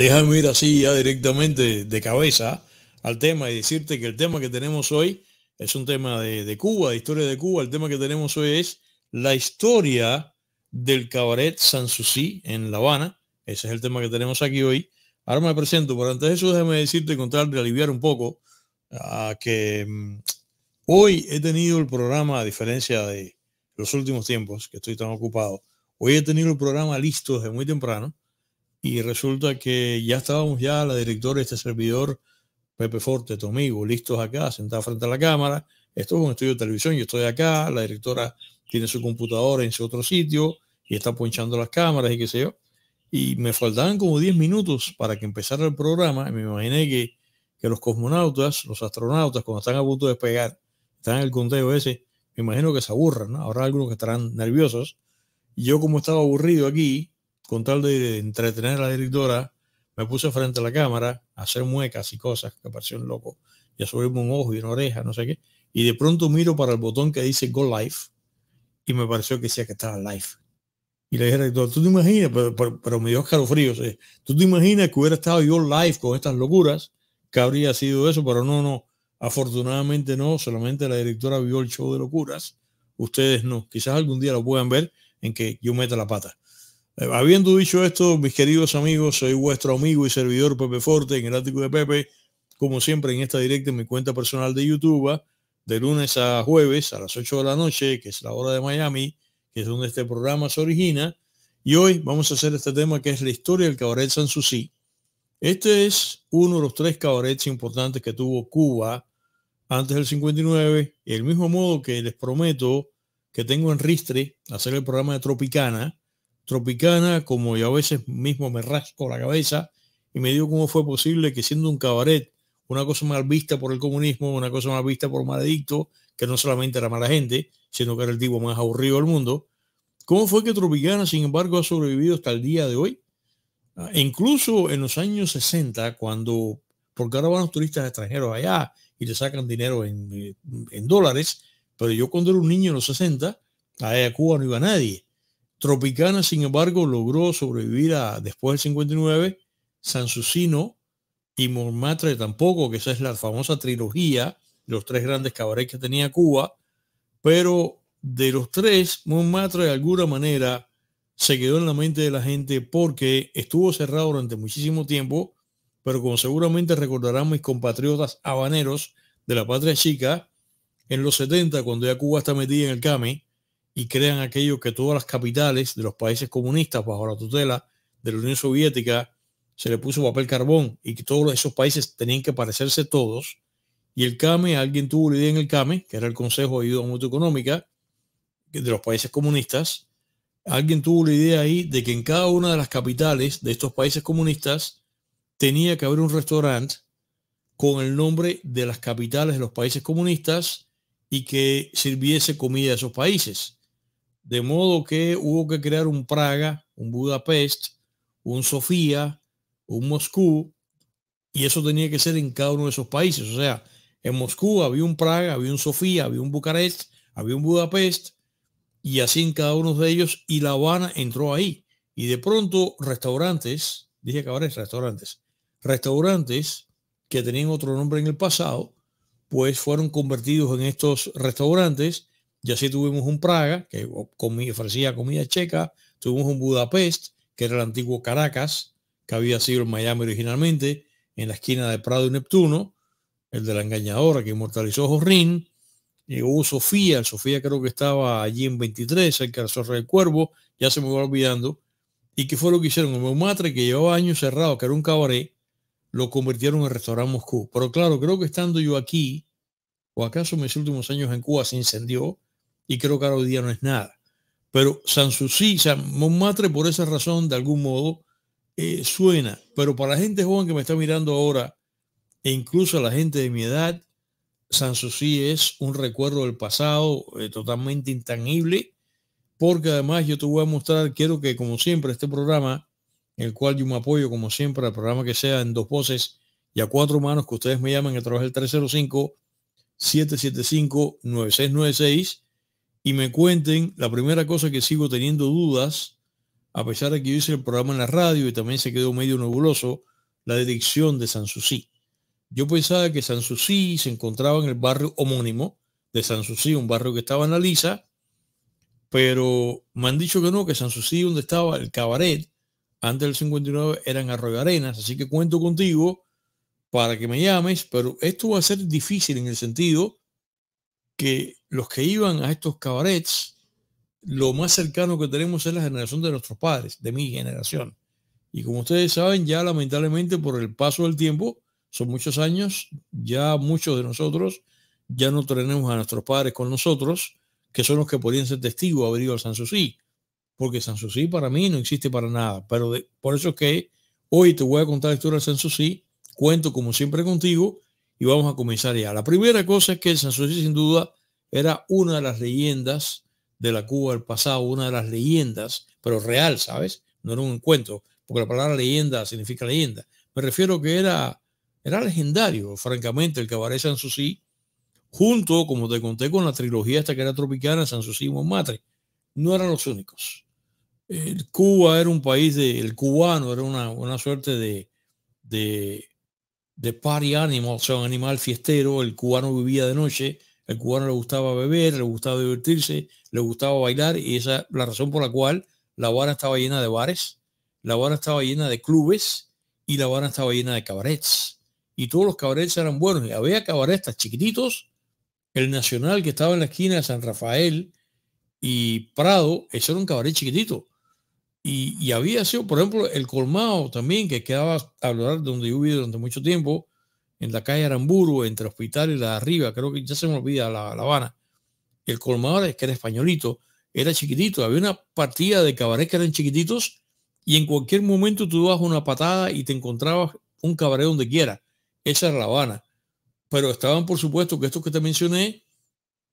déjame ir así ya directamente de cabeza al tema y decirte que el tema que tenemos hoy es un tema de, Cuba, de historia de Cuba. El tema que tenemos hoy es la historia del cabaret Sanssouci en La Habana. Ese es el tema que tenemos aquí hoy. Ahora me presento, pero antes de eso déjame decirte, contar, aliviar un poco, a ah, que mm, hoy he tenido el programa, a diferencia de los últimos tiempos que estoy tan ocupado, hoy he tenido el programa listo desde muy temprano y resulta que ya estábamos ya la directora y este servidor, Pepe Forte, tu amigo, listos acá, sentado frente a la cámara. Esto es un estudio de televisión, yo estoy acá, la directora tiene su computadora en su otro sitio y está ponchando las cámaras y qué sé yo. Y me faltaban como 10 minutos para que empezara el programa. Y me imaginé que, los cosmonautas, los astronautas, cuando están a punto de despegar, están en el conteo ese, me imagino que se aburran, ahora algunos que estarán nerviosos. Yo como estaba aburrido aquí, con tal de entretener a la directora, me puse frente a la cámara a hacer muecas y cosas que un loco, y a subirme un ojo y una oreja, no sé qué. Y de pronto miro para el botón que dice Go Live y me pareció que decía que estaba live. Y le dije al director, tú te imaginas, pero, me dio escalofríos, eh. tú te imaginas que hubiera estado yo live con estas locuras, que habría sido eso, pero no, no, afortunadamente no, solamente la directora vio el show de locuras, ustedes no, quizás algún día lo puedan ver en que yo meta la pata. Eh, habiendo dicho esto, mis queridos amigos, soy vuestro amigo y servidor Pepe Forte en el Ático de Pepe, como siempre en esta directa en mi cuenta personal de YouTube, de lunes a jueves a las 8 de la noche, que es la hora de Miami, que es donde este programa se origina. Y hoy vamos a hacer este tema que es la historia del cabaret Sanssouci. Este es uno de los tres cabarets importantes que tuvo Cuba antes del 59, y el mismo modo que les prometo que tengo en ristre hacer el programa de Tropicana, Tropicana, como yo a veces mismo me rasco la cabeza y me digo cómo fue posible que siendo un cabaret, una cosa mal vista por el comunismo, una cosa mal vista por maledicto, que no solamente era mala gente, sino que era el tipo más aburrido del mundo, ¿cómo fue que Tropicana, sin embargo, ha sobrevivido hasta el día de hoy? Ah, e incluso en los años 60, cuando, porque ahora van los turistas extranjeros allá y le sacan dinero en, eh, en dólares, pero yo cuando era un niño en los 60, a Cuba no iba nadie. Tropicana, sin embargo, logró sobrevivir a, después del 59, Susino y Montmartre tampoco, que esa es la famosa trilogía, los tres grandes cabarets que tenía Cuba, pero de los tres, Montmartre de alguna manera se quedó en la mente de la gente porque estuvo cerrado durante muchísimo tiempo, pero como seguramente recordarán mis compatriotas habaneros de la patria chica, en los 70, cuando ya Cuba está metida en el CAME, y crean aquello que todas las capitales de los países comunistas bajo la tutela de la Unión Soviética se le puso papel carbón y que todos esos países tenían que parecerse todos. Y el CAME, alguien tuvo la idea en el CAME, que era el Consejo de Ayuda Mutua Económica de los países comunistas, alguien tuvo la idea ahí de que en cada una de las capitales de estos países comunistas tenía que haber un restaurante con el nombre de las capitales de los países comunistas y que sirviese comida a esos países. De modo que hubo que crear un Praga, un Budapest, un Sofía, un Moscú, y eso tenía que ser en cada uno de esos países. O sea, en Moscú había un Praga, había un Sofía, había un Bucarest, había un Budapest, y así en cada uno de ellos, y La Habana entró ahí. Y de pronto restaurantes, dije que restaurantes, restaurantes que tenían otro nombre en el pasado, pues fueron convertidos en estos restaurantes y sí tuvimos un Praga, que ofrecía comida checa, tuvimos un Budapest, que era el antiguo Caracas, que había sido en Miami originalmente, en la esquina de Prado y Neptuno, el de la engañadora que inmortalizó Jorrín, y hubo Sofía, el Sofía creo que estaba allí en 23, el que Zorro del Cuervo, ya se me va olvidando, y que fue lo que hicieron, el Meumatre, que llevaba años cerrado, que era un cabaret, lo convirtieron en restaurante Moscú. Pero claro, creo que estando yo aquí, o acaso mis últimos años en Cuba, se incendió, y creo que ahora hoy día no es nada. Pero Sanssouci, San Montmartre, por esa razón, de algún modo, eh, suena. Pero para la gente joven que me está mirando ahora, e incluso a la gente de mi edad, Sanssouci es un recuerdo del pasado eh, totalmente intangible, porque además yo te voy a mostrar, quiero que como siempre este programa, el cual yo me apoyo como siempre al programa que sea en dos voces y a cuatro manos, que ustedes me llamen a través del 305 775 9696 y me cuenten, la primera cosa que sigo teniendo dudas, a pesar de que yo hice el programa en la radio y también se quedó medio nebuloso, la dirección de Sanssouci. Yo pensaba que Sanssouci se encontraba en el barrio homónimo de Sanssouci, un barrio que estaba en la Lisa, pero me han dicho que no, que Sanssouci, donde estaba el cabaret, antes del 59 eran Arroyo Arenas, así que cuento contigo para que me llames, pero esto va a ser difícil en el sentido que los que iban a estos cabarets, lo más cercano que tenemos es la generación de nuestros padres, de mi generación. Y como ustedes saben, ya lamentablemente por el paso del tiempo, son muchos años, ya muchos de nosotros ya no tenemos a nuestros padres con nosotros, que son los que podrían ser testigos haber ido al Susí. porque Susí para mí no existe para nada. Pero por eso es que hoy te voy a contar la historia del cuento como siempre contigo y vamos a comenzar ya. La primera cosa es que el Susí sin duda era una de las leyendas de la Cuba del pasado, una de las leyendas, pero real, ¿sabes? No era un encuentro, porque la palabra leyenda significa leyenda. Me refiero que era, era legendario, francamente, el cabaret Sanssouci, junto, como te conté, con la trilogía esta que era tropicana, Sanssouci y Montmartre. No eran los únicos. El Cuba era un país de, el cubano era una, suerte de, de, de party animal, o sea, un animal fiestero, el cubano vivía de noche, el cubano le gustaba beber, le gustaba divertirse, le gustaba bailar y esa es la razón por la cual La Habana estaba llena de bares, La Habana estaba llena de clubes y La Habana estaba llena de cabarets. Y todos los cabarets eran buenos. Y había cabarets chiquititos. El Nacional que estaba en la esquina de San Rafael y Prado, eso era un cabaret chiquitito. Y, había sido, por ejemplo, el colmado también, que quedaba a hablar donde yo viví durante mucho tiempo, en la calle Aramburu, entre Hospital y la de arriba, creo que ya se me olvida la, la Habana. El colmador, que era españolito, era chiquitito. Había una partida de cabaret que eran chiquititos y en cualquier momento tú dabas una patada y te encontrabas un cabaret donde quiera. Esa era La Habana. Pero estaban, por supuesto, que estos que te mencioné,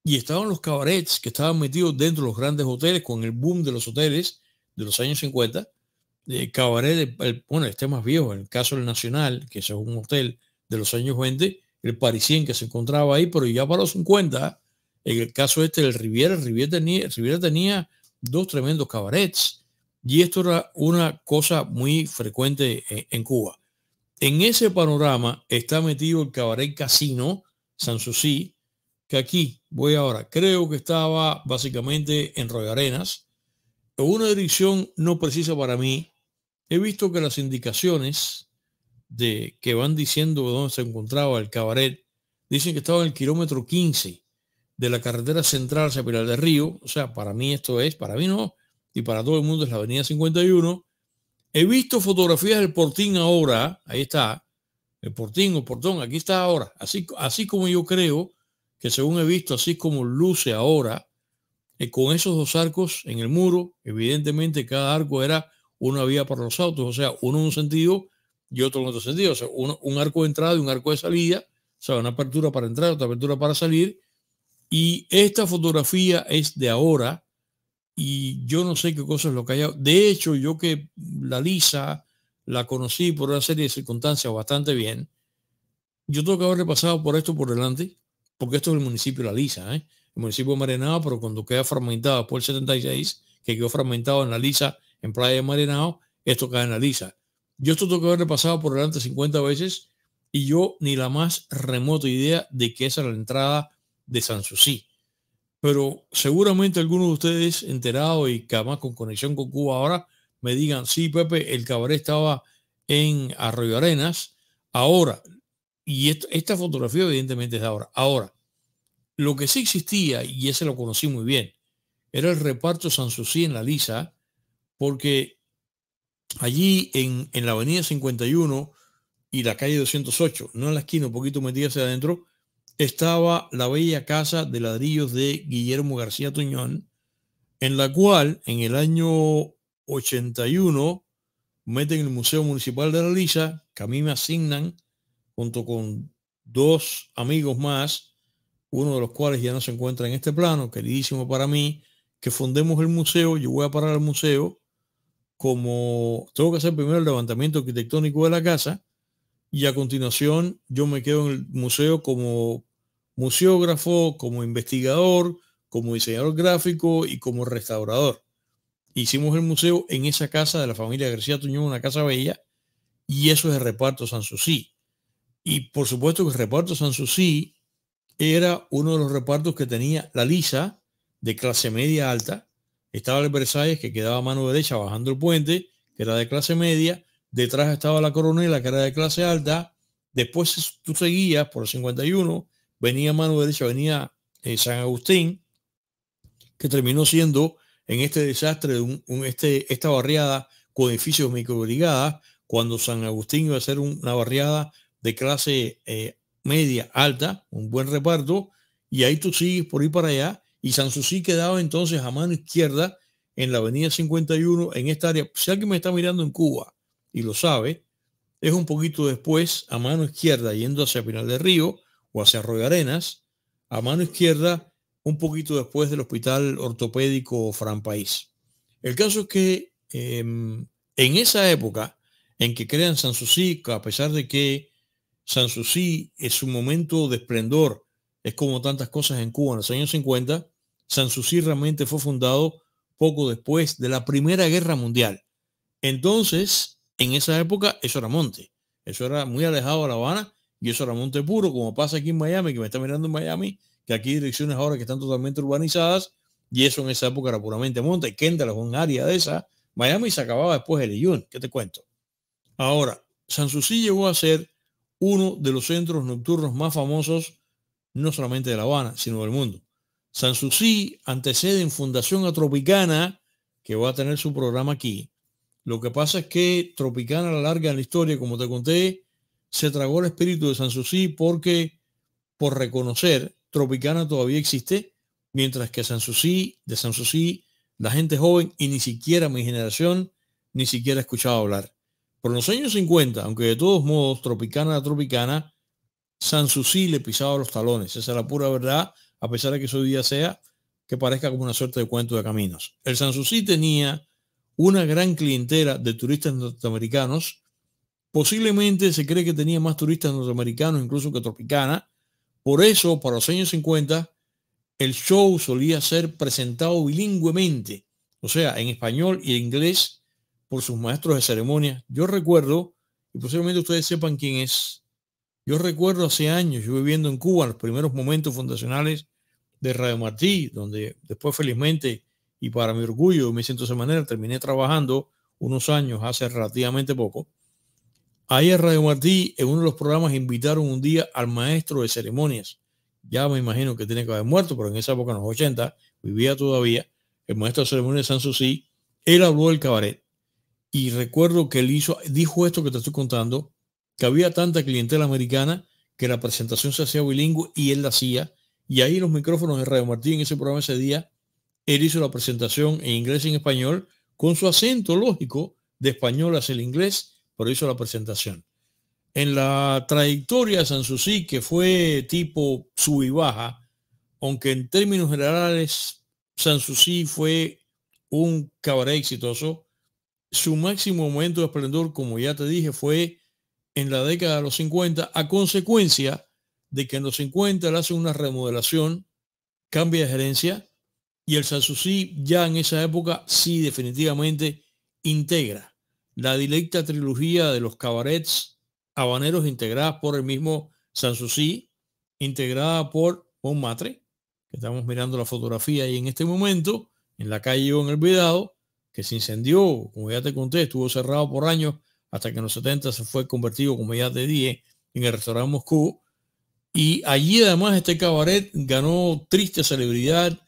y estaban los cabarets que estaban metidos dentro de los grandes hoteles con el boom de los hoteles de los años 50. El eh, cabaret, el, bueno, este más viejo, en el caso del Nacional, que es un hotel, de los años 20, el parisien que se encontraba ahí, pero ya para los 50, en el caso este del Riviera, Riviera tenía, dos tremendos cabarets y esto era una cosa muy frecuente e, en, Cuba. En ese panorama está metido el cabaret casino Sanssouci, que aquí voy ahora, creo que estaba básicamente en Rogarenas. Arenas, una dirección no precisa para mí. He visto que las indicaciones de que van diciendo dónde se encontraba el cabaret, dicen que estaba en el kilómetro 15 de la carretera central hacia Pilar del Río, o sea, para mí esto es, para mí no, y para todo el mundo es la avenida 51. He visto fotografías del portín ahora, ahí está, el portín o portón, aquí está ahora, así, así como yo creo que según he visto, así como luce ahora, eh, con esos dos arcos en el muro, evidentemente cada arco era una vía para los autos, o sea, uno en un sentido y otro en otro sentido. un arco de entrada y un arco de salida, o sea, una apertura para entrar, otra apertura para salir. Y esta fotografía es de ahora y yo no sé qué cosa es lo que haya. De hecho, yo que la Lisa la conocí por una serie de circunstancias bastante bien, yo tengo que haber repasado por esto por delante, porque esto es el municipio de la Lisa, ¿eh? el municipio de Marenao, pero cuando queda fragmentado por el 76, que quedó fragmentado en la Lisa, en Playa de Marenado, esto cae en la Lisa. Yo esto tengo que haberle pasado por delante 50 veces y yo ni la más remota idea de que esa era la entrada de Sanssouci. Pero seguramente algunos de ustedes enterados y que además con conexión con Cuba ahora me digan, sí, Pepe, el cabaret estaba en Arroyo Arenas. Ahora, y esta fotografía evidentemente es de ahora. Ahora, lo que sí existía, y ese lo conocí muy bien, era el reparto Sanssouci en la Lisa, porque allí en, la avenida 51 y la calle 208, no en la esquina, un poquito metida hacia adentro, estaba la bella casa de ladrillos de Guillermo García Tuñón, en la cual en el año 81 meten el Museo Municipal de la Lisa, que a mí me asignan junto con dos amigos más, uno de los cuales ya no se encuentra en este plano, queridísimo para mí, que fundemos el museo, yo voy a parar al museo, como tengo que hacer primero el levantamiento arquitectónico de la casa y a continuación yo me quedo en el museo como museógrafo, como investigador, como diseñador gráfico y como restaurador. Hicimos el museo en esa casa de la familia García Tuñón, una casa bella, y eso es el reparto Sanssouci. Y por supuesto que el reparto Sanssouci era uno de los repartos que tenía la Lisa de clase media alta, estaba el Versailles que quedaba a mano derecha bajando el puente, que era de clase media, detrás estaba la coronela que era de clase alta, después tú seguías por el 51, venía mano derecha, venía eh, San Agustín, que terminó siendo en este desastre, un, este, esta barriada con edificios microbrigadas, cuando San Agustín iba a ser una barriada de clase eh, media alta, un buen reparto, y ahí tú sigues por ir para allá y Sanssouci quedaba entonces a mano izquierda en la avenida 51, en esta área. Si alguien me está mirando en Cuba y lo sabe, es un poquito después, a mano izquierda, yendo hacia Pinal del Río o hacia Arroyo Arenas, a mano izquierda, un poquito después del Hospital Ortopédico Fran País. El caso es que em, en esa época en que crean Sanssouci, a pesar de que Sanssouci es un momento de esplendor es como tantas cosas en Cuba en los años 50, Sanssouci realmente fue fundado poco después de la Primera Guerra Mundial. Entonces, en esa época, eso era monte. Eso era muy alejado de La Habana y eso era monte puro, como pasa aquí en Miami, que me está mirando en Miami, que aquí hay direcciones ahora que están totalmente urbanizadas y eso en esa época era puramente monte. Kendall fue un área de esa. Miami se acababa después el yun. ¿qué te cuento? Ahora, Sanssouci llegó a ser uno de los centros nocturnos más famosos no solamente de La Habana, sino del mundo. Sanssouci antecede en Fundación a Tropicana, que va a tener su programa aquí. Lo que pasa es que Tropicana a la larga en la historia, como te conté, se tragó el espíritu de Sanssouci porque, por reconocer, Tropicana todavía existe, mientras que Sanssouci, de Sanssouci, la gente joven y ni siquiera mi generación ni siquiera escuchaba hablar. Por los años 50, aunque de todos modos Tropicana a Tropicana Sanssouci le pisaba los talones. Esa es la pura verdad, a pesar de que su día sea que parezca como una suerte de cuento de caminos. El Sanssouci tenía una gran clientela de turistas norteamericanos. Posiblemente se cree que tenía más turistas norteamericanos incluso que Tropicana. Por eso, para los años 50, el show solía ser presentado bilingüemente, o sea, en español y en inglés, por sus maestros de ceremonia. Yo recuerdo, y posiblemente ustedes sepan quién es, yo recuerdo hace años, yo viviendo en Cuba, los primeros momentos fundacionales de Radio Martí, donde después felizmente y para mi orgullo, me siento de esa manera, terminé trabajando unos años, hace relativamente poco. Ahí en Radio Martí, en uno de los programas, invitaron un día al maestro de ceremonias. Ya me imagino que tiene que haber muerto, pero en esa época, en los 80, vivía todavía. El maestro de ceremonias de él habló del cabaret. Y recuerdo que él hizo, dijo esto que te estoy contando, que había tanta clientela americana que la presentación se hacía bilingüe y él la hacía. Y ahí los micrófonos de Radio Martín en ese programa ese día, él hizo la presentación en inglés y en español con su acento lógico de español hacia el inglés, pero hizo la presentación. En la trayectoria de Sanssouci, que fue tipo sub y baja, aunque en términos generales Sanssouci fue un cabaret exitoso, su máximo momento de esplendor, como ya te dije, fue en la década de los 50 a consecuencia de que en los 50 le hace una remodelación, cambia de gerencia y el Sanssouci ya en esa época sí definitivamente integra la directa trilogía de los cabarets habaneros integradas por el mismo Sanssouci, integrada por Montmartre, que estamos mirando la fotografía y en este momento, en la calle o en el Vidado, que se incendió, como ya te conté, estuvo cerrado por años hasta que en los 70 se fue convertido, como ya te dije, en el restaurante Moscú. Y allí además este cabaret ganó triste celebridad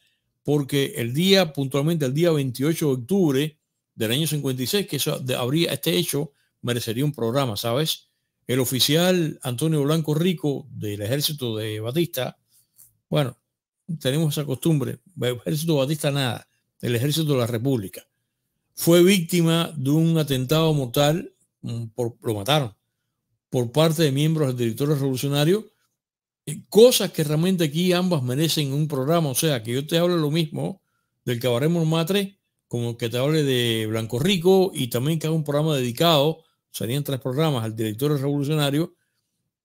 porque el día, puntualmente el día 28 de octubre del año 56, que habría, este hecho merecería un programa, ¿sabes? El oficial Antonio Blanco Rico del ejército de Batista, bueno, tenemos esa costumbre, el ejército de Batista nada, el ejército de la República, fue víctima de un atentado mortal Mm, lo mataron, por parte de miembros del directorio revolucionario, eh, cosas que realmente aquí ambas merecen un programa. O sea, que yo te hablo lo mismo del Cabaret Montmartre como que te hable de Blanco Rico y también que haga un programa dedicado, serían tres programas al directorio revolucionario.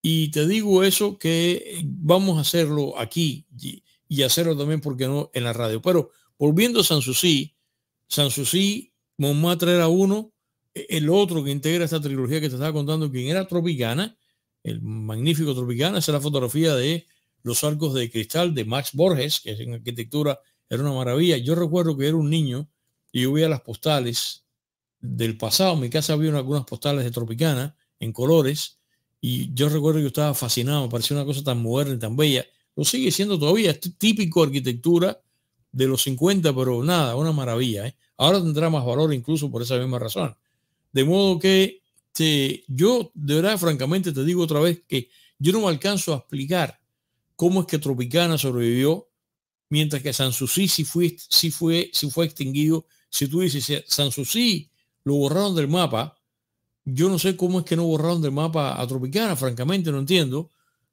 Y te digo eso que eh, vamos a hacerlo aquí y hacerlo también, porque no?, en la radio. Pero volviendo a San Sanssouci, Montmartre era uno, el otro que integra esta trilogía que te estaba contando, quien era Tropicana, el magnífico Tropicana, es la fotografía de los arcos de cristal de Max Borges, que en arquitectura era una maravilla. Yo recuerdo que era un niño y yo veía las postales del pasado. En mi casa había algunas postales de Tropicana en colores y yo recuerdo que yo estaba fascinado, me parecía una cosa tan moderna y tan bella. Lo sigue siendo todavía, es típico arquitectura de los 50, pero nada, una maravilla. ¿eh? Ahora tendrá más valor incluso por esa misma razón. De modo que yo de verdad, francamente, te digo otra vez que yo no me alcanzo a explicar cómo es que Tropicana sobrevivió, mientras que Sanssouci sí fue, si fue, fue extinguido. Si tú dices Sanssouci lo borraron del mapa, yo no sé cómo es que no borraron del mapa a Tropicana, francamente no entiendo.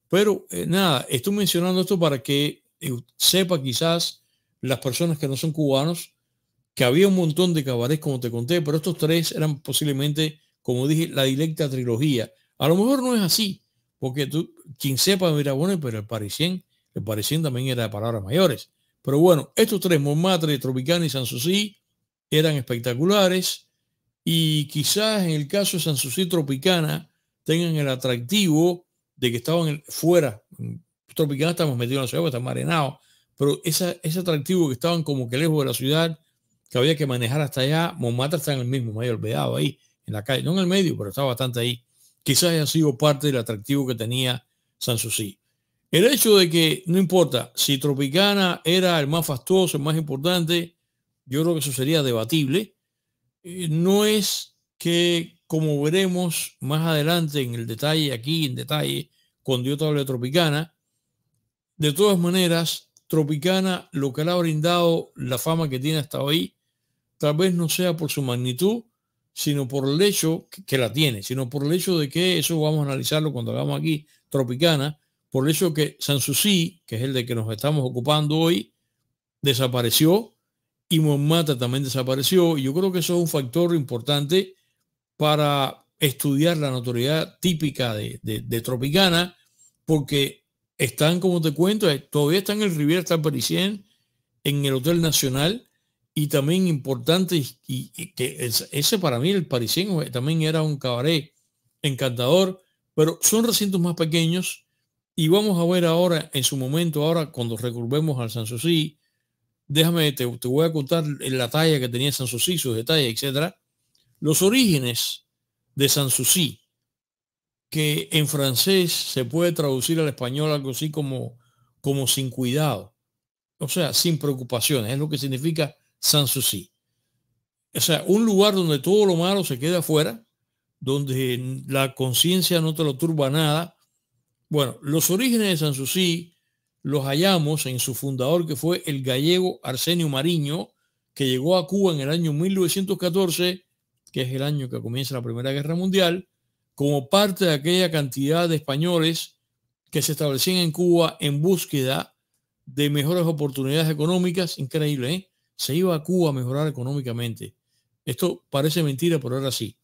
Pero eh, nada, estoy mencionando esto para que eh, sepa quizás las personas que no son cubanos que había un montón de cabarets, como te conté, pero estos tres eran posiblemente, como dije, la directa trilogía. A lo mejor no es así, porque tú, quien sepa, mira, bueno, pero el Parisien, el Parisien también era de palabras mayores. Pero bueno, estos tres, Montmartre, Tropicana y Sanssouci, eran espectaculares y quizás en el caso de Sanssouci Tropicana tengan el atractivo de que estaban fuera. Tropicana estamos metidos en la ciudad, está marinado pero esa, ese atractivo que estaban como que lejos de la ciudad que había que manejar hasta allá. Momata está en el mismo, me había olvidado ahí, en la calle, no en el medio, pero está bastante ahí. Quizás haya sido parte del atractivo que tenía Sanssouci. El hecho de que, no importa, si Tropicana era el más fastuoso, el más importante, yo creo que eso sería debatible. Eh, no es que, como veremos más adelante en el detalle, aquí en detalle, cuando yo te de Tropicana, de todas maneras, Tropicana, lo que le ha brindado la fama que tiene hasta hoy, tal vez no sea por su magnitud, sino por el hecho que, la tiene, sino por el hecho de que, eso vamos a analizarlo cuando hagamos aquí Tropicana, por el hecho que Sanssouci, que es el de que nos estamos ocupando hoy, desapareció y Monmata también desapareció. Y yo creo que eso es un factor importante para estudiar la notoriedad típica de, Tropicana, porque están, como te cuento, eh, todavía están en el Riviera está Parisien, en el Hotel Nacional, y también importante, y, que ese para mí, el parisien, eh, también era un cabaret encantador, pero son recintos más pequeños. Y vamos a ver ahora, en su momento, ahora cuando recurvemos al Sanssouci, déjame, te, voy a contar la talla que tenía Sanssouci, sus detalles, etcétera. Los orígenes de Sanssouci, que en francés se puede traducir al español algo así como, como sin cuidado, o sea, sin preocupaciones, es lo que significa Sanssouci. O sea, un lugar donde todo lo malo se queda afuera, donde la conciencia no te lo turba nada. Bueno, los orígenes de Sanssouci los hallamos en su fundador que fue el gallego Arsenio Mariño, que llegó a Cuba en el año 1914, que es el año que comienza la Primera Guerra Mundial, como parte de aquella cantidad de españoles que se establecían en Cuba en búsqueda de mejores oportunidades económicas, increíble, ¿eh? se iba a Cuba a mejorar económicamente. Esto parece mentira, pero era así.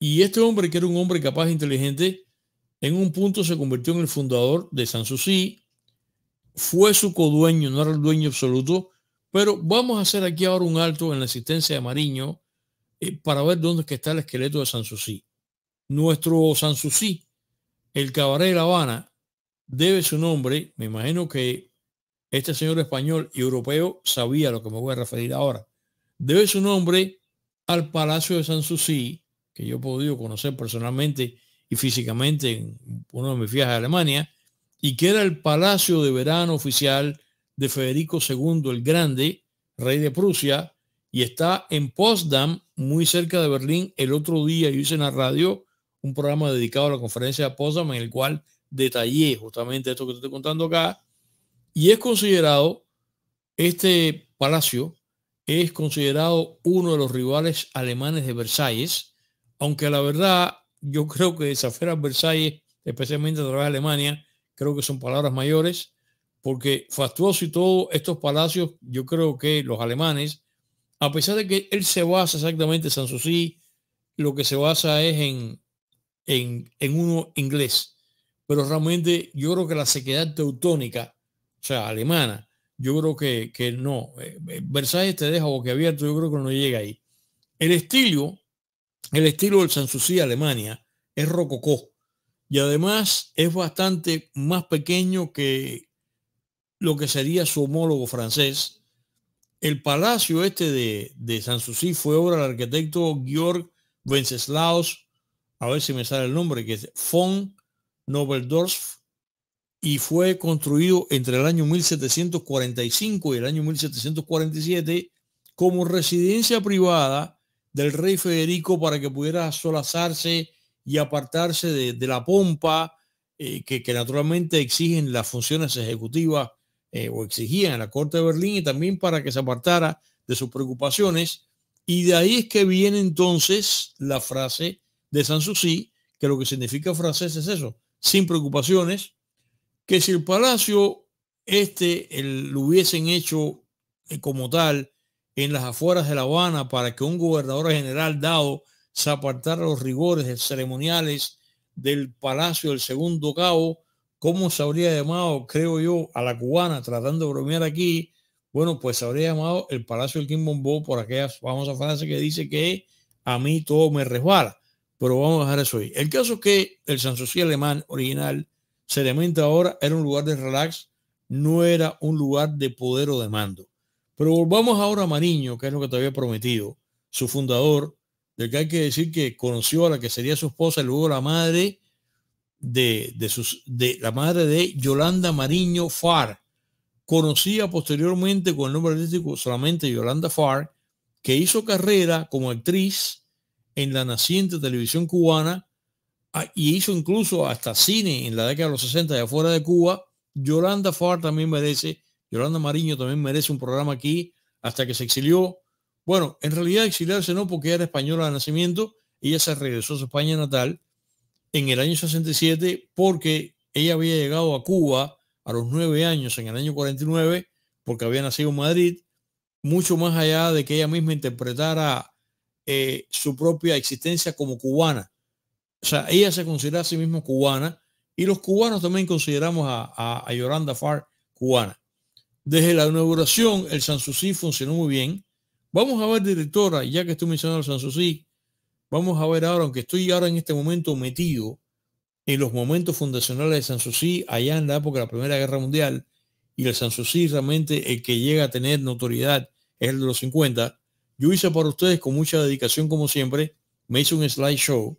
Y este hombre, que era un hombre capaz e inteligente, en un punto se convirtió en el fundador de Sanssouci, fue su codueño, no era el dueño absoluto, pero vamos a hacer aquí ahora un alto en la existencia de Mariño eh, para ver dónde está el esqueleto de Sanssouci. Nuestro Sanssouci, el cabaret de La Habana, debe su nombre, me imagino que este señor español y europeo sabía lo que me voy a referir ahora. Debe su nombre al Palacio de Sanssouci, que yo he podido conocer personalmente y físicamente en uno de mis viajes a Alemania, y que era el palacio de verano oficial de Federico II el Grande, rey de Prusia, y está en Potsdam, muy cerca de Berlín. El otro día yo hice en la radio un programa dedicado a la conferencia de Potsdam en el cual detallé justamente esto que te estoy contando acá y es considerado, este palacio es considerado uno de los rivales alemanes de Versalles, aunque la verdad yo creo que desafiar a Versalles, especialmente a través de Alemania, creo que son palabras mayores, porque fastuoso y todo estos palacios, yo creo que los alemanes, a pesar de que él se basa exactamente, Sanssouci, lo que se basa es en, en, en uno inglés, pero realmente yo creo que la sequedad teutónica o sea, alemana, yo creo que, no. Eh, eh, Versalles te deja boquiabierto, yo creo que no llega ahí. El estilo, el estilo del Sanssouci Alemania es rococó y además es bastante más pequeño que lo que sería su homólogo francés. El palacio este de, de Sanssouci fue obra del arquitecto Georg Wenceslaus, a ver si me sale el nombre, que es von Nobeldorf y fue construido entre el año 1745 y el año 1747 como residencia privada del rey Federico para que pudiera solazarse y apartarse de, la pompa eh, que, naturalmente exigen las funciones ejecutivas eh, o exigían en la corte de Berlín y también para que se apartara de sus preocupaciones. Y de ahí es que viene entonces la frase de Sanssouci, que lo que significa francés es eso, sin preocupaciones, que si el palacio este lo hubiesen hecho eh, como tal en las afueras de La Habana para que un gobernador general dado se apartara los rigores ceremoniales del palacio del segundo cabo, ¿cómo se habría llamado, creo yo, a la cubana tratando de bromear aquí? Bueno, pues se habría llamado el Palacio del Bombó por aquella famosa frase que dice que a mí todo me resbala. Pero vamos a dejar eso ahí. El caso es que el Sanssouci alemán original Seriamente ahora era un lugar de relax, no era un lugar de poder o de mando. Pero volvamos ahora a Mariño, que es lo que te había prometido, su fundador, del que hay que decir que conoció a la que sería su esposa y luego la madre de, sus, de la madre de Yolanda Mariño Far, conocía posteriormente con el nombre artístico solamente Yolanda Farr, que hizo carrera como actriz en la naciente televisión cubana Ah, y hizo incluso hasta cine en la década de los 60 y afuera de Cuba. Yolanda Farr también merece, Yolanda Mariño también merece un programa aquí hasta que se exilió. Bueno, en realidad exiliarse no porque era española de nacimiento, ella se regresó a su España natal en el año 67 porque ella había llegado a Cuba a los nueve años en el año 49 porque había nacido en Madrid, mucho más allá de que ella misma interpretara eh, su propia existencia como cubana o sea, ella se considera a sí misma cubana y los cubanos también consideramos a, a, Yolanda Farr cubana. Desde la inauguración, el Sanssouci funcionó muy bien. Vamos a ver, directora, ya que estoy mencionando el Sanssouci, vamos a ver ahora, aunque estoy ahora en este momento metido en los momentos fundacionales de Sanssouci, allá en la época de la Primera Guerra Mundial, y el Sanssouci realmente el que llega a tener notoriedad es el de los 50. Yo hice para ustedes con mucha dedicación, como siempre, me hice un slideshow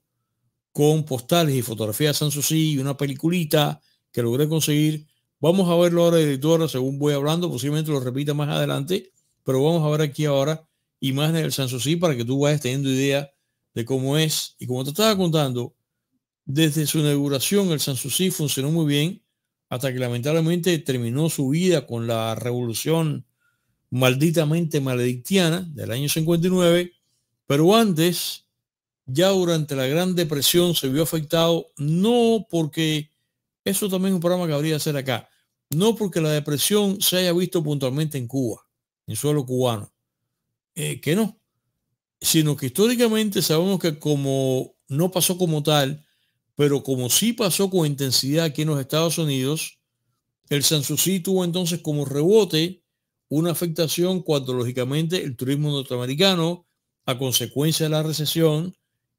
con postales y fotografías de Sanssouci y una peliculita que logré conseguir. Vamos a verlo ahora, editor según voy hablando, posiblemente lo repita más adelante, pero vamos a ver aquí ahora imágenes del Sanssouci para que tú vayas teniendo idea de cómo es. Y como te estaba contando, desde su inauguración el Sanssouci funcionó muy bien hasta que lamentablemente terminó su vida con la revolución malditamente maledictiana del año 59, pero antes ya durante la Gran Depresión se vio afectado, no porque, eso también es un programa que habría que hacer acá, no porque la depresión se haya visto puntualmente en Cuba, en suelo cubano, eh, que no, sino que históricamente sabemos que como no pasó como tal, pero como sí pasó con intensidad aquí en los Estados Unidos, el Sanssouci tuvo entonces como rebote una afectación cuando lógicamente el turismo norteamericano, a consecuencia de la recesión,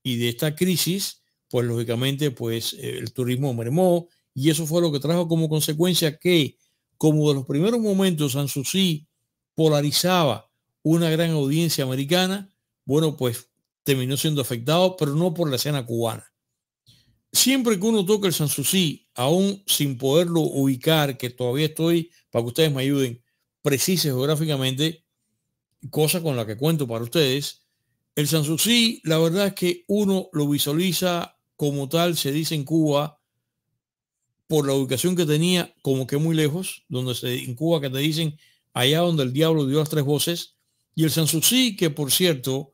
y de esta crisis, pues lógicamente, pues eh, el turismo mermó y eso fue lo que trajo como consecuencia que, como de los primeros momentos, Sanssouci polarizaba una gran audiencia americana, bueno, pues terminó siendo afectado, pero no por la escena cubana. Siempre que uno toca el Sanssouci, aún sin poderlo ubicar, que todavía estoy, para que ustedes me ayuden, precise geográficamente, cosa con la que cuento para ustedes, el Sanssouci, la verdad es que uno lo visualiza como tal, se dice en Cuba, por la ubicación que tenía, como que muy lejos, donde se, en Cuba que te dicen allá donde el diablo dio las tres voces, y el Sanssouci, que por cierto,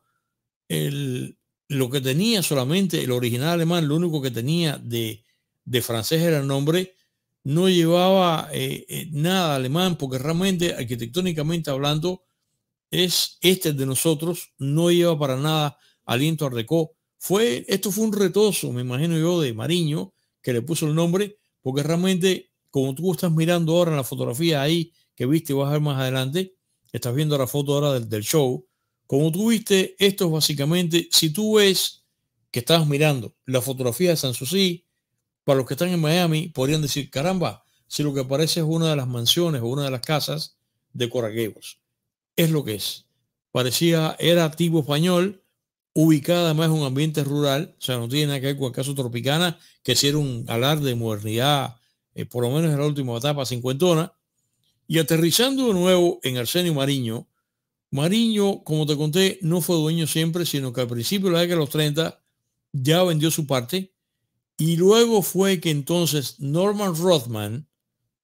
lo que tenía solamente el original alemán, lo único que tenía de, francés era el nombre, no llevaba eh, eh, nada alemán, porque realmente arquitectónicamente hablando, es este de nosotros, no lleva para nada aliento a Recó. Fue, esto fue un retoso, me imagino yo, de Mariño, que le puso el nombre, porque realmente, como tú estás mirando ahora en la fotografía ahí, que viste, vas a ver más adelante, estás viendo la foto ahora del, show, como tú viste, esto es básicamente, si tú ves que estás mirando la fotografía de Susi, para los que están en Miami, podrían decir, caramba, si lo que aparece es una de las mansiones o una de las casas de Coraguevos es lo que es. Parecía, era activo español, ubicada más en un ambiente rural, o sea, no tiene que ver con el caso Tropicana, que hicieron un alarde de modernidad, eh, por lo menos en la última etapa cincuentona. Y aterrizando de nuevo en Arsenio Mariño, Mariño, como te conté, no fue dueño siempre, sino que al principio de la década de los 30 ya vendió su parte. Y luego fue que entonces Norman Rothman,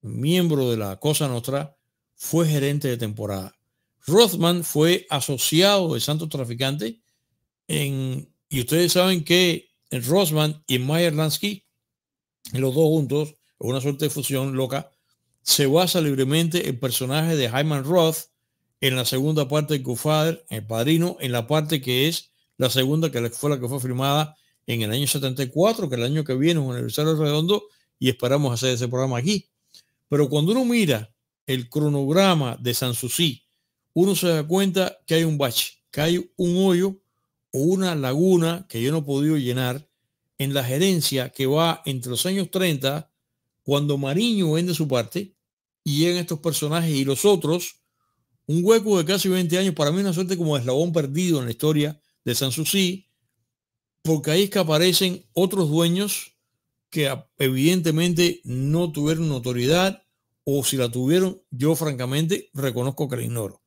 miembro de la Cosa Nostra, fue gerente de temporada. Rothman fue asociado de Santos Traficante y ustedes saben que en Rothman y en Meyer Lansky, los dos juntos, una suerte de fusión loca, se basa libremente el personaje de Hyman Roth en la segunda parte de Godfather, El Padrino, en la parte que es la segunda, que fue la que fue firmada en el año 74, que el año que viene es un aniversario redondo y esperamos hacer ese programa aquí. Pero cuando uno mira el cronograma de Sanssouci uno se da cuenta que hay un bache, que hay un hoyo o una laguna que yo no he podido llenar en la gerencia que va entre los años 30, cuando Mariño vende su parte, y llegan estos personajes y los otros, un hueco de casi 20 años, para mí una suerte como eslabón perdido en la historia de Sanssouci, porque ahí es que aparecen otros dueños que evidentemente no tuvieron notoriedad, o si la tuvieron, yo francamente reconozco que la ignoro.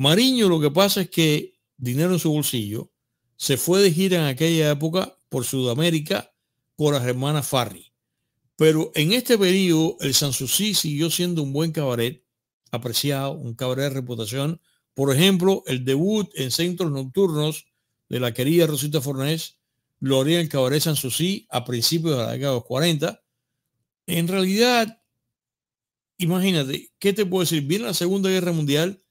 Mariño lo que pasa es que dinero en su bolsillo se fue de gira en aquella época por Sudamérica con las hermanas Farri. Pero en este periodo el Sanssouci siguió siendo un buen cabaret, apreciado, un cabaret de reputación. Por ejemplo, el debut en centros nocturnos de la querida Rosita Fornés lo haría el cabaret Sanssouci a principios de la década de los 40. En realidad, imagínate, ¿qué te puedo decir? Viene la Segunda Guerra Mundial,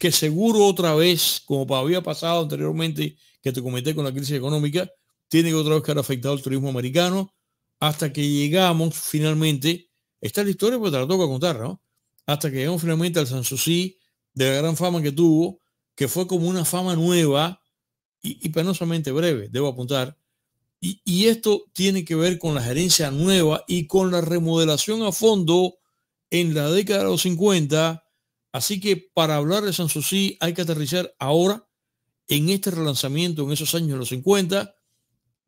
que seguro otra vez, como había pasado anteriormente, que te comenté con la crisis económica, tiene que otra vez que haber afectado el turismo americano, hasta que llegamos finalmente, esta la historia pues te la toca contar, ¿no? Hasta que llegamos finalmente al Sanssouci, de la gran fama que tuvo, que fue como una fama nueva y, penosamente breve, debo apuntar, y, y, esto tiene que ver con la gerencia nueva y con la remodelación a fondo en la década de los 50 Así que para hablar de Sanssouci hay que aterrizar ahora en este relanzamiento en esos años de los 50,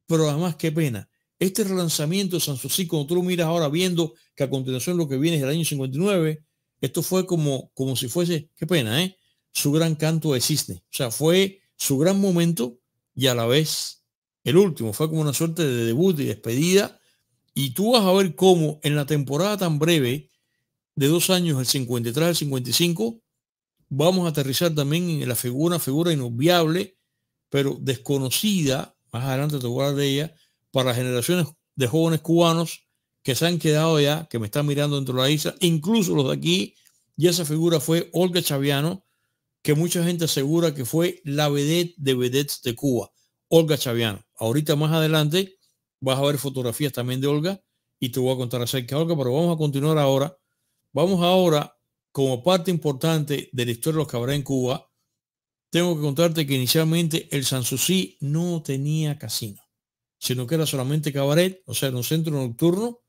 pero además qué pena. Este relanzamiento de Sanssouci, cuando tú lo miras ahora viendo que a continuación lo que viene es el año 59, esto fue como, como si fuese, qué pena, ¿eh? su gran canto de cisne. O sea, fue su gran momento y a la vez el último. Fue como una suerte de debut y despedida. Y tú vas a ver cómo en la temporada tan breve de dos años, el 53 al 55, vamos a aterrizar también en la figura, figura inobviable, pero desconocida, más adelante te voy a hablar de ella, para las generaciones de jóvenes cubanos que se han quedado ya, que me están mirando dentro de la isla, incluso los de aquí, y esa figura fue Olga Chaviano, que mucha gente asegura que fue la vedette de vedettes de Cuba, Olga Chaviano. Ahorita más adelante vas a ver fotografías también de Olga y te voy a contar acerca de Olga, pero vamos a continuar ahora Vamos ahora, como parte importante de la historia de los cabarets en Cuba, tengo que contarte que inicialmente el Sanssouci no tenía casino, sino que era solamente cabaret, o sea, un centro nocturno,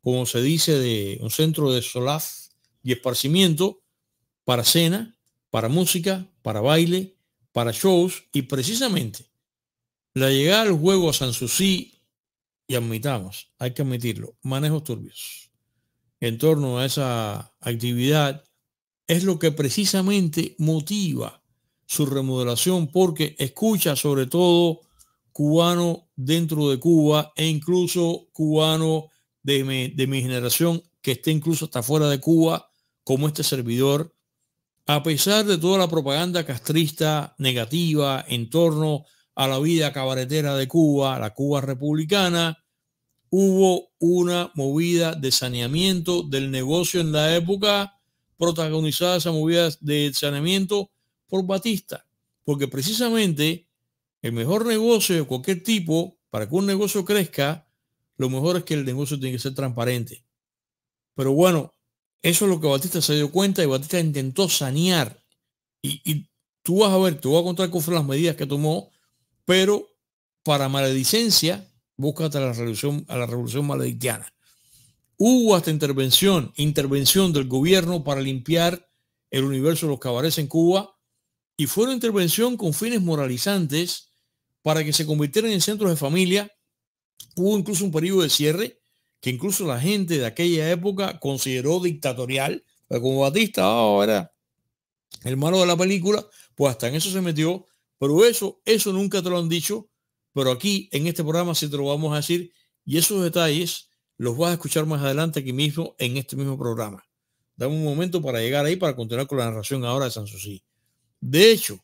como se dice, de un centro de solaz y esparcimiento para cena, para música, para baile, para shows, y precisamente la llegada del juego a Sanssouci, y admitamos, hay que admitirlo, manejos turbios en torno a esa actividad es lo que precisamente motiva su remodelación porque escucha sobre todo cubano dentro de Cuba e incluso cubano de mi, de mi generación que esté incluso hasta fuera de Cuba como este servidor. A pesar de toda la propaganda castrista negativa en torno a la vida cabaretera de Cuba, la Cuba republicana, hubo una movida de saneamiento del negocio en la época, protagonizada esa movida de saneamiento por Batista, porque precisamente el mejor negocio de cualquier tipo, para que un negocio crezca, lo mejor es que el negocio tiene que ser transparente. Pero bueno, eso es lo que Batista se dio cuenta y Batista intentó sanear. Y, tú vas a ver, te voy a contar cuáles fueron las medidas que tomó, pero para maledicencia busca a la revolución, a la revolución maledictiana. Hubo hasta intervención, intervención del gobierno para limpiar el universo de los cabarets en Cuba y fue una intervención con fines moralizantes para que se convirtieran en centros de familia. Hubo incluso un periodo de cierre que incluso la gente de aquella época consideró dictatorial. Como Batista ahora, oh, el malo de la película, pues hasta en eso se metió. Pero eso, eso nunca te lo han dicho pero aquí, en este programa, sí te lo vamos a decir y esos detalles los vas a escuchar más adelante aquí mismo, en este mismo programa. Dame un momento para llegar ahí, para continuar con la narración ahora de Sanssouci. De hecho,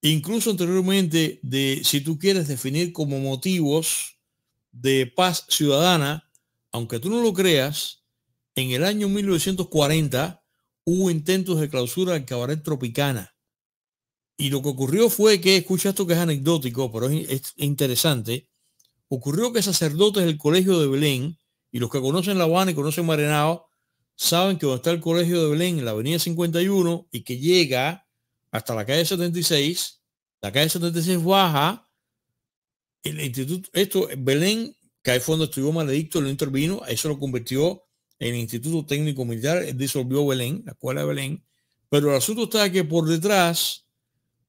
incluso anteriormente, de si tú quieres definir como motivos de paz ciudadana, aunque tú no lo creas, en el año 1940 hubo intentos de clausura en Cabaret Tropicana y lo que ocurrió fue que, escucha esto que es anecdótico, pero es, interesante, ocurrió que sacerdotes del colegio de Belén, y los que conocen La Habana y conocen Marenao, saben que donde está el colegio de Belén, en la avenida 51, y que llega hasta la calle 76, la calle 76 baja, el instituto, esto, Belén, que ahí fue donde estudió maledicto, lo intervino, eso lo convirtió en Instituto Técnico Militar, disolvió Belén, la escuela de Belén, pero el asunto está que por detrás,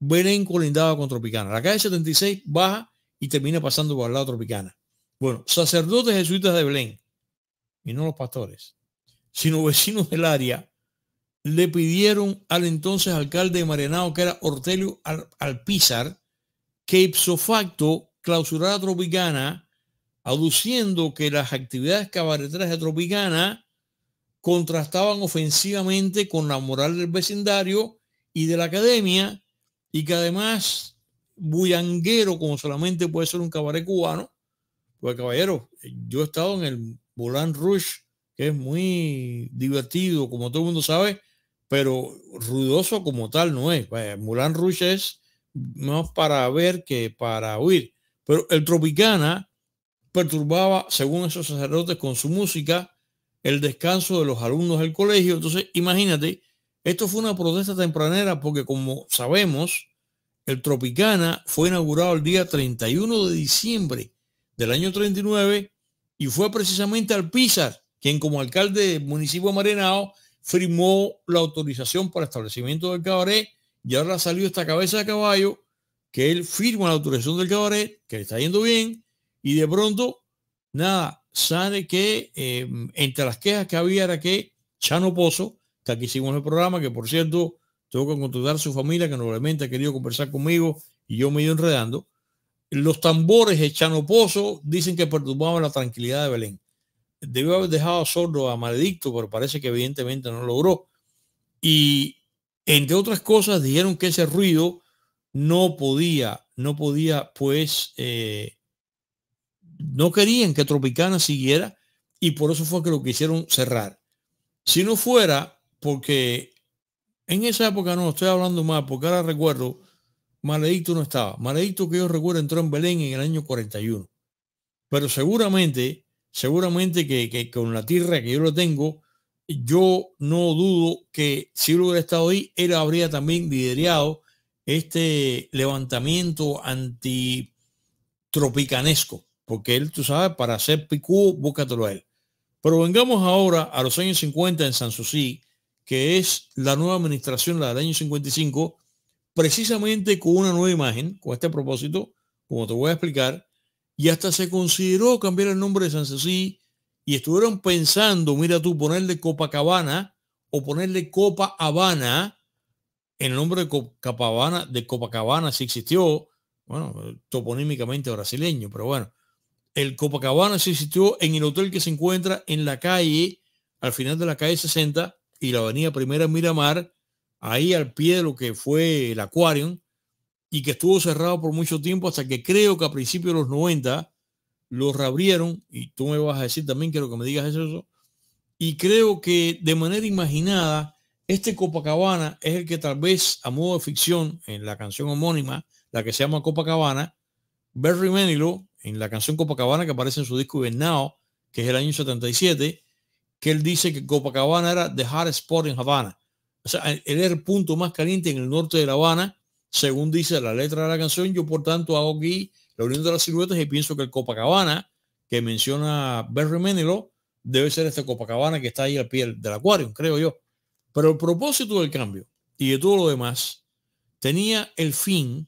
Belén colindaba con Tropicana. La calle 76 baja y termina pasando por el lado Tropicana. Bueno, sacerdotes jesuitas de Belén, y no los pastores, sino vecinos del área, le pidieron al entonces alcalde de Marenao, que era Ortelio Alpizar, que ipso facto clausurara Tropicana, aduciendo que las actividades cabareteras de Tropicana contrastaban ofensivamente con la moral del vecindario y de la academia y que además bullanguero como solamente puede ser un cabaret cubano, pues caballero, yo he estado en el Moulin Rouge, que es muy divertido, como todo el mundo sabe, pero ruidoso como tal no es. Moulin Rouge es más para ver que para oír. Pero el Tropicana perturbaba, según esos sacerdotes, con su música, el descanso de los alumnos del colegio. Entonces, imagínate esto fue una protesta tempranera porque, como sabemos, el Tropicana fue inaugurado el día 31 de diciembre del año 39 y fue precisamente Alpizar quien como alcalde del municipio de Marenao firmó la autorización para el establecimiento del cabaret y ahora salió esta cabeza de caballo que él firma la autorización del cabaret, que le está yendo bien y de pronto, nada, sale que eh, entre las quejas que había era que Chano Pozo que aquí hicimos el programa, que por cierto, tengo que contactar su familia, que normalmente ha querido conversar conmigo y yo me he ido enredando. Los tambores de Chano Pozo dicen que perturbaban la tranquilidad de Belén. Debió haber dejado sordo a Maledicto, pero parece que evidentemente no logró. Y entre otras cosas, dijeron que ese ruido no podía, no podía, pues, eh, no querían que Tropicana siguiera y por eso fue que lo quisieron cerrar. Si no fuera porque en esa época no estoy hablando más, porque ahora recuerdo, Maledicto no estaba. Maledicto que yo recuerdo entró en Belén en el año 41. Pero seguramente, seguramente que, con la tierra que yo lo tengo, yo no dudo que si él hubiera estado ahí, él habría también liderado este levantamiento antitropicanesco, porque él, tú sabes, para hacer picú, búscatelo a él. Pero vengamos ahora a los años 50 en José que es la nueva administración, la del año 55, precisamente con una nueva imagen, con este propósito, como te voy a explicar, y hasta se consideró cambiar el nombre de San Cecil y estuvieron pensando, mira tú, ponerle Copacabana o ponerle Copa Habana, en el nombre de Copacabana, de Copacabana sí existió, bueno, toponímicamente brasileño, pero bueno, el Copacabana sí existió en el hotel que se encuentra en la calle, al final de la calle 60, y la avenida Primera Miramar, ahí al pie de lo que fue el Aquarium, y que estuvo cerrado por mucho tiempo hasta que creo que a principios de los 90 lo reabrieron, y tú me vas a decir también, quiero que me digas eso, y creo que de manera imaginada, este Copacabana es el que tal vez a modo de ficción, en la canción homónima, la que se llama Copacabana, Barry Manilow, en la canción Copacabana que aparece en su disco Now que es el año 77, que él dice que Copacabana era the hard spot en Havana. O sea, él e-, era el punto más caliente en el norte de La Habana, según dice la letra de la canción. Yo, por tanto, hago aquí la unión de las siluetas y pienso que el Copacabana que menciona Berry Menelo debe ser este Copacabana que está ahí al pie del acuario, creo yo. Pero el propósito del cambio y de todo lo demás tenía el fin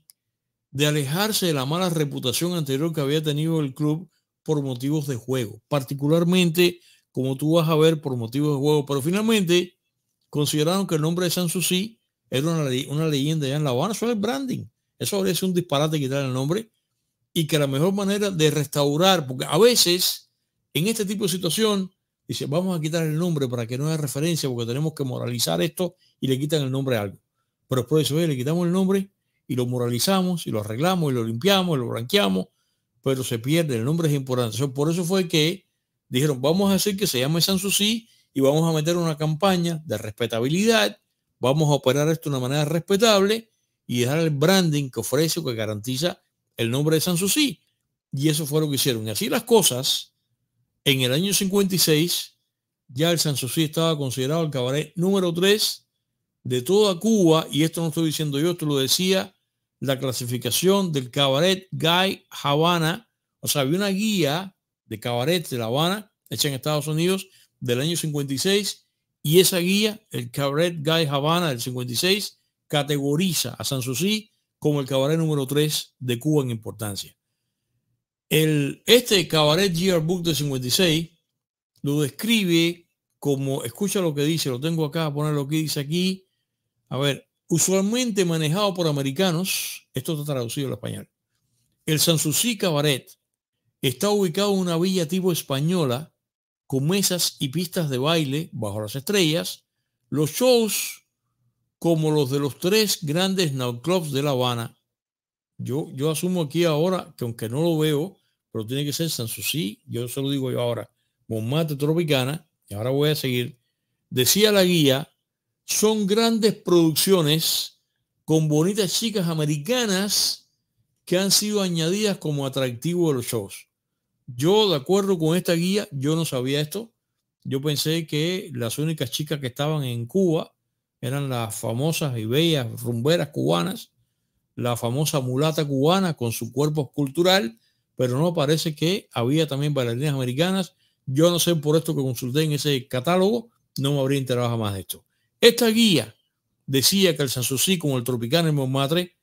de alejarse de la mala reputación anterior que había tenido el club por motivos de juego, particularmente como tú vas a ver por motivos de juego. Pero finalmente consideraron que el nombre de Sanssouci era una, leyenda ya en La Habana. Eso es branding. Eso habría sido un disparate quitar el nombre y que la mejor manera de restaurar, porque a veces en este tipo de situación dice vamos a quitar el nombre para que no haya referencia porque tenemos que moralizar esto y le quitan el nombre a algo. Pero después de eso, le quitamos el nombre y lo moralizamos y lo arreglamos y lo limpiamos y lo blanqueamos, pero se pierde, el nombre es importante. Por eso fue que dijeron, vamos a hacer que se llame Sanssouci y vamos a meter una campaña de respetabilidad, vamos a operar esto de una manera respetable y dejar el branding que ofrece o que garantiza el nombre de Sanssouci. Y eso fue lo que hicieron. Y así las cosas, en el año 56, ya el Sanssouci estaba considerado el cabaret número 3 de toda Cuba, y esto no estoy diciendo yo, esto lo decía la clasificación del cabaret Guy Havana. O sea, había una guía de Cabaret de La Habana, hecha en Estados Unidos, del año 56. Y esa guía, el Cabaret Guy Habana del 56, categoriza a Sanssouci como el cabaret número 3 de Cuba en importancia. El, este cabaret yearbook de 56 lo describe como, escucha lo que dice, lo tengo acá, poner lo que dice aquí. A ver, usualmente manejado por americanos, esto está traducido al español. El Sanssouci Cabaret Está ubicado en una villa tipo española, con mesas y pistas de baile bajo las estrellas. Los shows, como los de los tres grandes nightclubs de La Habana. Yo, yo asumo aquí ahora que aunque no lo veo, pero tiene que ser Sanssouci, yo se lo digo yo ahora, Montmartre Tropicana, y ahora voy a seguir. Decía la guía, son grandes producciones con bonitas chicas americanas que han sido añadidas como atractivo de los shows. Yo, de acuerdo con esta guía, yo no sabía esto. Yo pensé que las únicas chicas que estaban en Cuba eran las famosas y bellas rumberas cubanas, la famosa mulata cubana con su cuerpo escultural, pero no parece que había también bailarinas americanas. Yo no sé por esto que consulté en ese catálogo, no me habría enterado más de esto. Esta guía decía que el Sanssouci, como el Tropicana en el Montmartre,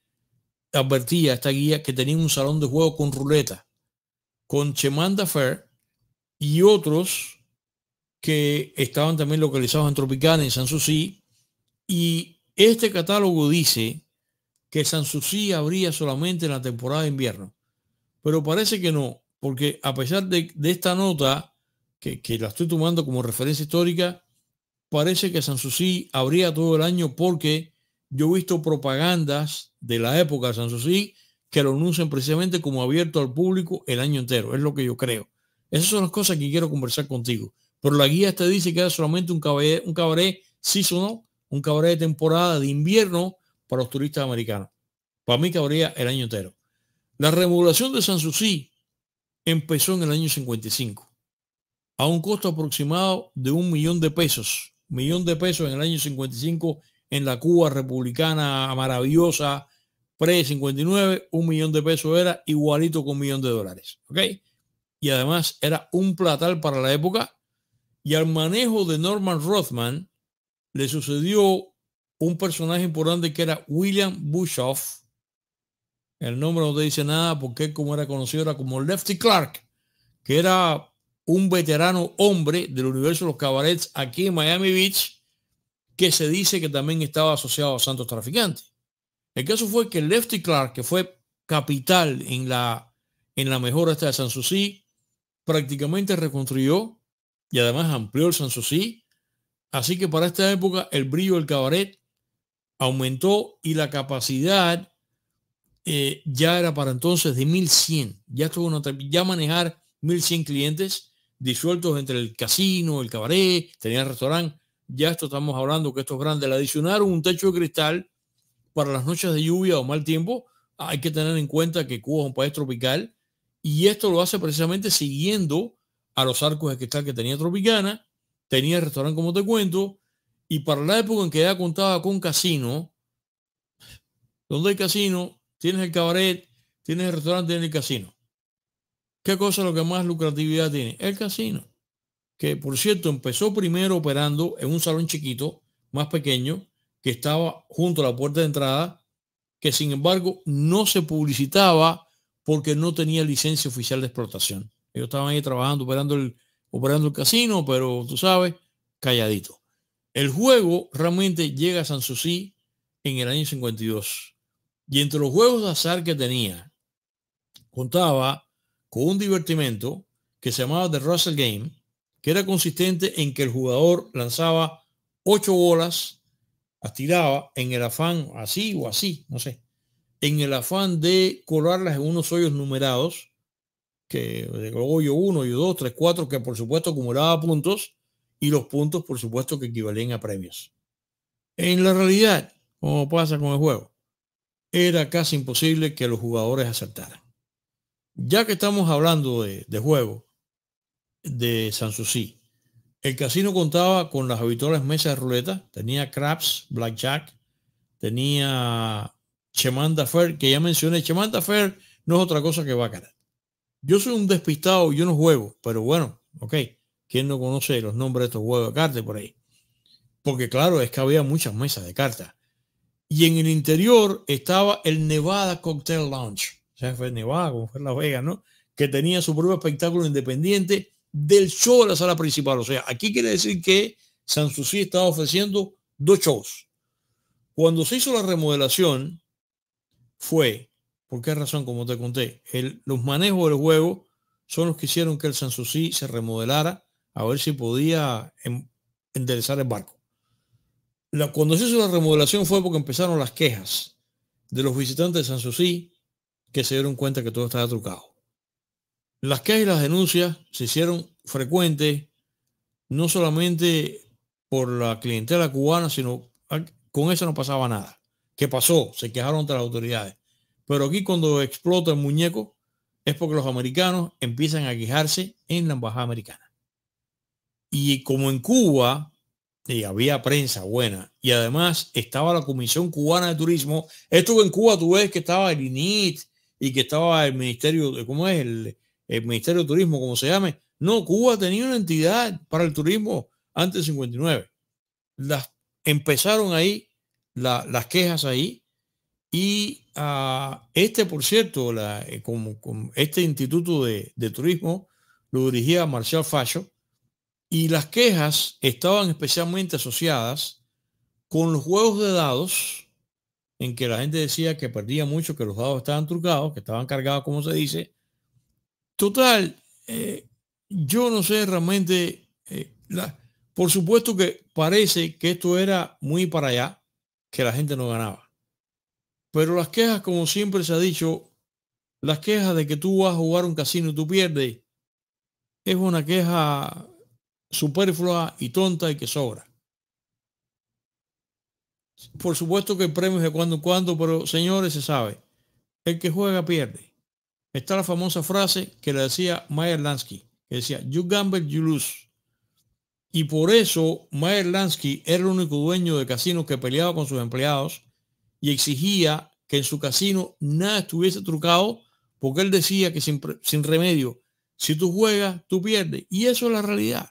advertía esta guía que tenía un salón de juego con ruleta con Chemanda y otros que estaban también localizados en Tropicana, en Sanssouci. Y este catálogo dice que Sanssouci habría solamente en la temporada de invierno. Pero parece que no, porque a pesar de, esta nota, que, la estoy tomando como referencia histórica, parece que Sanssouci habría todo el año porque yo he visto propagandas de la época de Sanssouci que lo anuncian precisamente como abierto al público el año entero. Es lo que yo creo. Esas son las cosas que quiero conversar contigo. Pero la guía te dice que es solamente un cabaret, un cabaret no un cabaret de temporada de invierno para los turistas americanos. Para mí cabría el año entero. La remodelación de Sanssouci empezó en el año 55 a un costo aproximado de un millón de pesos. millón de pesos en el año 55 en la Cuba republicana maravillosa, 59, un millón de pesos era igualito con un millón de dólares. Y además era un platal para la época. Y al manejo de Norman Rothman le sucedió un personaje importante que era William Bushoff. El nombre no te dice nada porque como era conocido era como Lefty Clark, que era un veterano hombre del universo de los cabarets aquí en Miami Beach, que se dice que también estaba asociado a santos traficantes. El caso fue que Lefty Clark, que fue capital en la, en la mejora esta de Sanssouci, prácticamente reconstruyó y además amplió el Sanssouci. Así que para esta época el brillo del cabaret aumentó y la capacidad eh, ya era para entonces de 1100. Ya, estuvo ya manejar 1100 clientes disueltos entre el casino, el cabaret, tenía restaurante. Ya esto estamos hablando que esto es grande. le adicionaron un techo de cristal para las noches de lluvia o mal tiempo, hay que tener en cuenta que Cuba es un país tropical y esto lo hace precisamente siguiendo a los arcos de cristal que tenía Tropicana, tenía el restaurante como te cuento, y para la época en que ya contaba con casino, donde hay casino, tienes el cabaret, tienes el restaurante, tienes el casino. ¿Qué cosa es lo que más lucratividad tiene? El casino, que por cierto empezó primero operando en un salón chiquito, más pequeño, que estaba junto a la puerta de entrada, que sin embargo no se publicitaba porque no tenía licencia oficial de explotación. Ellos estaban ahí trabajando, operando el, operando el casino, pero tú sabes, calladito. El juego realmente llega a Sanssouci en el año 52. Y entre los juegos de azar que tenía, contaba con un divertimento que se llamaba The Russell Game, que era consistente en que el jugador lanzaba ocho bolas las tiraba en el afán, así o así, no sé, en el afán de colarlas en unos hoyos numerados, que de hoyo uno, hoyo dos, 3, cuatro, que por supuesto acumulaba puntos, y los puntos por supuesto que equivalían a premios. En la realidad, como pasa con el juego, era casi imposible que los jugadores acertaran. Ya que estamos hablando de, de juego, de Sanssouci, el casino contaba con las habituales mesas de ruleta, tenía craps, blackjack, tenía Chemanda Fair, que ya mencioné. Chemanda Fair no es otra cosa que bacana. Yo soy un despistado, yo no juego, pero bueno, ok. ¿Quién no conoce los nombres de estos juegos de cartas por ahí? Porque claro, es que había muchas mesas de cartas. Y en el interior estaba el Nevada Cocktail Lounge. O sea, fue Nevada, como fue Las Vegas, ¿no? Que tenía su propio espectáculo independiente del show de la sala principal. O sea, aquí quiere decir que Sanssouci estaba ofreciendo dos shows. Cuando se hizo la remodelación, fue, ¿por qué razón? Como te conté, los manejos del juego son los que hicieron que el Sanssouci se remodelara a ver si podía enderezar el barco. La, cuando se hizo la remodelación fue porque empezaron las quejas de los visitantes de Sanssouci que se dieron cuenta que todo estaba trucado. Las quejas y las denuncias se hicieron frecuentes, no solamente por la clientela cubana, sino con eso no pasaba nada. ¿Qué pasó? Se quejaron ante las autoridades. Pero aquí cuando explota el muñeco es porque los americanos empiezan a quejarse en la embajada americana. Y como en Cuba y había prensa buena y además estaba la Comisión Cubana de Turismo, esto en Cuba tú ves que estaba el INIT y que estaba el Ministerio de, ¿cómo es? El, el Ministerio de Turismo, como se llame. No, Cuba tenía una entidad para el turismo antes del 59. Las, empezaron ahí las quejas ahí y ah, este, por cierto, la, eh, como, este instituto de, turismo lo dirigía Marcial Facho y las quejas estaban especialmente asociadas con los juegos de dados en que la gente decía que perdía mucho, que los dados estaban trucados, que estaban cargados, como se dice, Total, eh, yo no sé realmente, eh, por supuesto que parece que esto era muy para allá, que la gente no ganaba. Pero las quejas, como siempre se ha dicho, las quejas de que tú vas a jugar un casino y tú pierdes, es una queja superflua y tonta y que sobra. Por supuesto que premios de cuando en cuando, pero señores, se sabe, el que juega pierde está la famosa frase que le decía Meyer Lansky, que decía, you gamble, you lose. Y por eso Meyer Lansky era el único dueño de casino que peleaba con sus empleados y exigía que en su casino nada estuviese trucado, porque él decía que sin, sin remedio, si tú juegas, tú pierdes. Y eso es la realidad.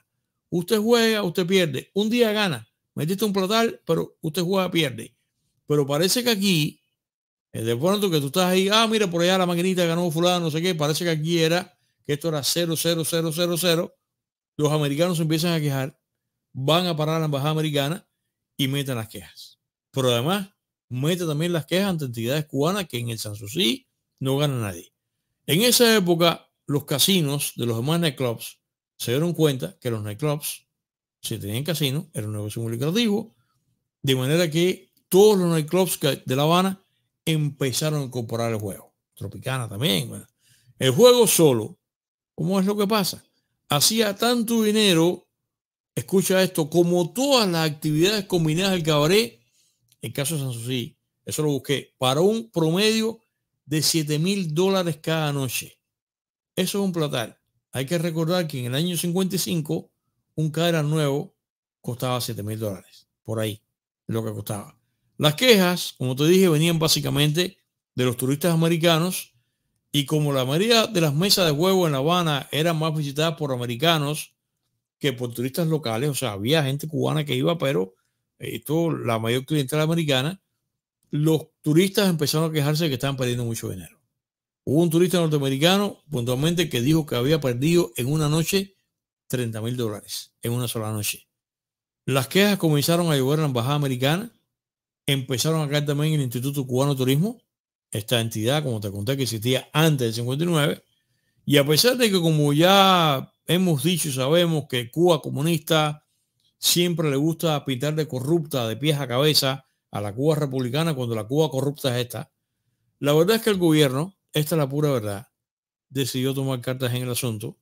Usted juega, usted pierde. Un día gana. Metiste un platal, pero usted juega, pierde. Pero parece que aquí eh, de pronto que tú estás ahí, ah, mira, por allá la maquinita ganó fulano, no sé qué, parece que aquí era, que esto era 00000, Los americanos empiezan a quejar, van a parar a la embajada americana y meten las quejas. Pero además, mete también las quejas ante entidades cubanas que en el sí no gana nadie. En esa época, los casinos de los demás nightclubs se dieron cuenta que los nightclubs, si tenían casino, era un negocio muy lucrativo, de manera que todos los nightclubs de La Habana empezaron a incorporar el juego. Tropicana también. El juego solo, ¿cómo es lo que pasa? Hacía tanto dinero, escucha esto, como todas las actividades combinadas del cabaret, en caso de Susi eso lo busqué, para un promedio de 7 mil dólares cada noche. Eso es un platal. Hay que recordar que en el año 55, un cadera nuevo costaba 7 mil dólares, por ahí, lo que costaba. Las quejas, como te dije, venían básicamente de los turistas americanos y como la mayoría de las mesas de huevo en La Habana eran más visitadas por americanos que por turistas locales, o sea, había gente cubana que iba, pero eh, esto, la mayor clientela americana, los turistas empezaron a quejarse de que estaban perdiendo mucho dinero. Hubo un turista norteamericano puntualmente que dijo que había perdido en una noche 30 mil dólares, en una sola noche. Las quejas comenzaron a llegar a la embajada americana empezaron a caer también el Instituto Cubano de Turismo, esta entidad, como te conté, que existía antes del 59, y a pesar de que como ya hemos dicho y sabemos que Cuba comunista siempre le gusta pitar de corrupta de pies a cabeza a la Cuba republicana cuando la Cuba corrupta es esta, la verdad es que el gobierno, esta es la pura verdad, decidió tomar cartas en el asunto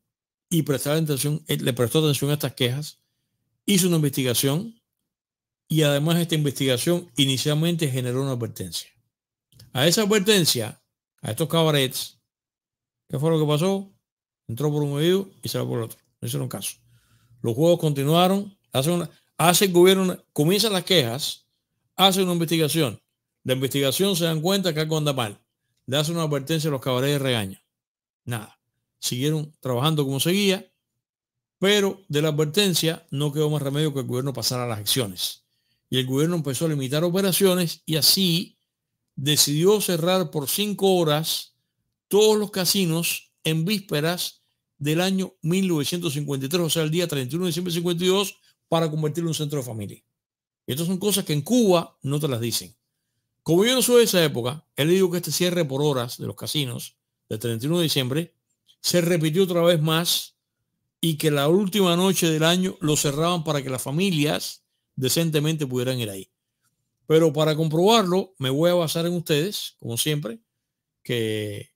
y prestar atención, le prestó atención a estas quejas, hizo una investigación y además esta investigación inicialmente generó una advertencia. A esa advertencia, a estos cabarets, ¿qué fue lo que pasó? Entró por un oído y salió por el otro. No hicieron caso. Los juegos continuaron. Hace, el gobierno, comienzan las quejas, hace una investigación. La investigación se dan cuenta que algo anda mal. Le hace una advertencia a los cabarets de regaña. Nada. Siguieron trabajando como seguía, pero de la advertencia no quedó más remedio que el gobierno pasara a las acciones y el gobierno empezó a limitar operaciones y así decidió cerrar por cinco horas todos los casinos en vísperas del año 1953, o sea, el día 31 de diciembre de 52, para convertirlo en un centro de familia. Y estas son cosas que en Cuba no te las dicen. Como yo no soy de esa época, él dijo que este cierre por horas de los casinos del 31 de diciembre se repitió otra vez más y que la última noche del año lo cerraban para que las familias decentemente pudieran ir ahí. Pero para comprobarlo, me voy a basar en ustedes, como siempre, que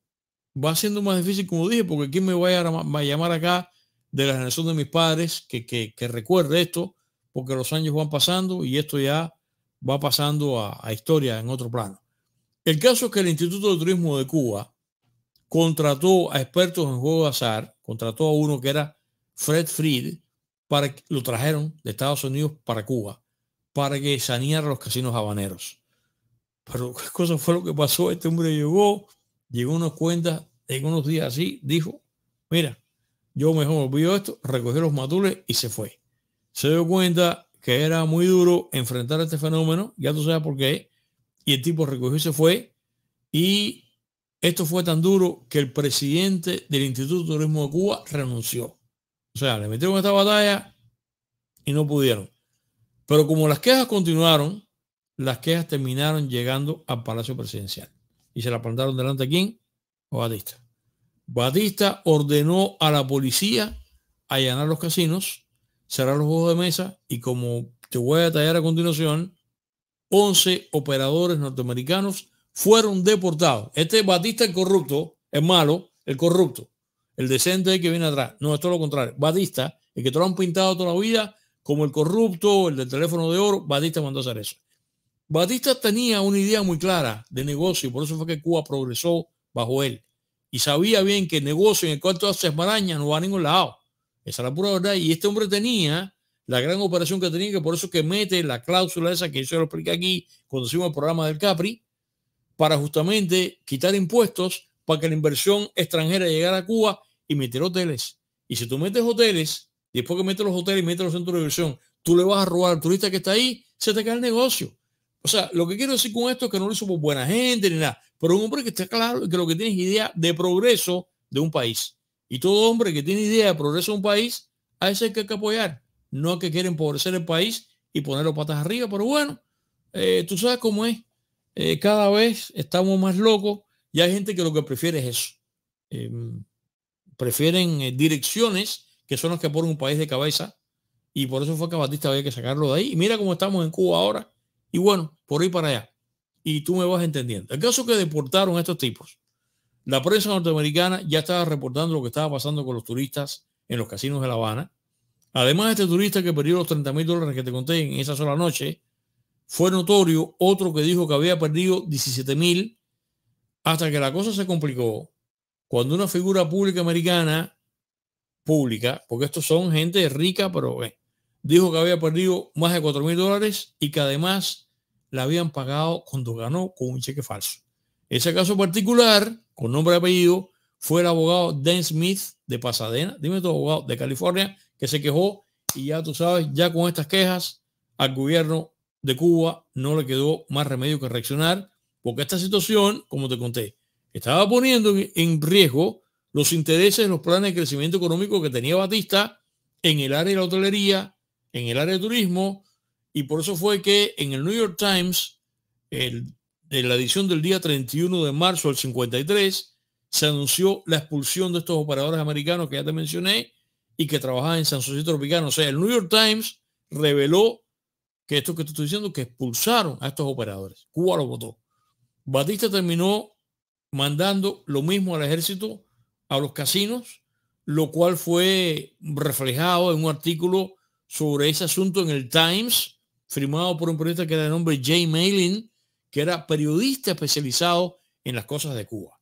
va siendo más difícil, como dije, porque quién me vaya a llamar acá de la generación de mis padres que, recuerde esto, porque los años van pasando y esto ya va pasando a, a, historia en otro plano. El caso es que el Instituto de Turismo de Cuba contrató a expertos en juego de azar, contrató a uno que era Fred Fried, para lo trajeron de Estados Unidos para Cuba, para que sanearan los casinos habaneros. Pero qué cosa fue lo que pasó. Este hombre llegó, llegó a unas cuentas, en unos días así, dijo, mira, yo mejor olvido esto, recogió los matules y se fue. Se dio cuenta que era muy duro enfrentar este fenómeno, ya tú sabes por qué, y el tipo recogió y se fue. Y esto fue tan duro que el presidente del Instituto de Turismo de Cuba renunció. O sea, le metieron esta batalla y no pudieron. Pero como las quejas continuaron, las quejas terminaron llegando al Palacio Presidencial. Y se la plantaron delante a quién? A Batista. Batista ordenó a la policía allanar los casinos, cerrar los juegos de mesa y como te voy a detallar a continuación, 11 operadores norteamericanos fueron deportados. Este Batista el corrupto, el malo, el corrupto, el decente que viene atrás. No, es todo lo contrario. Batista, el que te lo han pintado toda la vida como el corrupto, el del teléfono de oro, Batista mandó a hacer eso. Batista tenía una idea muy clara de negocio y por eso fue que Cuba progresó bajo él. Y sabía bien que el negocio en el cual todas se esmarañan no va a ningún lado. Esa es la pura verdad. Y este hombre tenía la gran operación que tenía, que por eso que mete la cláusula esa que yo lo expliqué aquí cuando hicimos el programa del Capri, para justamente quitar impuestos para que la inversión extranjera llegara a Cuba y meter hoteles. Y si tú metes hoteles, después que metes los hoteles y metes los centros de diversión, tú le vas a robar al turista que está ahí, se te cae el negocio. O sea, lo que quiero decir con esto es que no lo hizo por buena gente ni nada, pero un hombre que está claro que lo que tiene es idea de progreso de un país. Y todo hombre que tiene idea de progreso de un país, a ese hay que apoyar, no a que quieren empobrecer el país y ponerlo patas arriba. Pero bueno, eh, tú sabes cómo es. Eh, cada vez estamos más locos y hay gente que lo que prefiere es eso. Em, prefieren eh, direcciones, que son las que ponen un país de cabeza, y por eso fue que Batista había que sacarlo de ahí. Y mira cómo estamos en Cuba ahora, y bueno, por ahí para allá. Y tú me vas entendiendo. El caso que deportaron a estos tipos. La prensa norteamericana ya estaba reportando lo que estaba pasando con los turistas en los casinos de La Habana. Además, este turista que perdió los 30 mil dólares que te conté en esa sola noche, fue notorio otro que dijo que había perdido 17 mil hasta que la cosa se complicó cuando una figura pública americana, pública, porque estos son gente rica, pero eh, dijo que había perdido más de 4 mil dólares y que además la habían pagado cuando ganó con un cheque falso. Ese caso particular, con nombre y apellido, fue el abogado Dan Smith de Pasadena, dime tu abogado de California, que se quejó y ya tú sabes, ya con estas quejas al gobierno de Cuba no le quedó más remedio que reaccionar, porque esta situación, como te conté, estaba poniendo en riesgo los intereses los planes de crecimiento económico que tenía Batista en el área de la hotelería, en el área de turismo, y por eso fue que en el New York Times, en la edición del día 31 de marzo del 53, se anunció la expulsión de estos operadores americanos que ya te mencioné y que trabajaban en San José Tropicano. O sea, el New York Times reveló que esto que estoy diciendo, que expulsaron a estos operadores. Cuba lo votó. Batista terminó mandando lo mismo al ejército, a los casinos, lo cual fue reflejado en un artículo sobre ese asunto en el Times, firmado por un periodista que era de nombre Jay Mailin, que era periodista especializado en las cosas de Cuba.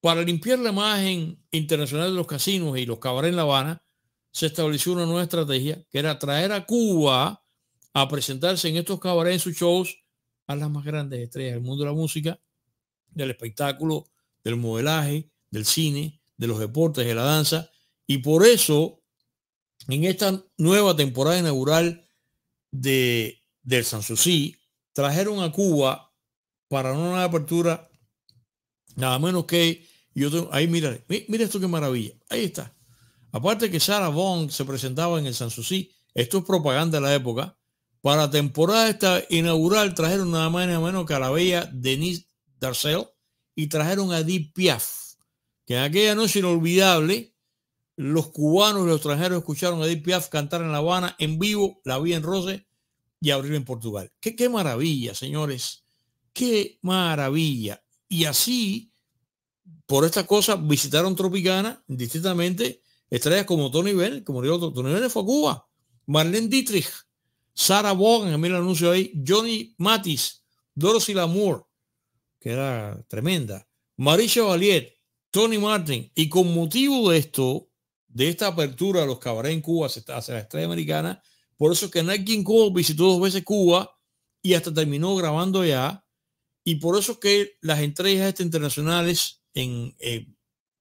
Para limpiar la imagen internacional de los casinos y los cabarets en La Habana, se estableció una nueva estrategia que era traer a Cuba a presentarse en estos cabarets, en sus shows, a las más grandes estrellas del mundo de la música del espectáculo, del modelaje, del cine, de los deportes, de la danza. Y por eso, en esta nueva temporada inaugural de, del Sanssouci, trajeron a Cuba para una apertura, nada menos que, yo ahí mira, mira esto qué maravilla, ahí está. Aparte que Sarah Bond se presentaba en el Sanssouci, esto es propaganda de la época, para temporada esta inaugural trajeron nada más nada menos que a la bella Denise Darcel, y trajeron a Di Piaf, que en aquella noche inolvidable, los cubanos y los extranjeros escucharon a Di Piaf cantar en La Habana en vivo, la vi en Rose y abrir en Portugal. Qué, qué maravilla, señores. Qué maravilla. Y así, por esta cosa, visitaron Tropicana distintamente estrellas como Tony Bennett, como digo, Tony Bennett fue a Cuba, Marlene Dietrich, Sarah Vaughan, mí el anuncio ahí, Johnny Matis, Dorothy Lamour, que era tremenda. Marisha Valiet, Tony Martin, y con motivo de esto, de esta apertura a los cabarets en Cuba hacia la estrella americana, por eso que Nike King visitó dos veces Cuba y hasta terminó grabando ya y por eso que las entregas internacionales en, eh,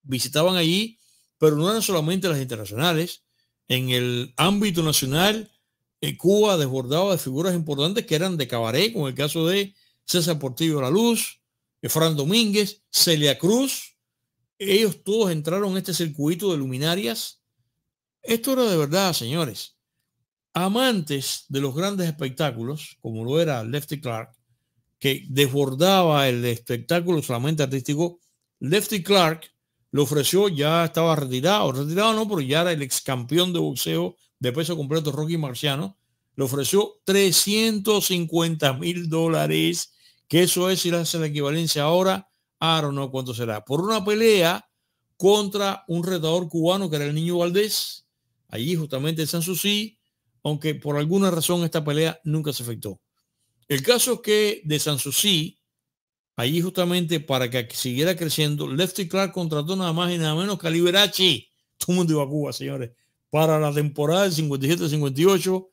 visitaban allí, pero no eran solamente las internacionales, en el ámbito nacional, eh, Cuba desbordaba de figuras importantes que eran de cabaret, con el caso de César Portillo La Luz, eh, Fran Domínguez, Celia Cruz, ellos todos entraron en este circuito de luminarias. Esto era de verdad, señores. Amantes de los grandes espectáculos, como lo era Lefty Clark, que desbordaba el espectáculo solamente artístico, Lefty Clark lo ofreció, ya estaba retirado, retirado no, pero ya era el ex campeón de boxeo de peso completo Rocky Marciano, le ofreció 350 mil dólares que eso es si le la equivalencia ahora, ahora no cuánto será. Por una pelea contra un retador cubano que era el niño Valdés, allí justamente en San aunque por alguna razón esta pelea nunca se efectuó. El caso es que de San Susi, allí justamente para que siguiera creciendo, Lefty Clark contrató nada más y nada menos que a Todo mundo iba a Cuba, señores, para la temporada del 57-58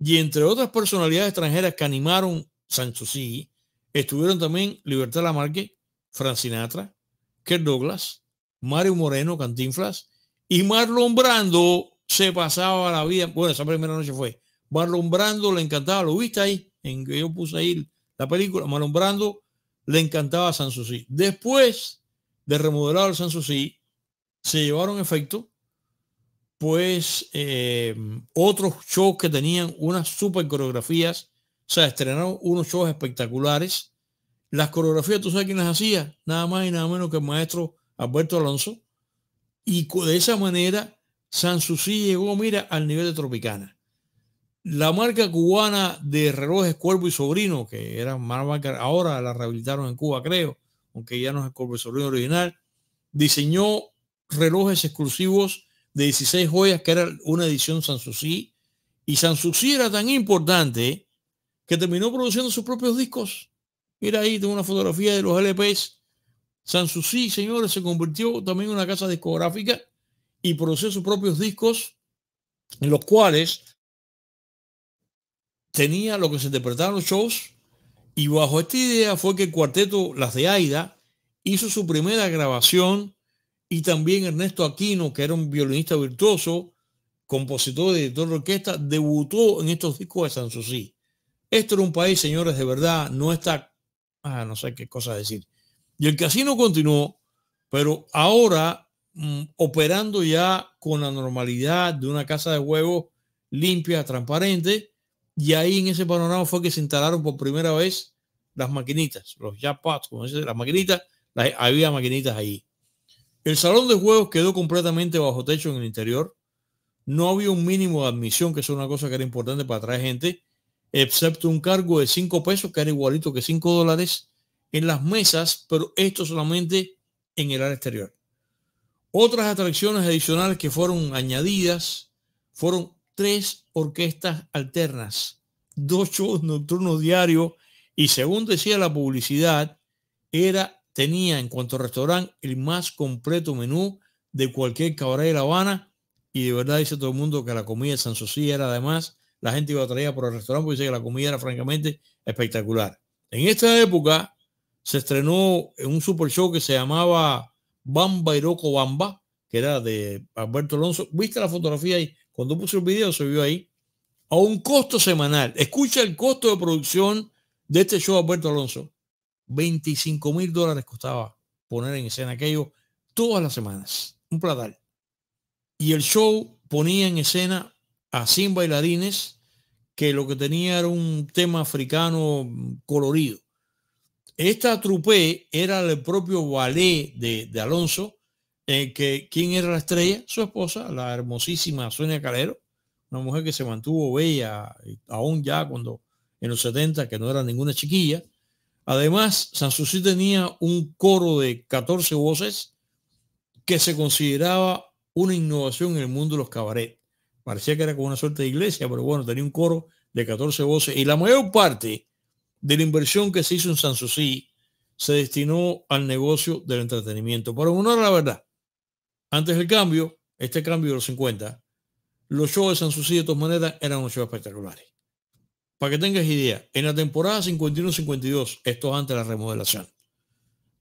y entre otras personalidades extranjeras que animaron San Susi, Estuvieron también Libertad Lamarque, Francinatra, Kirk Douglas, Mario Moreno, Cantinflas y Marlon Brando se pasaba la vida. Bueno, esa primera noche fue. Marlon Brando le encantaba, lo viste ahí, en que yo puse ahí la película. Marlon Brando le encantaba Sanssouci. Después de remodelar el Sanssouci, se llevaron efecto pues eh, otros shows que tenían unas super coreografías o sea, estrenaron unos shows espectaculares. Las coreografías, ¿tú sabes quién las hacía? Nada más y nada menos que el maestro Alberto Alonso. Y de esa manera, Sanssouci llegó, mira, al nivel de Tropicana. La marca cubana de relojes Cuervo y Sobrino, que era más marca, ahora la rehabilitaron en Cuba, creo, aunque ya no es el Cuervo y Sobrino original, diseñó relojes exclusivos de 16 joyas, que era una edición Sanssouci. Y Sanssouci era tan importante que terminó produciendo sus propios discos. Mira ahí, tengo una fotografía de los LPs. Sanssouci, señores, se convirtió también en una casa discográfica y produjo sus propios discos, en los cuales tenía lo que se interpretaban los shows. Y bajo esta idea fue que el cuarteto Las de Aida hizo su primera grabación y también Ernesto Aquino, que era un violinista virtuoso, compositor y director de orquesta, debutó en estos discos de Sanssouci. Esto era un país, señores, de verdad, no está, ah, no sé qué cosa decir. Y el casino continuó, pero ahora mm, operando ya con la normalidad de una casa de juegos limpia, transparente, y ahí en ese panorama fue que se instalaron por primera vez las maquinitas, los jackpots, como dice, las maquinitas, había maquinitas ahí. El salón de juegos quedó completamente bajo techo en el interior. No había un mínimo de admisión, que es una cosa que era importante para atraer gente excepto un cargo de 5 pesos, que era igualito que 5 dólares, en las mesas, pero esto solamente en el área exterior. Otras atracciones adicionales que fueron añadidas fueron tres orquestas alternas, dos shows nocturnos diarios y según decía la publicidad, era, tenía en cuanto al restaurante el más completo menú de cualquier cabaret de La Habana y de verdad dice todo el mundo que la comida de San era además la gente iba a traer por el restaurante porque dice que la comida era francamente espectacular. En esta época se estrenó un super show que se llamaba Bamba Roco Bamba, que era de Alberto Alonso. ¿Viste la fotografía ahí? Cuando puse el video se vio ahí. A un costo semanal. Escucha el costo de producción de este show Alberto Alonso. 25 mil dólares costaba poner en escena aquello todas las semanas. Un platal. Y el show ponía en escena a 100 bailarines que lo que tenía era un tema africano colorido. Esta trupe era el propio ballet de, Alonso, eh, que quien era la estrella, su esposa, la hermosísima Sonia Calero, una mujer que se mantuvo bella eh, aún ya cuando en los 70, que no era ninguna chiquilla. Además, Sanssouci tenía un coro de 14 voces que se consideraba una innovación en el mundo de los cabarets parecía que era como una suerte de iglesia, pero bueno, tenía un coro de 14 voces y la mayor parte de la inversión que se hizo en Sanssouci se destinó al negocio del entretenimiento. Pero uno la verdad. Antes del cambio, este cambio de los 50, los shows de Sanssouci de todas maneras eran unos shows espectaculares. Para que tengas idea, en la temporada 51-52, esto antes de la remodelación,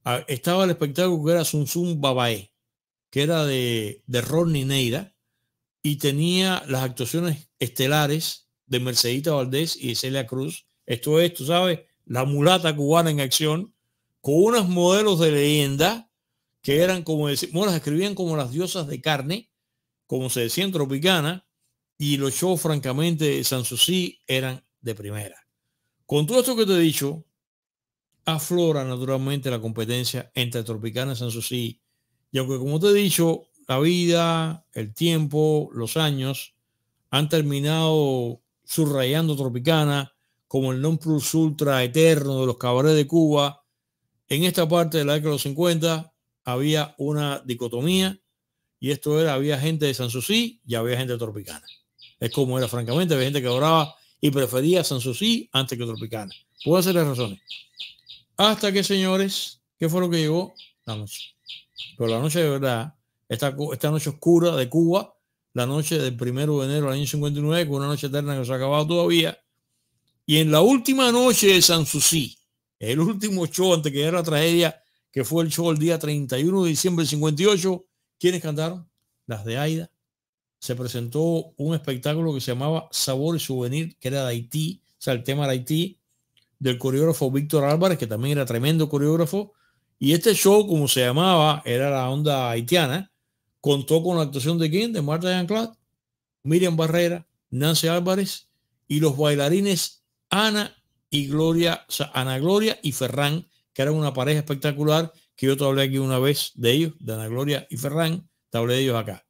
ah, estaba el espectáculo que era Sun Babae, que era de, de Ronnie Neira, y tenía las actuaciones estelares de Mercedita Valdés y Celia Cruz. Esto es, tú sabes, la mulata cubana en acción, con unos modelos de leyenda que eran como, bueno, las escribían como las diosas de carne, como se decía en Tropicana, y los shows, francamente, de Sanssouci eran de primera. Con todo esto que te he dicho, aflora naturalmente la competencia entre Tropicana y Sanssouci. Y aunque, como te he dicho, la vida, el tiempo, los años han terminado subrayando Tropicana como el non plus ultra eterno de los cabarets de Cuba. En esta parte de la década de los 50 había una dicotomía y esto era, había gente de Sanssouci y había gente de Tropicana. Es como era, francamente, había gente que adoraba y prefería Sanssouci antes que Tropicana. Puedo hacer las razones. Hasta que, señores, ¿qué fue lo que llegó? La noche. Pero la noche de verdad esta, noche oscura de Cuba, la noche del primero de enero del año 59, con una noche eterna que no se ha acabado todavía. Y en la última noche de Sanssouci, el último show antes que era la tragedia, que fue el show el día 31 de diciembre del 58, ¿quiénes cantaron? Las de Aida. Se presentó un espectáculo que se llamaba Sabor y Souvenir, que era de Haití, o sea, el tema de Haití, del coreógrafo Víctor Álvarez, que también era tremendo coreógrafo. Y este show, como se llamaba, era la onda haitiana, contó con la actuación de quién? De Marta Janclat, Miriam Barrera, Nancy Álvarez y los bailarines Ana y Gloria, o sea, Ana Gloria y ferrán que eran una pareja espectacular, que yo te hablé aquí una vez de ellos, de Ana Gloria y ferrán te hablé de ellos acá.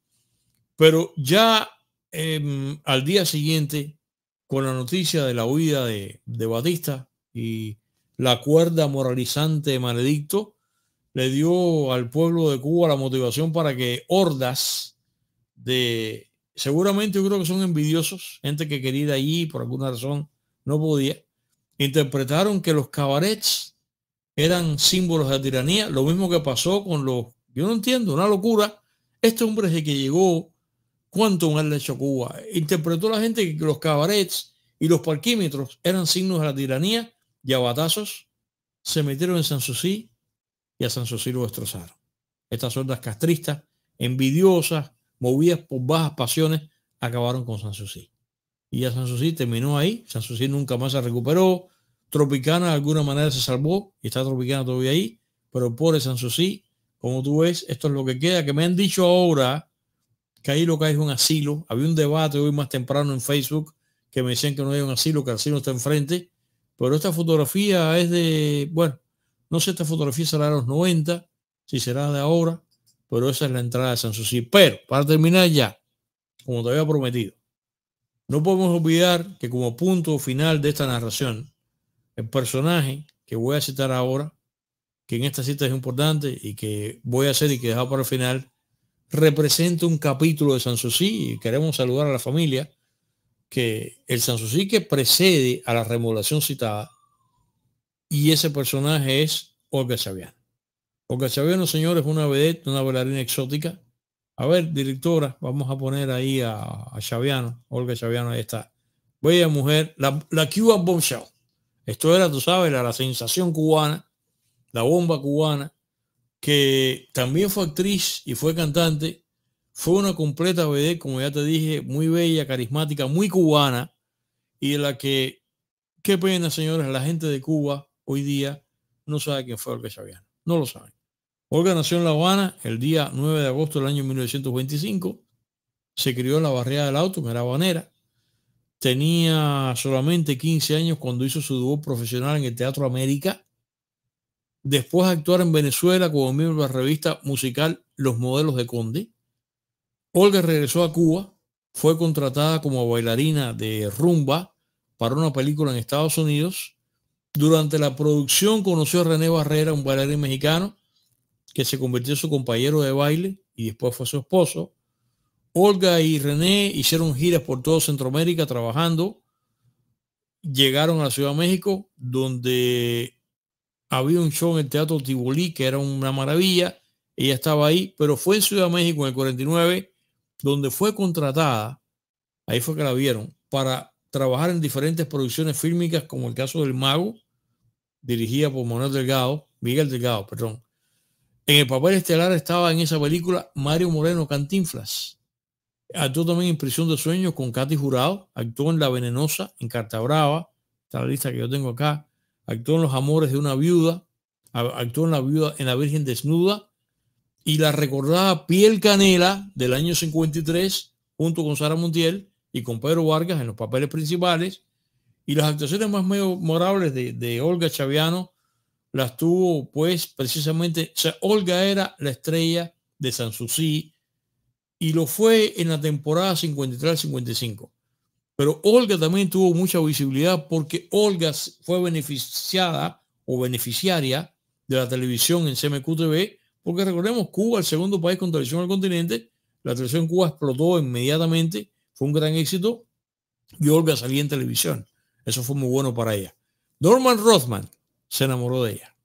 Pero ya em, al día siguiente, con la noticia de la huida de, de Batista y la cuerda moralizante de Maledicto, le dio al pueblo de Cuba la motivación para que hordas de, seguramente yo creo que son envidiosos, gente que quería ir allí por alguna razón no podía, interpretaron que los cabarets eran símbolos de tiranía, lo mismo que pasó con los, yo no entiendo, una locura, este hombre es el que llegó, cuánto un le hecho Cuba, interpretó la gente que los cabarets y los parquímetros eran signos de la tiranía y abatazos batazos se metieron en San y a lo destrozaron. Estas hordas castristas, envidiosas, movidas por bajas pasiones, acabaron con San Susí. Y ya José terminó ahí, San Susí nunca más se recuperó, Tropicana de alguna manera se salvó y está Tropicana todavía ahí, pero pobre Susí, como tú ves, esto es lo que queda, que me han dicho ahora que ahí lo que hay es un asilo, había un debate hoy más temprano en Facebook que me decían que no hay un asilo, que el asilo está enfrente, pero esta fotografía es de, bueno, no sé esta fotografía será de los 90, si será de ahora, pero esa es la entrada de Sanssouci. Pero para terminar ya, como te había prometido, no podemos olvidar que como punto final de esta narración, el personaje que voy a citar ahora, que en esta cita es importante y que voy a hacer y que dejar para el final, representa un capítulo de Sanssouci y queremos saludar a la familia que el Sanssouci que precede a la remodelación citada y ese personaje es Olga Chaviano. Olga Chaviano, señores, es una vedette, una bailarina exótica. A ver, directora, vamos a poner ahí a, Chaviano, Olga Chaviano, ahí está. Bella mujer, la, la Cuba Bombshell. Esto era, tú sabes, la, la sensación cubana, la bomba cubana, que también fue actriz y fue cantante. Fue una completa vedette, como ya te dije, muy bella, carismática, muy cubana, y en la que, qué pena, señores, la gente de Cuba hoy día no sabe quién fue Olga Chaviano. No lo saben. Olga nació en La Habana el día 9 de agosto del año 1925. Se crió en la barriada del auto, en la habanera. Tenía solamente 15 años cuando hizo su debut profesional en el Teatro América. Después de actuar en Venezuela como miembro de la revista musical Los Modelos de Conde. Olga regresó a Cuba, fue contratada como bailarina de rumba para una película en Estados Unidos durante la producción conoció a René Barrera, un bailarín mexicano, que se convirtió en su compañero de baile y después fue su esposo. Olga y René hicieron giras por todo Centroamérica trabajando. Llegaron a la Ciudad de México, donde había un show en el Teatro Tibolí, que era una maravilla. Ella estaba ahí, pero fue en Ciudad de México en el 49, donde fue contratada, ahí fue que la vieron, para trabajar en diferentes producciones fílmicas, como el caso del Mago, dirigida por Manuel Delgado, Miguel Delgado, perdón. En el papel estelar estaba en esa película Mario Moreno Cantinflas. Actuó también en Prisión de Sueños con Katy Jurado. Actuó en La Venenosa, en Carta Brava. Está la lista que yo tengo acá. Actuó en Los Amores de una Viuda. Actuó en La Viuda, en La Virgen Desnuda. Y la recordada Piel Canela del año 53, junto con Sara Montiel y con Pedro Vargas en los papeles principales. Y las actuaciones más memorables de, Olga Chaviano las tuvo pues precisamente, o sea, Olga era la estrella de Susi y lo fue en la temporada 53-55. Pero Olga también tuvo mucha visibilidad porque Olga fue beneficiada o beneficiaria de la televisión en CMQTV, porque recordemos Cuba, el segundo país con televisión al continente, la televisión en Cuba explotó inmediatamente, fue un gran éxito y Olga salía en televisión. Eso fue muy bueno para ella. Norman Rothman se enamoró de ella.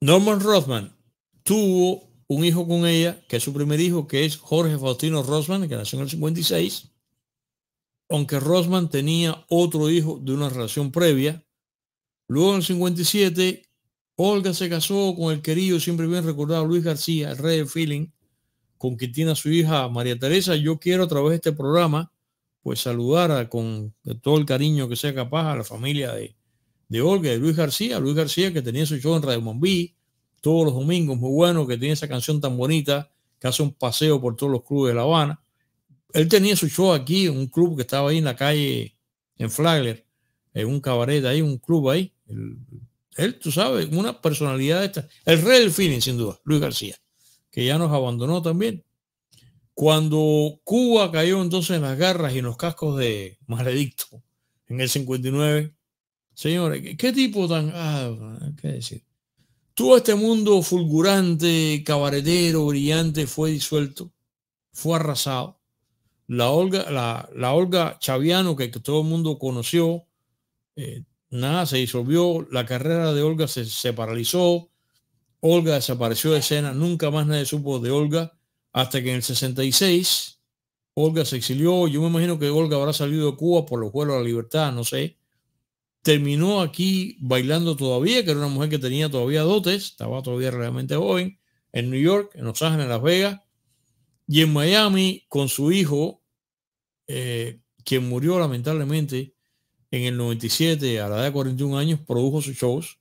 Norman Rothman tuvo un hijo con ella, que es su primer hijo, que es Jorge Faustino Rothman, que nació en el 56. Aunque Rothman tenía otro hijo de una relación previa. Luego en el 57, Olga se casó con el querido, siempre bien recordado, Luis García, el rey de feeling, con quien tiene a su hija María Teresa. Yo quiero a través de este programa pues saludar con todo el cariño que sea capaz a la familia de, de Olga de Luis García. Luis García que tenía su show en Radio Mambí todos los domingos, muy bueno, que tiene esa canción tan bonita, que hace un paseo por todos los clubes de La Habana. Él tenía su show aquí, un club que estaba ahí en la calle, en Flagler, en un cabaret ahí, un club ahí. Él, él tú sabes, una personalidad esta. El rey del feeling, sin duda, Luis García, que ya nos abandonó también. Cuando Cuba cayó entonces en las garras y en los cascos de Maledicto en el 59, señores, ¿qué tipo tan... Ah, ¿qué decir? Todo este mundo fulgurante, cabaretero, brillante fue disuelto, fue arrasado. La Olga, la, Olga Chaviano, que, todo el mundo conoció, eh, nada, se disolvió, la carrera de Olga se, se, paralizó, Olga desapareció de escena, nunca más nadie supo de Olga, hasta que en el 66 Olga se exilió. Yo me imagino que Olga habrá salido de Cuba por los vuelos a la libertad, no sé. Terminó aquí bailando todavía, que era una mujer que tenía todavía dotes, estaba todavía realmente joven, en New York, en Los Ángeles, en Las Vegas, y en Miami con su hijo, eh, quien murió lamentablemente en el 97 a la edad de 41 años, produjo sus shows.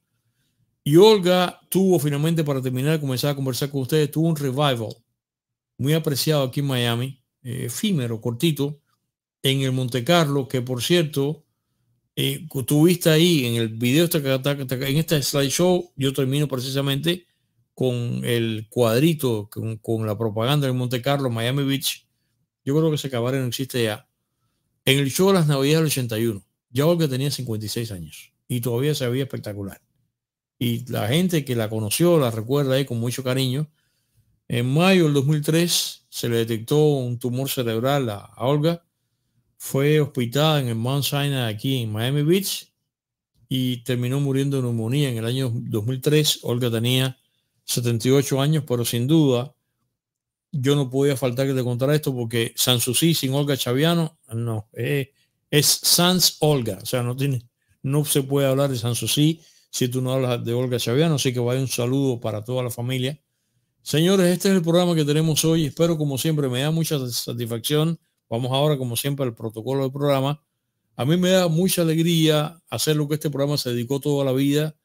Y Olga tuvo finalmente, para terminar, comenzar a conversar con ustedes, tuvo un revival muy apreciado aquí en Miami, eh, efímero, cortito, en el Monte Carlo, que por cierto, eh, tú viste ahí en el video, en este slideshow, yo termino precisamente con el cuadrito, con, la propaganda del Monte Carlo, Miami Beach. Yo creo que se acabaron, no existe ya. En el show de las Navidades del 81, ya que tenía 56 años y todavía se veía espectacular. Y la gente que la conoció la recuerda ahí con mucho cariño en mayo del 2003 se le detectó un tumor cerebral a, Olga. Fue hospitada en el Mount Sinai aquí en Miami Beach y terminó muriendo de neumonía en el año 2003. Olga tenía 78 años, pero sin duda yo no podía faltar que te contara esto porque Sanssouci sin Olga Chaviano no eh, es Sans Olga, o sea, no tiene, no se puede hablar de Sanssouci si tú no hablas de Olga Chaviano, así que vaya un saludo para toda la familia Señores, este es el programa que tenemos hoy. Espero, como siempre, me da mucha satisfacción. Vamos ahora, como siempre, al protocolo del programa. A mí me da mucha alegría hacer lo que este programa se dedicó toda la vida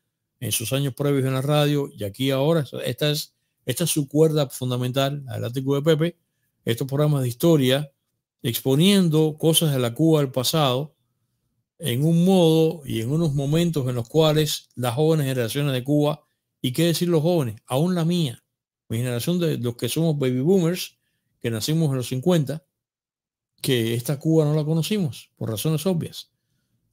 en sus años previos en la radio y aquí ahora. Esta es, su cuerda fundamental, la del de Pepe. Estos programas de historia exponiendo cosas de la Cuba del pasado en un modo y en unos momentos en los cuales las jóvenes generaciones de Cuba, y qué decir los jóvenes, aún la mía, generación de los que somos baby boomers, que nacimos en los 50, que esta Cuba no la conocimos, por razones obvias.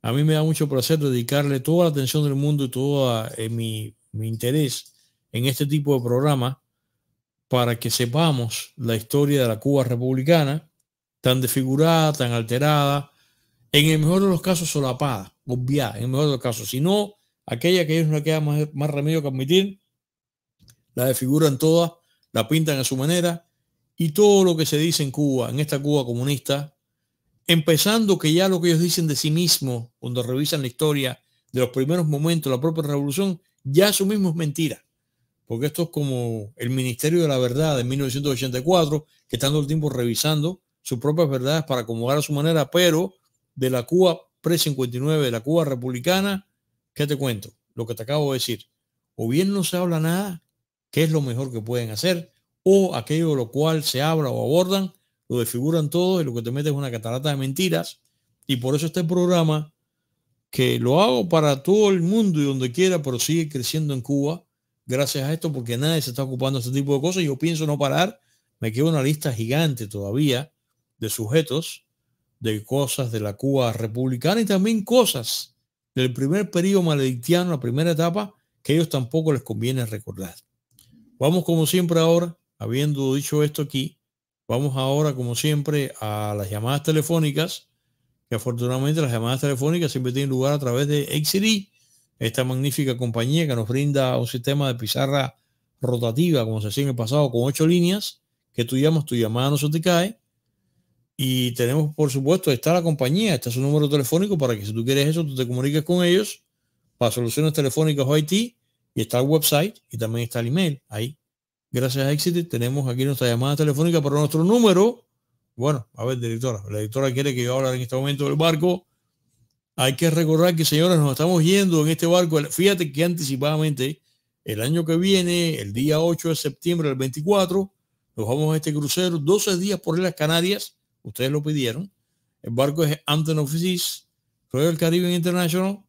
A mí me da mucho placer dedicarle toda la atención del mundo y todo eh, mi, mi interés en este tipo de programa para que sepamos la historia de la Cuba republicana, tan desfigurada, tan alterada, en el mejor de los casos solapada, obviada, en el mejor de los casos. Si no, aquella que ellos no queda más, más remedio que admitir la desfiguran todas, la pintan a su manera y todo lo que se dice en Cuba, en esta Cuba comunista, empezando que ya lo que ellos dicen de sí mismos, cuando revisan la historia de los primeros momentos de la propia revolución, ya eso mismo es mentira. Porque esto es como el Ministerio de la Verdad de 1984, que están todo el tiempo revisando sus propias verdades para acomodar a su manera, pero de la Cuba pre-59, de la Cuba republicana, ¿qué te cuento? Lo que te acabo de decir. O bien no se habla nada, que es lo mejor que pueden hacer, o aquello de lo cual se habla o abordan, lo desfiguran todo y lo que te mete es una catarata de mentiras. Y por eso este programa, que lo hago para todo el mundo y donde quiera, pero sigue creciendo en Cuba, gracias a esto, porque nadie se está ocupando de este tipo de cosas. Yo pienso no parar, me queda una lista gigante todavía de sujetos, de cosas de la Cuba republicana y también cosas del primer periodo maledictiano, la primera etapa, que ellos tampoco les conviene recordar. Vamos como siempre ahora, habiendo dicho esto aquí, vamos ahora como siempre a las llamadas telefónicas, que afortunadamente las llamadas telefónicas siempre tienen lugar a través de XCD, esta magnífica compañía que nos brinda un sistema de pizarra rotativa, como se hacía en el pasado, con ocho líneas, que tú llamas, tu llamada no se te cae. Y tenemos, por supuesto, está la compañía, está su número telefónico para que si tú quieres eso, tú te comuniques con ellos para soluciones telefónicas o IT y está el website y también está el email ahí. Gracias a Exit tenemos aquí nuestra llamada telefónica para nuestro número. Bueno, a ver, directora, la directora quiere que yo hable en este momento del barco. Hay que recordar que, señores, nos estamos yendo en este barco. Fíjate que anticipadamente, el año que viene, el día 8 de septiembre del 24, nos vamos a este crucero, 12 días por las Canarias. Ustedes lo pidieron. El barco es Anton Offices, Royal Caribbean International,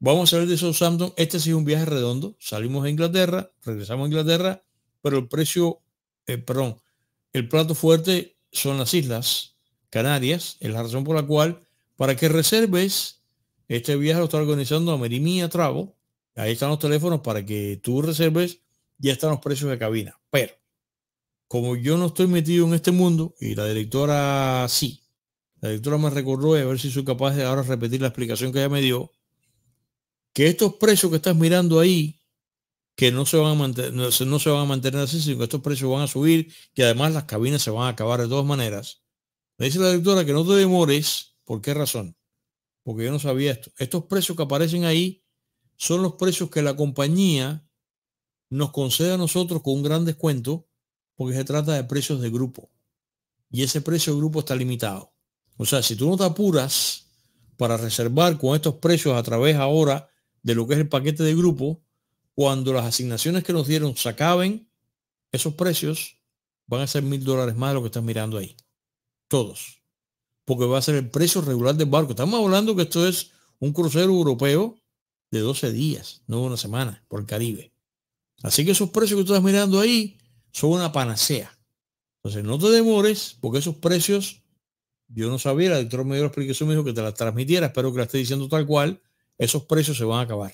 Vamos a salir de Southampton. Este sí es un viaje redondo. Salimos a Inglaterra, regresamos a Inglaterra, pero el precio, eh, perdón, el plato fuerte son las islas Canarias. Es la razón por la cual, para que reserves este viaje, lo está organizando Amerimia Travo. Ahí están los teléfonos para que tú reserves. Ya están los precios de cabina. Pero, como yo no estoy metido en este mundo y la directora sí, la directora me recordó, a ver si soy capaz de ahora repetir la explicación que ella me dio que estos precios que estás mirando ahí, que no se van a mantener, no, no se van a mantener así, sino que estos precios van a subir, que además las cabinas se van a acabar de todas maneras. Me dice la directora que no te demores, ¿por qué razón? Porque yo no sabía esto. Estos precios que aparecen ahí son los precios que la compañía nos concede a nosotros con un gran descuento, porque se trata de precios de grupo. Y ese precio de grupo está limitado. O sea, si tú no te apuras para reservar con estos precios a través ahora de lo que es el paquete de grupo, cuando las asignaciones que nos dieron se acaben, esos precios van a ser mil dólares más de lo que estás mirando ahí. Todos. Porque va a ser el precio regular del barco. Estamos hablando que esto es un crucero europeo de 12 días, no una semana, por el Caribe. Así que esos precios que tú estás mirando ahí son una panacea. Entonces no te demores, porque esos precios, yo no sabía, de doctor me dio la explicación, que te las transmitiera, espero que la esté diciendo tal cual, esos precios se van a acabar.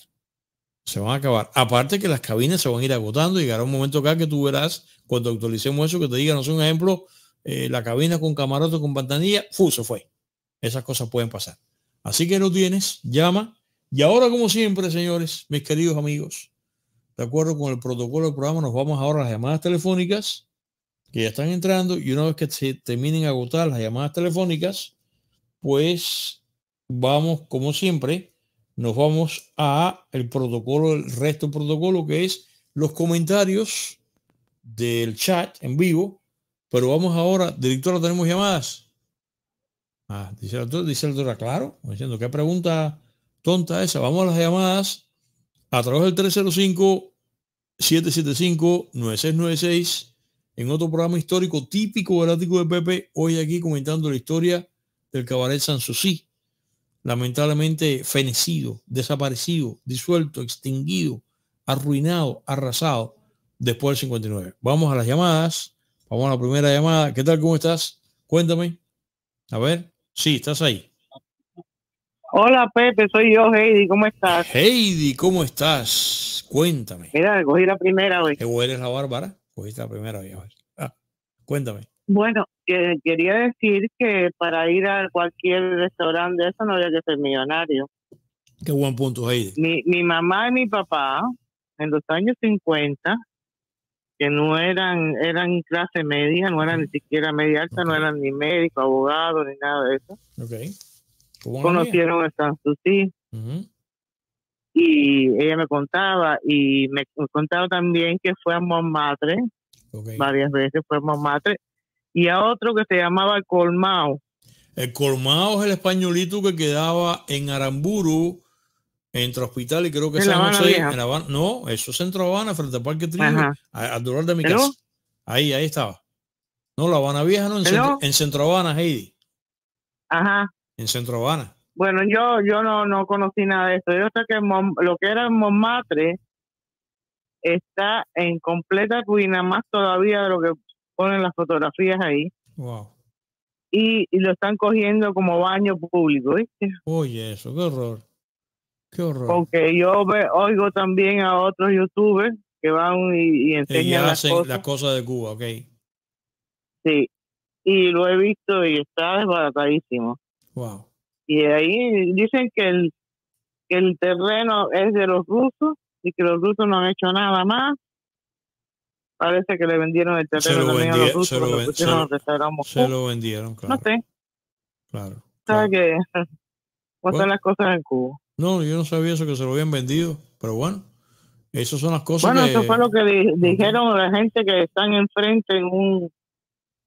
Se van a acabar. Aparte que las cabinas se van a ir agotando. Llegará un momento acá que tú verás, cuando actualicemos eso, que te digan, no sé, un ejemplo, eh, la cabina con camarote, con pantanilla, ¡fu! se fue. Esas cosas pueden pasar. Así que lo tienes, llama. Y ahora, como siempre, señores, mis queridos amigos, de acuerdo con el protocolo del programa, nos vamos ahora a las llamadas telefónicas que ya están entrando y una vez que se terminen agotar las llamadas telefónicas, pues vamos, como siempre, nos vamos a el protocolo, el resto del protocolo, que es los comentarios del chat en vivo. Pero vamos ahora, directora, tenemos llamadas. Ah, dice la doctora, dice claro, diciendo qué pregunta tonta esa. Vamos a las llamadas a través del 305-775-9696 en otro programa histórico típico del ático de Pepe, hoy aquí comentando la historia del cabaret Sanssouci lamentablemente fenecido, desaparecido, disuelto, extinguido, arruinado, arrasado después del 59. Vamos a las llamadas. Vamos a la primera llamada. ¿Qué tal? ¿Cómo estás? Cuéntame. A ver. Sí, estás ahí. Hola Pepe, soy yo Heidi, ¿cómo estás? Heidi, ¿cómo estás? Cuéntame. Mira, cogí la primera hoy. ¿Te hueles la bárbara, cogiste la primera hoy. A ver. Ah, cuéntame. Bueno, eh, quería decir que para ir a cualquier restaurante eso no había que ser millonario. Qué buen punto, ahí. Mi, mamá y mi papá, en los años 50, que no eran, eran clase media, no eran ni siquiera media alta, no eran ni médico, abogado, ni nada de eso. Conocieron a San Y ella me contaba, y me contaba también que fue a Montmartre, varias veces fue a Montmartre, y a otro que se llamaba Colmao. El Colmao es el españolito que quedaba en Aramburu, entre Hospital y creo que se San no, eso es Centro Habana, frente al Parque Trinidad, al dolor de mi casa. Ahí, ahí estaba. No, la Habana Vieja no, en, centro, Habana, Heidi. Ajá. En Centro Habana. Bueno, yo, yo no, no conocí nada de eso. Yo sé que lo que era Montmartre está en completa ruina, más todavía de lo que ponen las fotografías ahí. Y, lo están cogiendo como baño público, ¿viste? Oye, eso, qué horror. Qué horror. Porque yo oigo también a otros youtubers que van y, enseñan las, cosas. de Cuba, ok. Sí, y lo he visto y está desbaratadísimo. Wow. Y ahí dicen que el terreno es de los rusos y que los rusos no han hecho nada más Parece que le vendieron el terreno se lo a los rusos, se lo, vendieron, claro. No sé. Claro. ¿Sabes qué? son las cosas en Cuba? No, yo no sabía eso, que se lo habían vendido, pero bueno. Esas son las cosas Bueno, eso fue lo que dijeron la gente que están enfrente en un...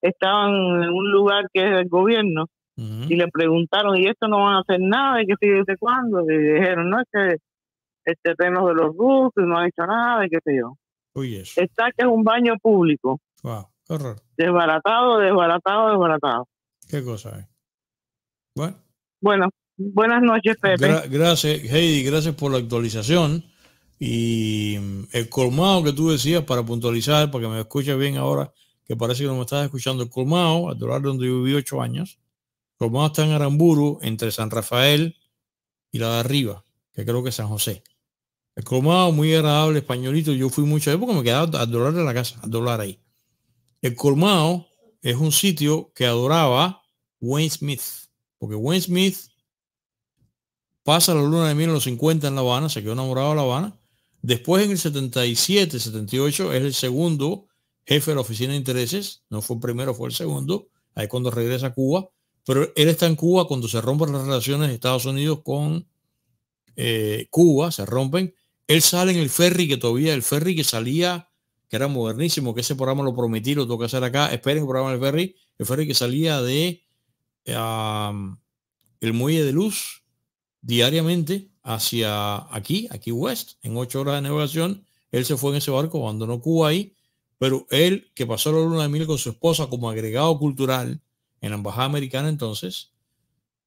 Estaban en un lugar que es el gobierno y le preguntaron, ¿y esto no van a hacer nada? ¿Y que sigue desde cuándo? Y dijeron, no, es que el terreno de los rusos no ha hecho nada, y qué sé yo. Está que es un baño público. Desbaratado, desbaratado, desbaratado. Qué cosa, es? Bueno. buenas noches, Pepe. gracias, Heidi, gracias por la actualización. Y mm, el colmado que tú decías, para puntualizar, para que me escuches bien ahora, que parece que no me estás escuchando, el colmado, al lugar donde yo viví ocho años, el colmado está en Aramburu, entre San Rafael y la de arriba, que creo que es San José. El colmado ah, muy agradable, españolito. Yo fui muchas veces porque me quedaba a adorar de la casa, a ahí. El colmado es un sitio que adoraba Wayne Smith, porque Wayne Smith pasa la luna de mil en los 50 en La Habana, se quedó enamorado de La Habana. Después en el 77, 78 es el segundo jefe de la oficina de intereses, no fue el primero, fue el segundo, ahí cuando regresa a Cuba, pero él está en Cuba cuando se rompen las relaciones de Estados Unidos con eh, Cuba, se rompen, él sale en el ferry que todavía, el ferry que salía, que era modernísimo, que ese programa lo prometí, lo tengo que hacer acá. Esperen el programa del ferry, el ferry que salía de el muelle de luz diariamente hacia aquí, aquí West, en ocho horas de navegación. Él se fue en ese barco, abandonó Cuba ahí, pero él, que pasó la luna de con su esposa como agregado cultural en la embajada americana entonces,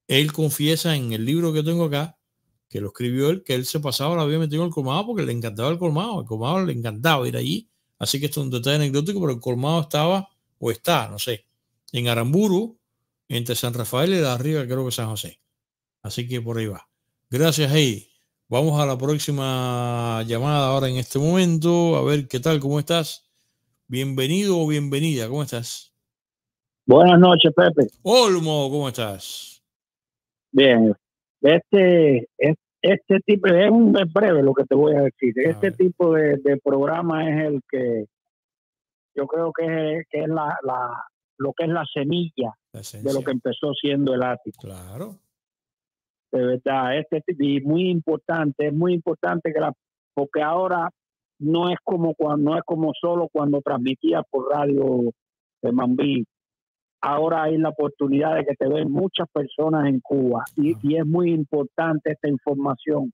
él confiesa en el libro que tengo acá que lo escribió él, que él se pasaba la vida metido en el colmado porque le encantaba el colmado, el colmado le encantaba ir allí. Así que esto es un detalle anecdótico, pero el colmado estaba o está, no sé, en Aramburu, entre San Rafael y la arriba, creo que San José. Así que por ahí va. Gracias, Heidi. Vamos a la próxima llamada ahora en este momento. A ver qué tal, cómo estás. Bienvenido o bienvenida, ¿cómo estás? Buenas noches, Pepe. Olmo, ¿cómo estás? Bien, este, este tipo, es un breve lo que te voy a decir, ah, este tipo de, de, programa es el que yo creo que es, que es la, la, lo que es la semilla de lo que empezó siendo el ático. Claro. De verdad, este y muy importante, es muy importante que la, porque ahora no es como cuando, no es como solo cuando transmitía por radio de Mambí, ahora hay la oportunidad de que te ven muchas personas en Cuba y, es muy importante esta información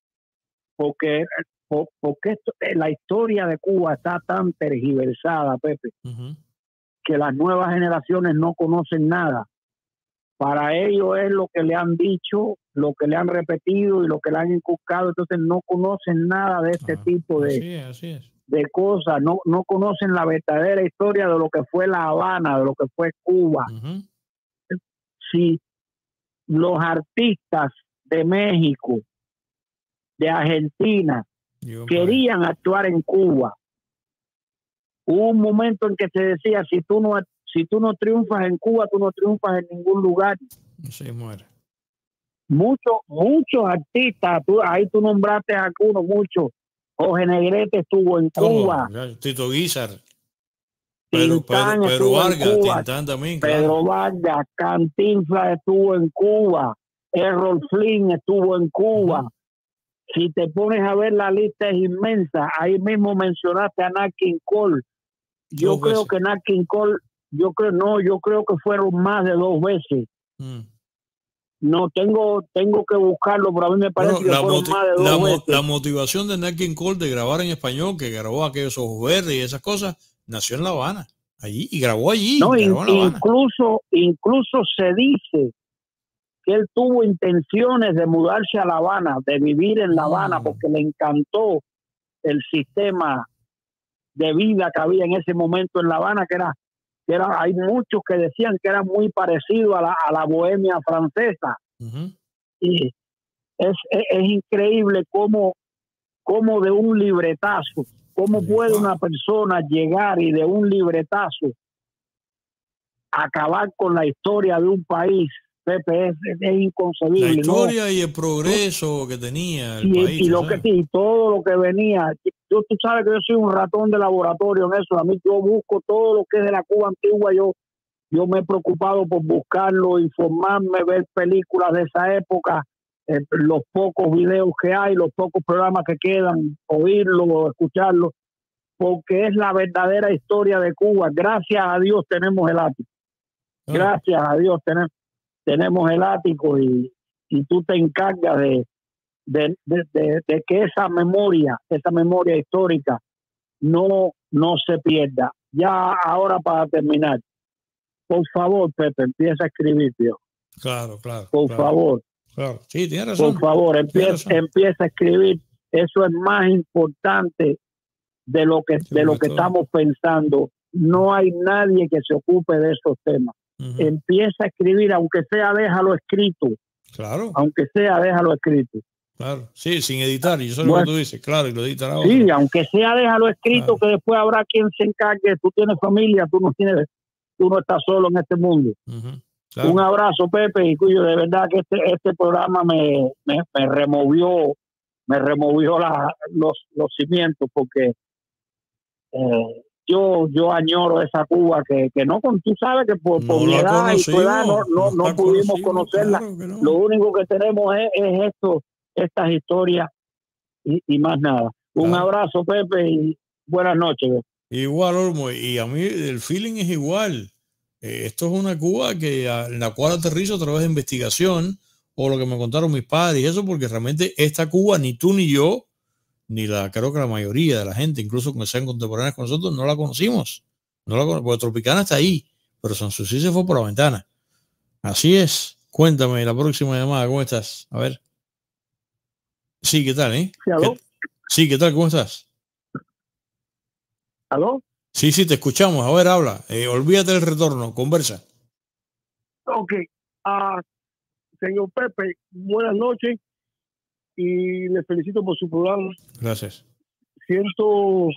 porque, porque eh, la historia de Cuba está tan tergiversada, Pepe, que las nuevas generaciones no conocen nada. Para ellos es lo que le han dicho, lo que le han repetido y lo que le han inculcado, entonces no conocen nada de este tipo de, así es de cosas, no, no conocen la verdadera historia de lo que fue La Habana, de lo que fue Cuba. Si los artistas de México, de Argentina, querían actuar en Cuba, hubo un momento en que se decía, si tú no, si tú no triunfas en Cuba, tú no triunfas en ningún lugar. Muchos, muchos artistas, ahí tú nombraste a algunos, muchos Jorge Negrete estuvo en Cuba. Tito Guizar. Pedro, Vargas, Pedro Vargas, Cantinfla estuvo en Cuba. Errol Flynn estuvo en Cuba. Si te pones a ver la lista es inmensa. Ahí mismo mencionaste a Nat Cole. Yo creo que Nat Cole, yo creo, no, yo creo que fueron más de dos veces. Mm. No, tengo tengo que buscarlo, pero a mí me parece que la, de la, motivación de Nat Cole de grabar en español, que grabó aquellos ojos verdes y esas cosas, nació en La Habana. Allí, y grabó allí. No, incluso, incluso se dice que él tuvo intenciones de mudarse a La Habana, de vivir en La Habana, ah. porque le encantó el sistema de vida que había en ese momento en La Habana, que era hay muchos que decían que era muy parecido a la, a la bohemia francesa. Y es, increíble cómo, cómo de un libretazo, cómo puede una persona llegar y de un libretazo acabar con la historia de un país Pepe, es, inconcebible. La historia y el progreso que tenía y, todo lo que venía. Yo, tú sabes que yo soy un ratón de laboratorio en eso. A mí yo busco todo lo que es de la Cuba antigua. Yo, yo me he preocupado por buscarlo, informarme, ver películas de esa época, eh, los pocos videos que hay, los pocos programas que quedan, oírlo o escucharlo porque es la verdadera historia de Cuba. Gracias a Dios tenemos el ápice ah. Gracias a Dios tenemos tenemos el ático y, y tú te encargas de, de, que esa memoria, esa memoria histórica no, no se pierda. Ya ahora para terminar, por favor, Pepe, empieza a escribir, tío. Claro, claro. Por favor. Sí, tiene razón. Por favor, empieza, empieza a escribir. Eso es más importante de lo que, de lo que estamos pensando. No hay nadie que se ocupe de esos temas empieza a escribir, aunque sea déjalo escrito. Claro. Aunque sea déjalo escrito. Claro, sí, sin editar, y eso es lo que tú dices, claro, y lo Sí, aunque sea déjalo escrito, que después habrá quien se encargue, tú tienes familia, tú no tienes, tú no estás solo en este mundo. Un abrazo, Pepe, y cuyo de verdad que este, este programa me, me, removió, me removió los, los cimientos, porque eh, yo yo añoro esa Cuba que, que no con tú sabes que por, por y tu edad no, no, pudimos conocerla lo único que tenemos es, es esto estas historias y, más nada un abrazo Pepe y buenas noches igual Olmo y a mí el feeling es igual eh, esto es una Cuba que en la cual aterrizo a través de investigación o lo que me contaron mis padres y eso porque realmente esta Cuba ni tú ni yo ni la creo que la mayoría de la gente, incluso que sean contemporáneas con nosotros, no la conocimos. No la conocimos, porque Tropicana está ahí, pero San Susi se fue por la ventana. Así es. Cuéntame la próxima llamada, ¿cómo estás? A ver. Sí, ¿qué tal, eh? Sí, ¿Qué, tal? ¿Cómo estás? ¿Aló? Sí, sí, te escuchamos. A ver, habla. Eh, olvídate del retorno, conversa. Ok. Ah, señor Pepe, buenas noches y les felicito por su programa. Gracias. Siento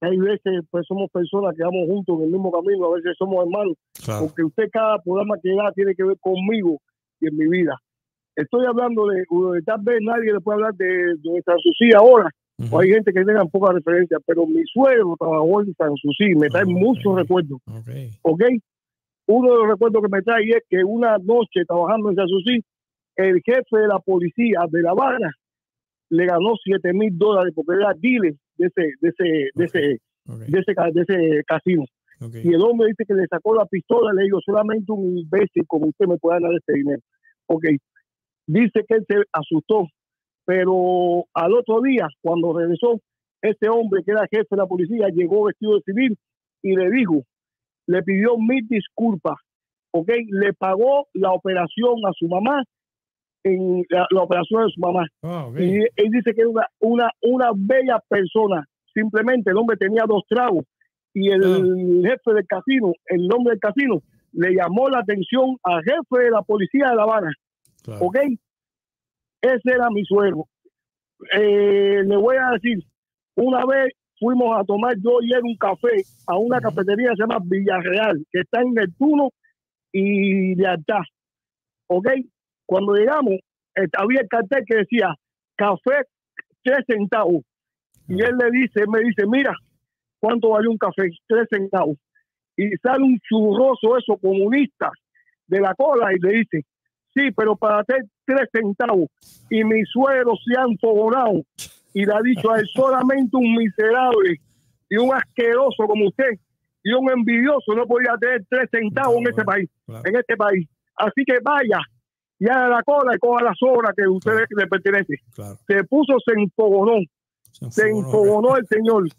que hay veces, pues somos personas que vamos juntos en el mismo camino, a veces somos hermanos, porque usted cada programa que da tiene que ver conmigo y en mi vida. Estoy hablando de, tal vez nadie le puede hablar de, San Susi ahora, o hay gente que tenga poca referencia, pero mi suegro trabajó en San Susi, me trae muchos recuerdos. Okay. Uno de los recuerdos que me trae es que una noche trabajando en San Susi, el jefe de la policía de La Habana le ganó 7 mil dólares porque era de ese, de ese, de ese, de ese, casino. Y el hombre dice que le sacó la pistola, le dijo, solamente un imbécil como usted me puede dar este dinero. Ok, dice que él se asustó, pero al otro día, cuando regresó, este hombre que era jefe de la policía llegó vestido de civil y le dijo, le pidió mil disculpas, ok, le pagó la operación a su mamá la, operación de su mamá. Ah, y dice que una, una, una bella persona. Simplemente el hombre tenía dos tragos y el ah. jefe del casino, el nombre del casino, le llamó la atención al jefe de la policía de La Habana. ¿Ok? Ese era mi suegro. Eh, le voy a decir, una vez fuimos a tomar yo y él un café a una cafetería que se llama Villarreal, que está en Neptuno y de está, ¿Ok? Cuando llegamos, eh, había el cartel que decía café tres centavos. Y él le dice, me dice, mira, ¿cuánto vale un café? Tres centavos. Y sale un churroso eso comunista de la cola y le dice, sí, pero para hacer tres centavos. Y mis suegros se han soborado. Y le ha dicho a él, solamente un miserable y un asqueroso como usted y un envidioso no podía tener tres centavos en ese país, en este país. Así que vaya, y la cola y coja la obras que ustedes le pertenece Se puso, se enfogonó, se enfogonó el señor.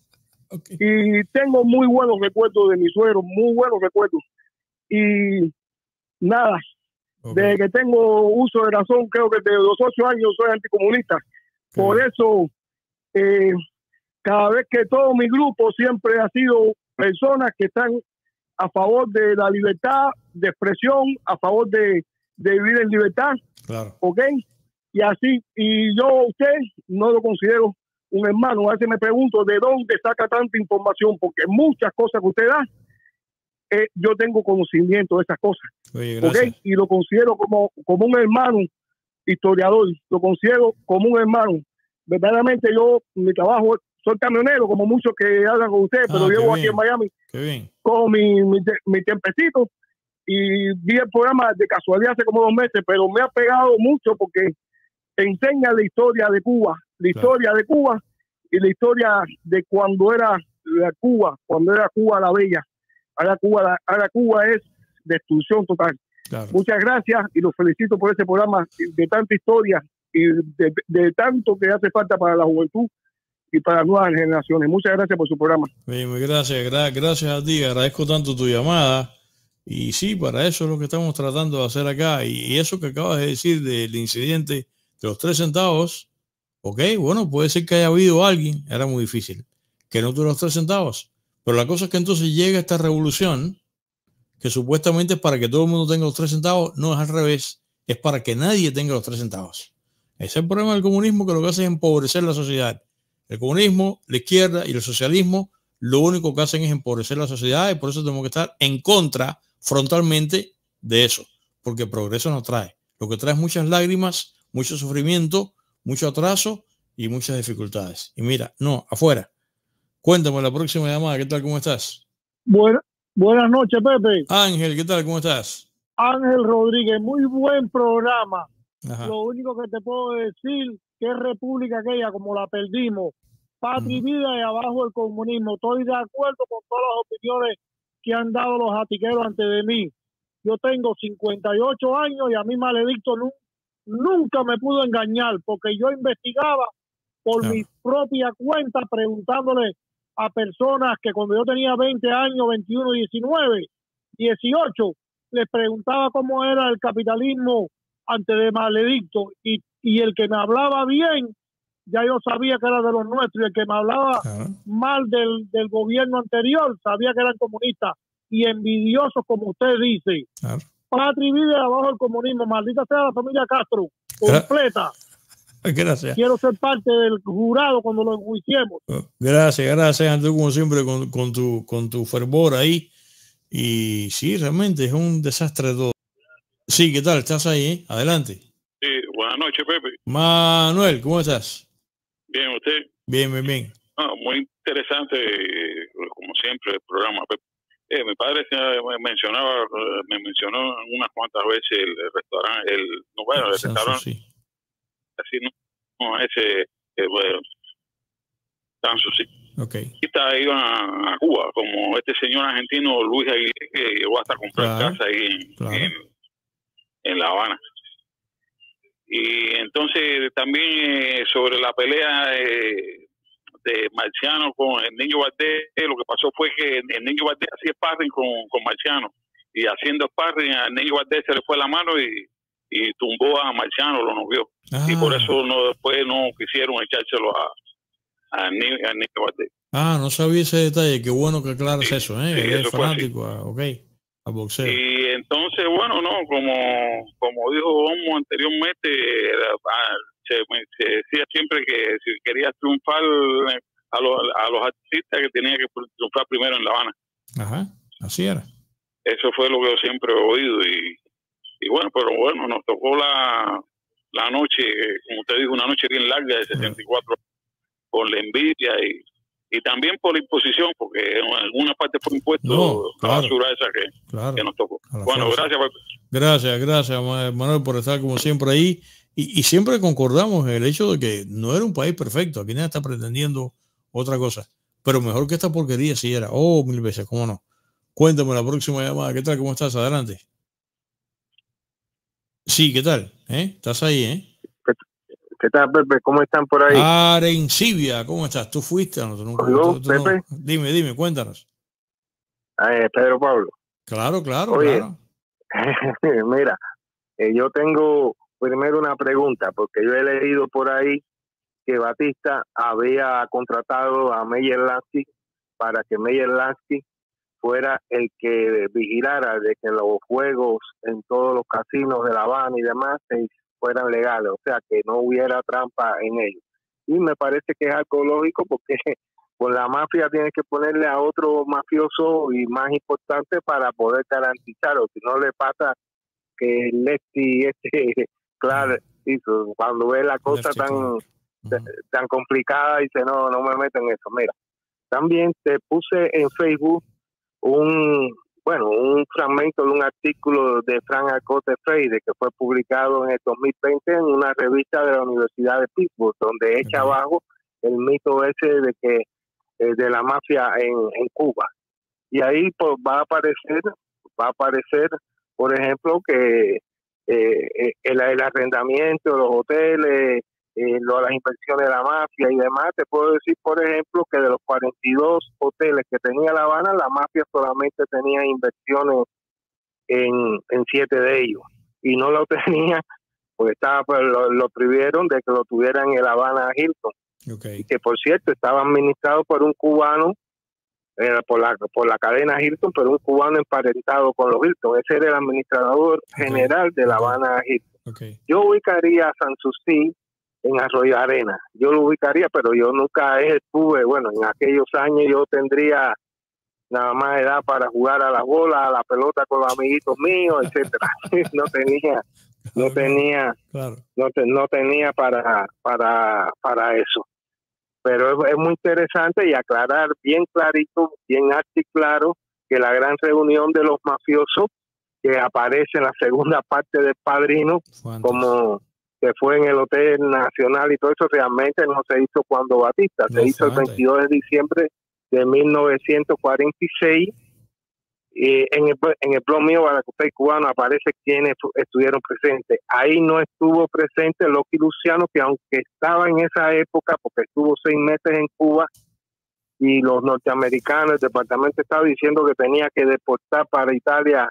Y tengo muy buenos recuerdos de mi suegro, muy buenos recuerdos. Y nada, desde que tengo uso de razón, creo que desde los ocho años soy anticomunista. Por eso, eh, cada vez que todo mi grupo siempre ha sido personas que están a favor de la libertad de expresión, a favor de de vivir en libertad. ¿Ok? Y así, y yo usted no lo considero un hermano. A veces me pregunto de dónde saca tanta información, porque muchas cosas que usted da, eh, yo tengo conocimiento de esas cosas. Y lo considero como, como un hermano historiador, lo considero como un hermano. Verdaderamente yo, mi trabajo, soy camionero, como muchos que hagan con usted, pero ah, llevo aquí en Miami con mi, mi, mi tempecito y vi el programa de casualidad hace como dos meses, pero me ha pegado mucho porque enseña la historia de Cuba, la historia de Cuba y la historia de cuando era la Cuba, cuando era Cuba la bella. Ahora Cuba, Cuba es destrucción total. Muchas gracias y los felicito por ese programa de tanta historia y de, tanto que hace falta para la juventud y para nuevas generaciones. Muchas gracias por su programa. gracias, gracias a ti. Agradezco tanto tu llamada y sí, para eso es lo que estamos tratando de hacer acá. Y eso que acabas de decir del incidente de los tres centavos, ok, bueno, puede ser que haya habido alguien, era muy difícil, que no tuvo los tres centavos. Pero la cosa es que entonces llega esta revolución, que supuestamente es para que todo el mundo tenga los tres centavos, no es al revés, es para que nadie tenga los tres centavos. Ese es el problema del comunismo que lo que hace es empobrecer la sociedad. El comunismo, la izquierda y el socialismo lo único que hacen es empobrecer la sociedad y por eso tenemos que estar en contra frontalmente de eso, porque progreso no trae. Lo que trae es muchas lágrimas, mucho sufrimiento, mucho atraso y muchas dificultades. Y mira, no, afuera. Cuéntame la próxima llamada, ¿qué tal? ¿Cómo estás? Bueno. buenas noches, Pepe. Ángel, ¿qué tal? ¿Cómo estás? Ángel Rodríguez, muy buen programa. Lo único que te puedo decir que es república aquella como la perdimos. Patria y vida y abajo el comunismo. Estoy de acuerdo con todas las opiniones que han dado los atiqueros ante de mí. Yo tengo 58 años y a mí maledicto nunca me pudo engañar porque yo investigaba por mi propia cuenta preguntándole a personas que cuando yo tenía 20 años, 21, 19, 18, les preguntaba cómo era el capitalismo ante de maledicto y, y el que me hablaba bien ya yo sabía que era de los nuestros y el que me hablaba ah. mal del, gobierno anterior sabía que eran comunistas y envidiosos, como usted dice. Patria Patri vive abajo del comunismo, maldita sea la familia Castro, completa. Gracias. Quiero ser parte del jurado cuando lo enjuiciemos. Oh, gracias, gracias, Andrés, como siempre, con, con, tu, con tu fervor ahí. Y sí, realmente es un desastre todo. Sí, ¿qué tal? ¿Estás ahí? Eh? Adelante. Sí, buenas noches, Pepe. Manuel, ¿cómo estás? Bien, usted. Bien, bien, bien. Ah, muy interesante, eh, como siempre, el programa. Eh, mi padre me mencionaba, eh, me mencionó unas cuantas veces el restaurante, el, no, bueno, el Sí. Así no, ese, eh, bueno, tan sí. Okay. Está ahí a, Cuba, como este señor argentino Luis Aguirre, que llegó hasta comprar casa ahí en La Habana. Y entonces también eh, sobre la pelea eh, de Marciano con el niño Valdés, eh, lo que pasó fue que el niño Valdés hacía sparring con, con Marciano. Y haciendo sparring, al niño Valdés se le fue la mano y, tumbó a Marciano, lo no vio Y por ah. eso no después no quisieron echárselo a, a niño, a niño Ah, no sabía ese detalle. Qué bueno que aclaras eso, ¿eh? fanático. Ah, ok. Y entonces, bueno, no, como, como dijo homo anteriormente, ah, se, decía siempre que si querías triunfar eh, a los, a los artistas que tenía que triunfar primero en La Habana. Ajá, así era. Eso fue lo que yo siempre he oído y, bueno, pero bueno, nos tocó la, la noche, como usted dijo, una noche bien larga de 64 con la envidia y y también por la imposición, porque en alguna parte fue impuesto la basura esa que, nos tocó. Bueno, gracias. Gracias, gracias Manuel por estar como siempre ahí. Y, y, siempre concordamos en el hecho de que no era un país perfecto, aquí nadie está pretendiendo otra cosa, pero mejor que esta porquería si era, oh, mil veces, cómo no. Cuéntame la próxima llamada, ¿qué tal? ¿Cómo estás? Adelante. Sí, ¿qué tal? ¿Eh? ¿Estás ahí, eh? ¿Qué tal, Pepe? ¿Cómo están por ahí? Arencibia, ¿cómo estás? ¿Tú fuiste? No, tú Dime, dime, cuéntanos. Eh, Pedro Pablo. Claro, claro, Oye, mira, eh, yo tengo primero una pregunta, porque yo he leído por ahí que Batista había contratado a Meyer Lansky para que Meyer Lansky fuera el que vigilara de que los juegos en todos los casinos de La Habana y demás se fueran legales, o sea, que no hubiera trampa en ellos. Y me parece que es algo lógico porque con la mafia tienes que ponerle a otro mafioso y más importante para poder garantizarlo, si no le pasa que Lexi este claro cuando ve la cosa tan tan complicada dice no no me meto en eso mira también te puse en Facebook un bueno, un fragmento de un artículo de Frank Acote Freire que fue publicado en el 2020 en una revista de la Universidad de Pittsburgh, donde echa abajo el mito ese de que eh, de la mafia en, en Cuba. Y ahí pues, va a aparecer, va a aparecer, por ejemplo, que eh, eh, el, el, arrendamiento, los hoteles, eh, lo, las inversiones de la mafia y demás. Te puedo decir, por ejemplo, que de los 42 hoteles que tenía La Habana, la mafia solamente tenía inversiones en, en siete de ellos y no lo tenía porque estaba pues, lo, privieron de que lo tuvieran en La Habana Hilton. Y que por cierto estaba administrado por un cubano, eh, por, la, por la cadena Hilton, pero un cubano emparentado con los Hilton. Ese era el administrador general de La Habana Hilton. Yo ubicaría a Susi en Arroyo Arena. Yo lo ubicaría, pero yo nunca estuve, bueno, en aquellos años yo tendría nada más edad para jugar a la bola, a la pelota con los amiguitos míos, etcétera. no tenía, no tenía, no, tenía para, para, para eso. Pero es, muy interesante y aclarar bien clarito, bien alto claro, que la gran reunión de los mafiosos que aparece en la segunda parte del Padrino como que fue en el Hotel Nacional y todo eso realmente no se hizo cuando Batista, se hizo el 22 de diciembre de 1946. Eh, en, el, en el blog mío Cubano aparece quienes estuvieron presentes. Ahí no estuvo presente Loki Luciano, que aunque estaba en esa época, porque estuvo seis meses en Cuba, y los norteamericanos, el Departamento estaba diciendo que tenía que deportar para Italia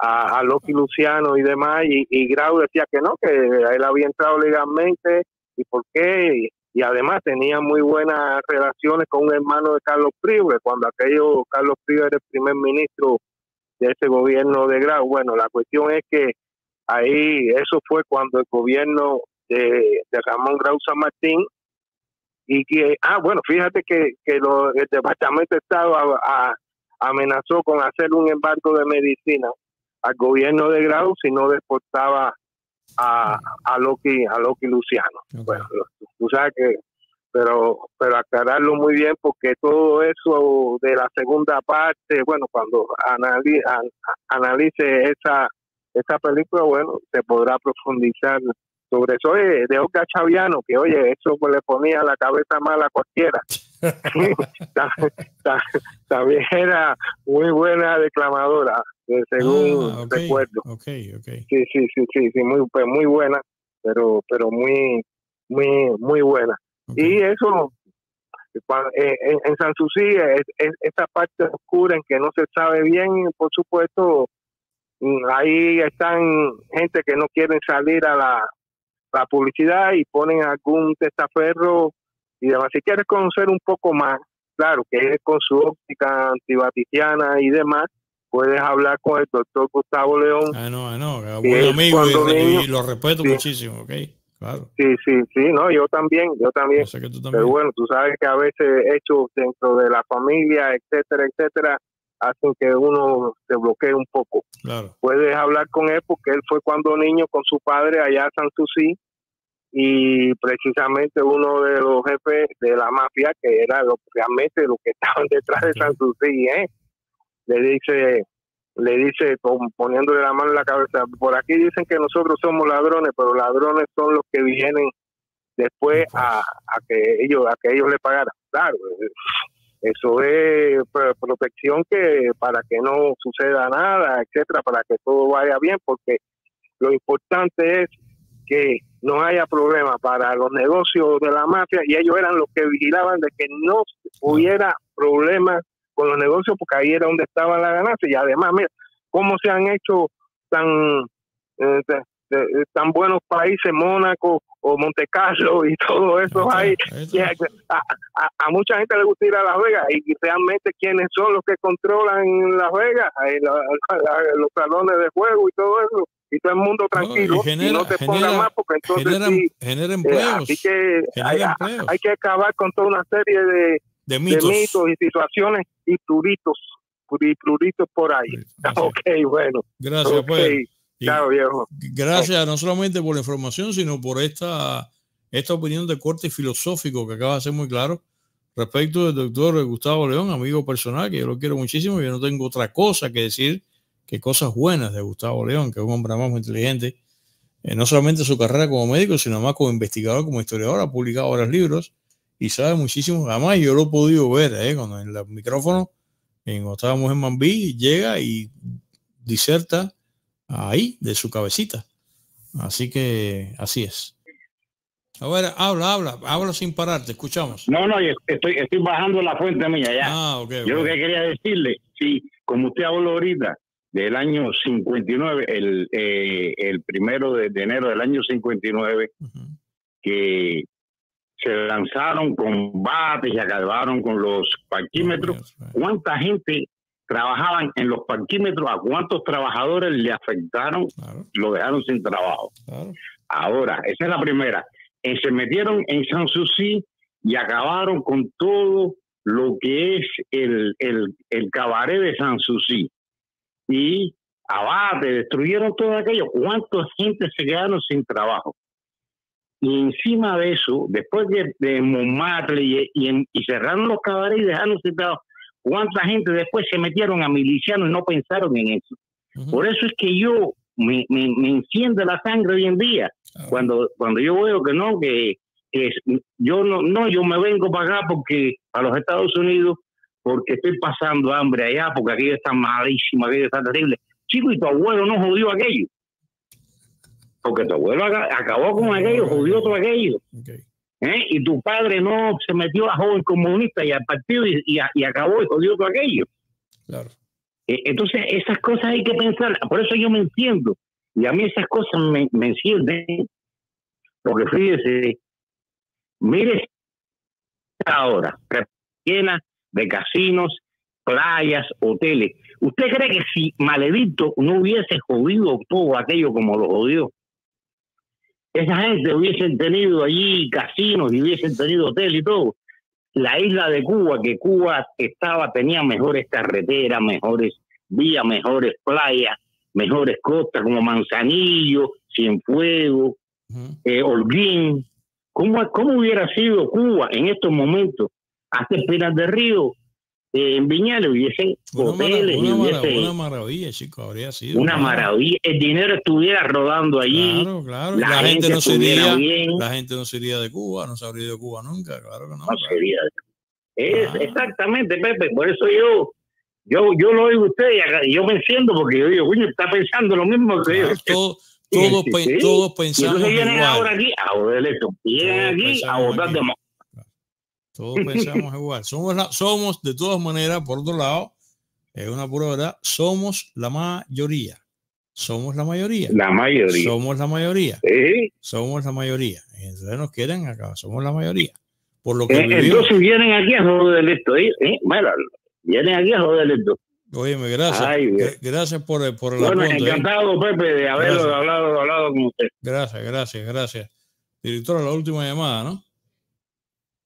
a, a Loki Luciano y demás, y, Grau decía que no, que él había entrado legalmente, y por qué, y, además tenía muy buenas relaciones con un hermano de Carlos Prive, cuando aquello Carlos Prive era el primer ministro de ese gobierno de Grau. Bueno, la cuestión es que ahí, eso fue cuando el gobierno de, Ramón Grau San Martín, y que, ah, bueno, fíjate que, que lo, el Departamento de Estado amenazó con hacer un embargo de medicina al gobierno de Grau, no deportaba a, a Loki, a Loki Luciano. Bueno, tú sabes que, pero, pero aclararlo muy bien porque todo eso de la segunda parte, bueno, cuando analice, esa, esa película, bueno, se podrá profundizar sobre eso de oca Chaviano, que oye, eso le ponía la cabeza mala a cualquiera. también era muy buena declamadora, según ah, recuerdo. Sí, sí, sí, sí, sí, muy, pues, muy buena, pero, pero muy, muy, muy buena. Y eso, eh, en, en San eh, es, es, esta parte oscura en que no se sabe bien, por supuesto, mm, ahí están gente que no quieren salir a la, la publicidad y ponen algún testaferro y además, Si quieres conocer un poco más, claro, que es con su óptica antibaticiana y demás, puedes hablar con el doctor Gustavo León. Ah, no, ah, no, buen amigo y, lo respeto muchísimo, ok. Claro. Sí, sí, sí, no, yo también, yo también. Pero bueno, tú sabes que a veces hechos dentro de la familia, etcétera, etcétera, hacen que uno se bloquee un poco. Claro. Puedes hablar con él porque él fue cuando niño con su padre allá a Santusí y precisamente uno de los jefes de la mafia, que era lo, realmente los que estaban detrás de Sanssouci, ¿eh? le dice, le dice poniéndole la mano en la cabeza, por aquí dicen que nosotros somos ladrones, pero ladrones son los que vienen después a, que ellos a que ellos le pagaran. Claro, eso es protección que para que no suceda nada, etcétera, para que todo vaya bien, porque lo importante es que no haya problema para los negocios de la mafia y ellos eran los que vigilaban de que no hubiera problemas con los negocios porque ahí era donde estaba la ganancia y además mira cómo se han hecho tan eh, eh, tan buenos países Mónaco o Monte Carlo y todo eso ahí a, mucha gente le gusta ir a Las Vegas y realmente quiénes son los que controlan Las Vegas la, los salones de juego y todo eso y todo el mundo tranquilo y, no te más porque entonces sí, eh, empleos, que hay, que acabar con toda una serie de, de, mitos. y situaciones y pluritos y por ahí. Pues, ok, bueno. Gracias, pues. Gracias no solamente por la información, sino por esta, esta opinión de corte filosófico que acaba de ser muy claro respecto del doctor Gustavo León, amigo personal, que yo lo quiero muchísimo y yo no tengo otra cosa que decir que cosas buenas de Gustavo León, que es un hombre más muy inteligente, eh, no solamente su carrera como médico, sino más como investigador, como historiador, ha publicado varios libros y sabe muchísimo. Además, yo lo he podido ver eh, cuando en el micrófono, en estábamos en Mambí, llega y diserta ahí, de su cabecita. Así que así es. A ver, habla, habla, habla sin parar, te escuchamos. No, no, estoy, estoy bajando la fuente mía ya. Ah, yo lo que quería decirle, sí, como usted habló ahorita, del año 59, el, eh, el primero de, enero del año 59, que se lanzaron combates y acabaron con los parquímetros. ¿Cuánta gente trabajaban en los parquímetros? ¿A cuántos trabajadores le afectaron? Lo dejaron sin trabajo. Ahora, esa es la primera. Eh, se metieron en San Susi y acabaron con todo lo que es el, el, el cabaret de San Susi y abate, destruyeron todo aquello. ¿Cuánta gente se quedaron sin trabajo? Y encima de eso, después de, de Montmartre y, y, cerraron los cabarets y dejaron sin ¿cuánta gente después se metieron a milicianos y no pensaron en eso? Por eso es que yo me, me, me, enciende la sangre hoy en día. Ah. Cuando, cuando yo veo que no, que, yo no, no, yo me vengo para acá porque a los Estados Unidos porque estoy pasando hambre allá, porque aquello está malísimo, aquello está terrible. Chico, y tu abuelo no jodió aquello. Porque tu abuelo acabó con aquello, jodió todo aquello. ¿Eh? Y tu padre no se metió a joven comunista y al partido y, y, acabó y jodió todo aquello. Claro. E, entonces, esas cosas hay que pensar. Por eso yo me entiendo. Y a mí esas cosas me, me encienden. Porque fíjese, mire ahora, llena de casinos, playas, hoteles. ¿Usted cree que si Maledicto no hubiese jodido todo aquello como lo jodió, esa gente hubiesen tenido allí casinos y hubiesen tenido hoteles y todo? La isla de Cuba, que Cuba estaba, tenía mejores carreteras, mejores vías, mejores playas, mejores costas como Manzanillo, Cienfuegos, eh, Holguín. ¿Cómo, ¿Cómo hubiera sido Cuba en estos momentos hace esperas de río eh, en Viñales, hubiese una hoteles. Una, maravilla, una chico, habría sido. Una maravilla. El dinero estuviera rodando allí. Claro, claro. La, gente, no sería, La gente no de Cuba, no se habría ido de Cuba nunca, claro que no. no sería es, Exactamente, Pepe. Por eso yo yo, yo lo oigo usted y yo me enciendo porque yo digo, coño, está pensando lo mismo que yo. Todo, todos, todos pensamos vienen ahora aquí a votar esto, vienen aquí a todos pensamos igual. Somos, la, somos, de todas maneras, por otro lado, es una pura verdad, somos la mayoría. Somos la mayoría. La mayoría. Somos la mayoría. Somos la mayoría. Entonces nos quieren acá, somos la mayoría. Por lo que eh, entonces vienen aquí a joder esto. ¿eh? ¿Eh? vienen aquí a joder esto. me gracias. gracias por, por el bueno, ¿eh? encantado, Pepe, de haberlo hablado, hablado con usted. Gracias, gracias, gracias. Directora, la última llamada, ¿no?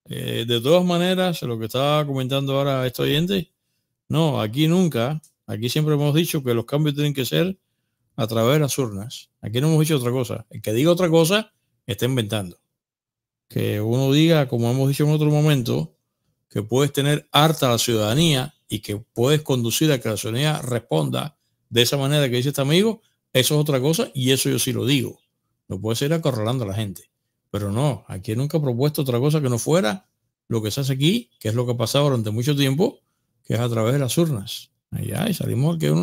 Eh, de todas maneras, lo que estaba comentando ahora este oyente, no, aquí nunca, aquí siempre hemos dicho que los cambios tienen que ser a través de las urnas. Aquí no hemos dicho otra cosa. El que diga otra cosa está inventando. Que uno diga, como hemos dicho en otro momento, que puedes tener harta la ciudadanía y que puedes conducir a que la ciudadanía responda de esa manera que dice este amigo, eso es otra cosa y eso yo sí lo digo. No puede ser acorralando a la gente. Pero no, aquí nunca he propuesto otra cosa que no fuera lo que se hace aquí, que es lo que ha pasado durante mucho tiempo, que es a través de las urnas. Allá, y salimos que uno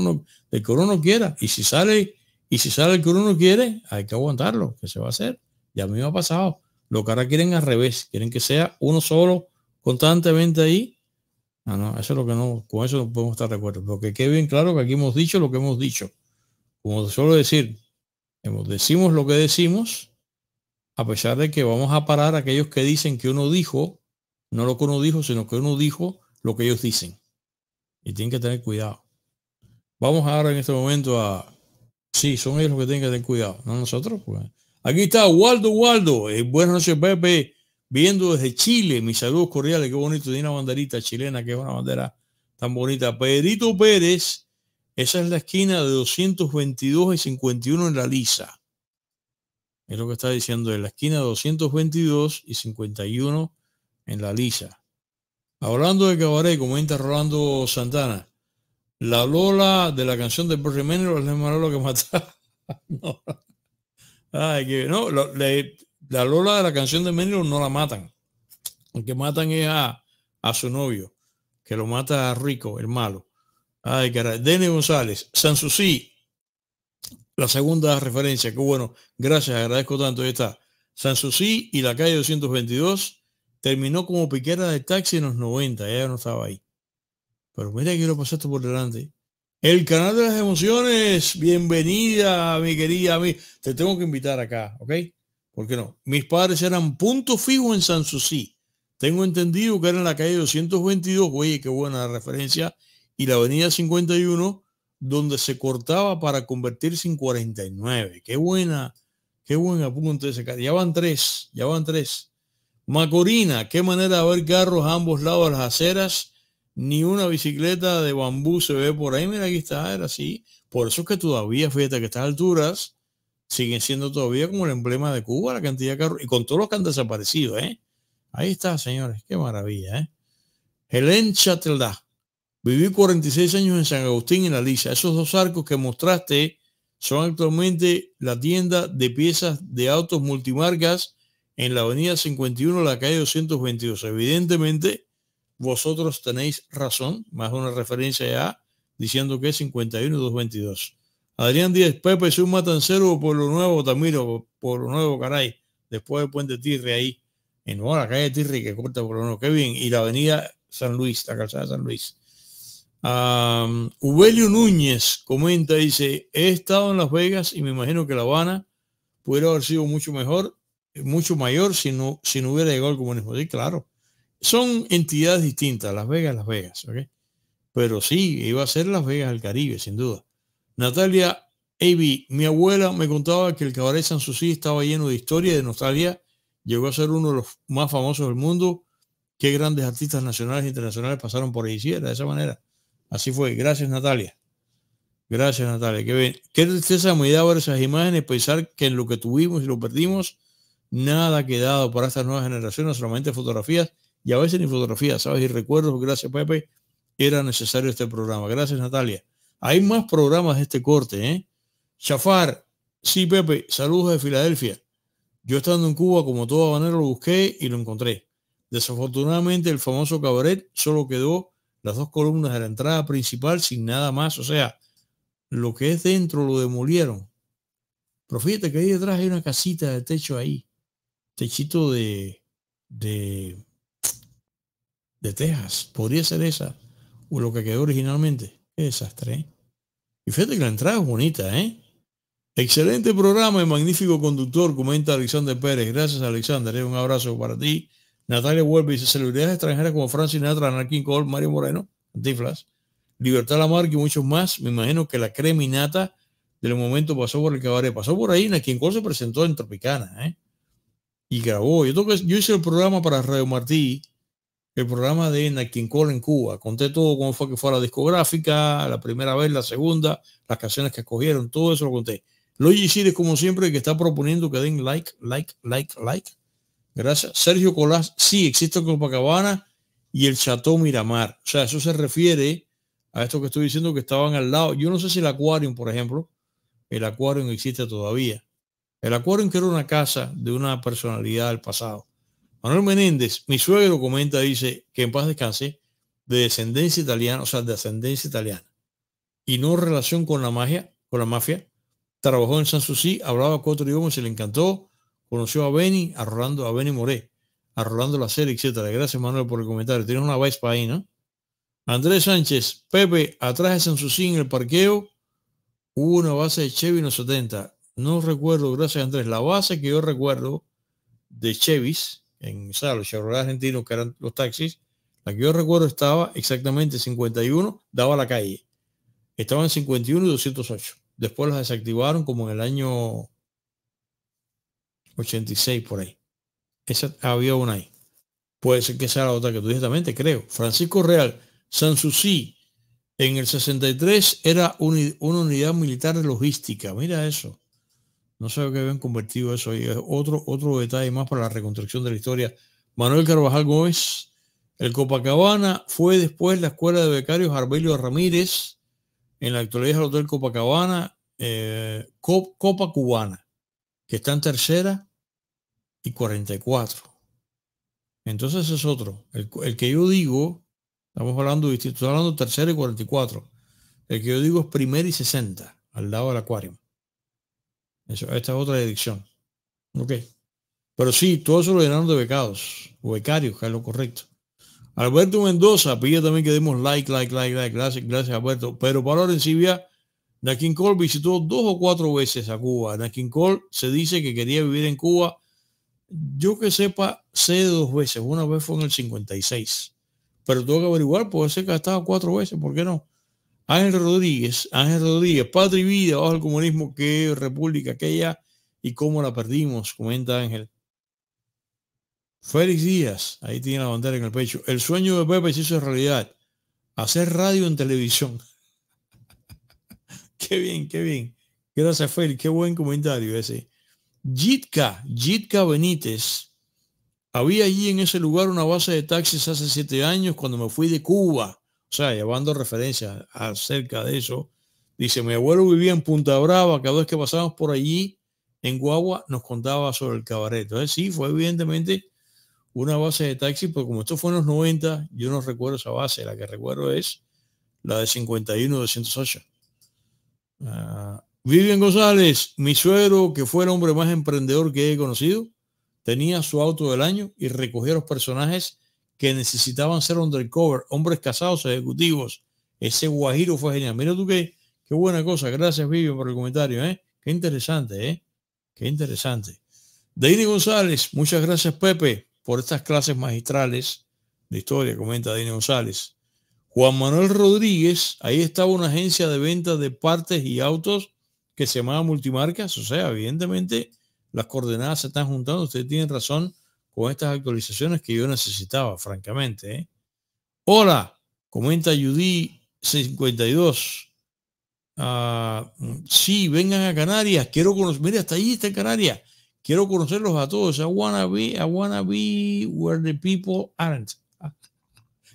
no, no quiera. Y si sale, y si sale el que uno no quiere, hay que aguantarlo, que se va a hacer. Ya a mí me ha pasado. Lo que ahora quieren al revés, quieren que sea uno solo constantemente ahí. No, ah, no, eso es lo que no, con eso no podemos estar de acuerdo. Porque quede bien claro que aquí hemos dicho lo que hemos dicho. Como suelo decir, decimos lo que decimos a pesar de que vamos a parar aquellos que dicen que uno dijo, no lo que uno dijo, sino que uno dijo lo que ellos dicen. Y tienen que tener cuidado. Vamos ahora en este momento a... Sí, son ellos los que tienen que tener cuidado, no nosotros. Pues. Aquí está Waldo Waldo. Eh, buenas noches, Pepe. Viendo desde Chile, mis saludos cordiales. Qué bonito. Tiene una banderita chilena, que es una bandera tan bonita. Perito Pérez. Esa es la esquina de 222 y 51 en la Lisa. Es lo que está diciendo en la esquina 222 y 51 en la lisa. Hablando de cabaret, comenta Rolando Santana. La Lola de la canción de Perry Menor es la Lola que mata. no la, Lola de la canción de Menor no la matan. que matan es a, su novio, que lo mata a Rico, el malo. Ay, caray. Dene González, Sansusí, la segunda referencia. Qué bueno, gracias, agradezco tanto. Ahí está. Susi y la calle 222 terminó como piquera de taxi en los 90, ya no estaba ahí. Pero mira que lo pasaste por delante. El canal de las emociones, bienvenida, mi querida, mi... te tengo que invitar acá, ¿ok? ¿Por qué no? Mis padres eran punto fijo en Susi. Tengo entendido que era en la calle 222, oye, qué buena referencia, y la avenida 51 donde se cortaba para convertirse en 49. Qué buena, qué buen de ese. Ya van tres, ya van tres. Macorina, qué manera de ver carros a ambos lados las aceras. Ni una bicicleta de bambú se ve por ahí. Mira, aquí está, era así. Por eso es que todavía, fíjate que estas alturas siguen siendo todavía como el emblema de Cuba, la cantidad de carros, y con todos los que han desaparecido, ¿eh? Ahí está, señores, qué maravilla, ¿eh? Helen chateldá Viví 46 años en San Agustín, en la Lisa. Esos dos arcos que mostraste son actualmente la tienda de piezas de autos multimarcas en la avenida 51, la calle 222. Evidentemente, vosotros tenéis razón, más una referencia ya diciendo que es 51 222. Adrián Díaz Pepe es un matancero por lo nuevo, Tamiro, por lo nuevo, caray, después del puente Tirre ahí, en la calle Tirre que corta por lo nuevo, qué bien, y la avenida San Luis, la calzada de San Luis. Ubelio Núñez comenta, dice, he estado en Las Vegas y me imagino que La Habana pudiera haber sido mucho mejor, mucho mayor si no, si no hubiera llegado al comunismo. Sí, claro. Son entidades distintas, Las Vegas, Las Vegas, ¿ok? Pero sí, iba a ser Las Vegas al Caribe, sin duda. Natalia Avi, mi abuela me contaba que el cabaret San estaba lleno de historia de nostalgia. Llegó a ser uno de los más famosos del mundo. Qué grandes artistas nacionales e internacionales pasaron por ahí, sí, era de esa manera Así fue. Gracias, Natalia. Gracias, Natalia. Qué, Qué tristeza me da ver esas imágenes, pensar que en lo que tuvimos y lo perdimos, nada ha quedado para estas nuevas generaciones, solamente fotografías y a veces ni fotografías, ¿sabes? Y recuerdos, gracias, Pepe, era necesario este programa. Gracias, Natalia. Hay más programas de este corte, ¿eh? Chafar, sí, Pepe, saludos de Filadelfia. Yo estando en Cuba, como todo habanero, lo busqué y lo encontré. Desafortunadamente, el famoso cabaret solo quedó las dos columnas de la entrada principal sin nada más. O sea, lo que es dentro lo demolieron. Pero fíjate que ahí detrás hay una casita de techo ahí. Techito de, de, de Texas. Podría ser esa. O lo que quedó originalmente. Esas tres. ¿eh? Y fíjate que la entrada es bonita, ¿eh? Excelente programa y magnífico conductor, comenta Alexander Pérez. Gracias, Alexander. Un abrazo para ti. Natalia y dice, celebridades extranjeras como Francis Sinatra, Anar Cole, Mario Moreno, Antiflas, Libertad Lamarck y muchos más. Me imagino que la creminata del momento pasó por el cabaret. Pasó por ahí, King Cole se presentó en Tropicana, ¿eh? Y grabó. Yo, hice el programa para Radio Martí, el programa de Nakin Cole en Cuba. Conté todo cómo fue que fue la discográfica, la primera vez, la segunda, las canciones que escogieron, todo eso lo conté. Logi hiciste como siempre, que está proponiendo que den like, like, like, like. Gracias. Sergio Colás, sí, existe Copacabana y el Chateau Miramar. O sea, eso se refiere a esto que estoy diciendo que estaban al lado. Yo no sé si el Aquarium, por ejemplo, el Aquarium existe todavía. El Aquarium que era una casa de una personalidad del pasado. Manuel Menéndez, mi suegro comenta, dice que en paz descanse, de descendencia italiana, o sea, de ascendencia italiana, y no relación con la magia, con la mafia. Trabajó en San Susi, hablaba cuatro idiomas y le encantó conoció a Benny, a Rolando, a Benny Moré, a Rolando La Serie, etcétera. Gracias, Manuel, por el comentario. Tienes una para ahí, ¿no? Andrés Sánchez, Pepe, atrás de Sansusín en el parqueo, hubo una base de Chevy en los 70. No recuerdo, gracias Andrés, la base que yo recuerdo de Chevys, en Salos, los Chevrolet argentinos que eran los taxis, la que yo recuerdo estaba exactamente 51, daba la calle. Estaban en 51 y 208. Después las desactivaron como en el año 86 por ahí. Esa, había una ahí. Puede ser que sea la otra que tú directamente creo. Francisco Real, Sanssouci, en el 63 era una unidad militar de logística. Mira eso. No sé qué habían convertido eso ahí. Otro, otro detalle más para la reconstrucción de la historia. Manuel Carvajal Gómez, el Copacabana fue después la escuela de becarios Arbelio Ramírez, en la actualidad es el Hotel Copacabana, eh, Copa Cubana que está tercera y 44. Entonces es otro. El, que yo digo, estamos hablando de estoy hablando de tercera y 44. El que yo digo es primera y 60, al lado del acuario. esta es otra dirección. Ok. Pero sí, todos eso lo llenaron de becados, o becarios, que es lo correcto. Alberto Mendoza pide también que demos like, like, like, like. Gracias, gracias, Alberto. Pero en silvia Nakin Cole visitó dos o cuatro veces a Cuba. Nakin Col se dice que quería vivir en Cuba. Yo que sepa, sé dos veces. Una vez fue en el 56. Pero tengo que averiguar, puede ser que ha cuatro veces, ¿por qué no? Ángel Rodríguez, Ángel Rodríguez, patria y vida bajo el comunismo, qué república aquella y cómo la perdimos, comenta Ángel. Félix Díaz, ahí tiene la bandera en el pecho. El sueño de Pepe se hizo realidad. Hacer radio en televisión. Qué bien, qué bien. Gracias, Fer. Qué buen comentario ese. Jitka, Jitka Benítez. Había allí en ese lugar una base de taxis hace siete años cuando me fui de Cuba. O sea, llevando referencia acerca de eso. Dice, mi abuelo vivía en Punta Brava. Cada vez que pasábamos por allí en Guagua nos contaba sobre el cabaret. Entonces sí, fue evidentemente una base de taxis, pero como esto fue en los 90, yo no recuerdo esa base. La que recuerdo es la de 51 208. Ah, Vivian González, mi suegro, que fue el hombre más emprendedor que he conocido, tenía su auto del año y recogía los personajes que necesitaban ser undercover, hombres casados, ejecutivos. Ese guajiro fue genial. Mira tú qué, qué buena cosa. Gracias, Vivian, por el comentario. ¿eh? Qué interesante, ¿eh? Qué interesante. Deine González, muchas gracias, Pepe, por estas clases magistrales de historia, comenta Deine González. Juan Manuel Rodríguez, ahí estaba una agencia de venta de partes y autos que se llamaba Multimarcas, o sea, evidentemente las coordenadas se están juntando, ustedes tienen razón con estas actualizaciones que yo necesitaba, francamente. ¿eh? Hola, comenta Judy 52. si ah, sí, vengan a Canarias, quiero conocer, mira, hasta ahí está en Canarias, quiero conocerlos a todos, I wanna be, I wanna be where the people aren't.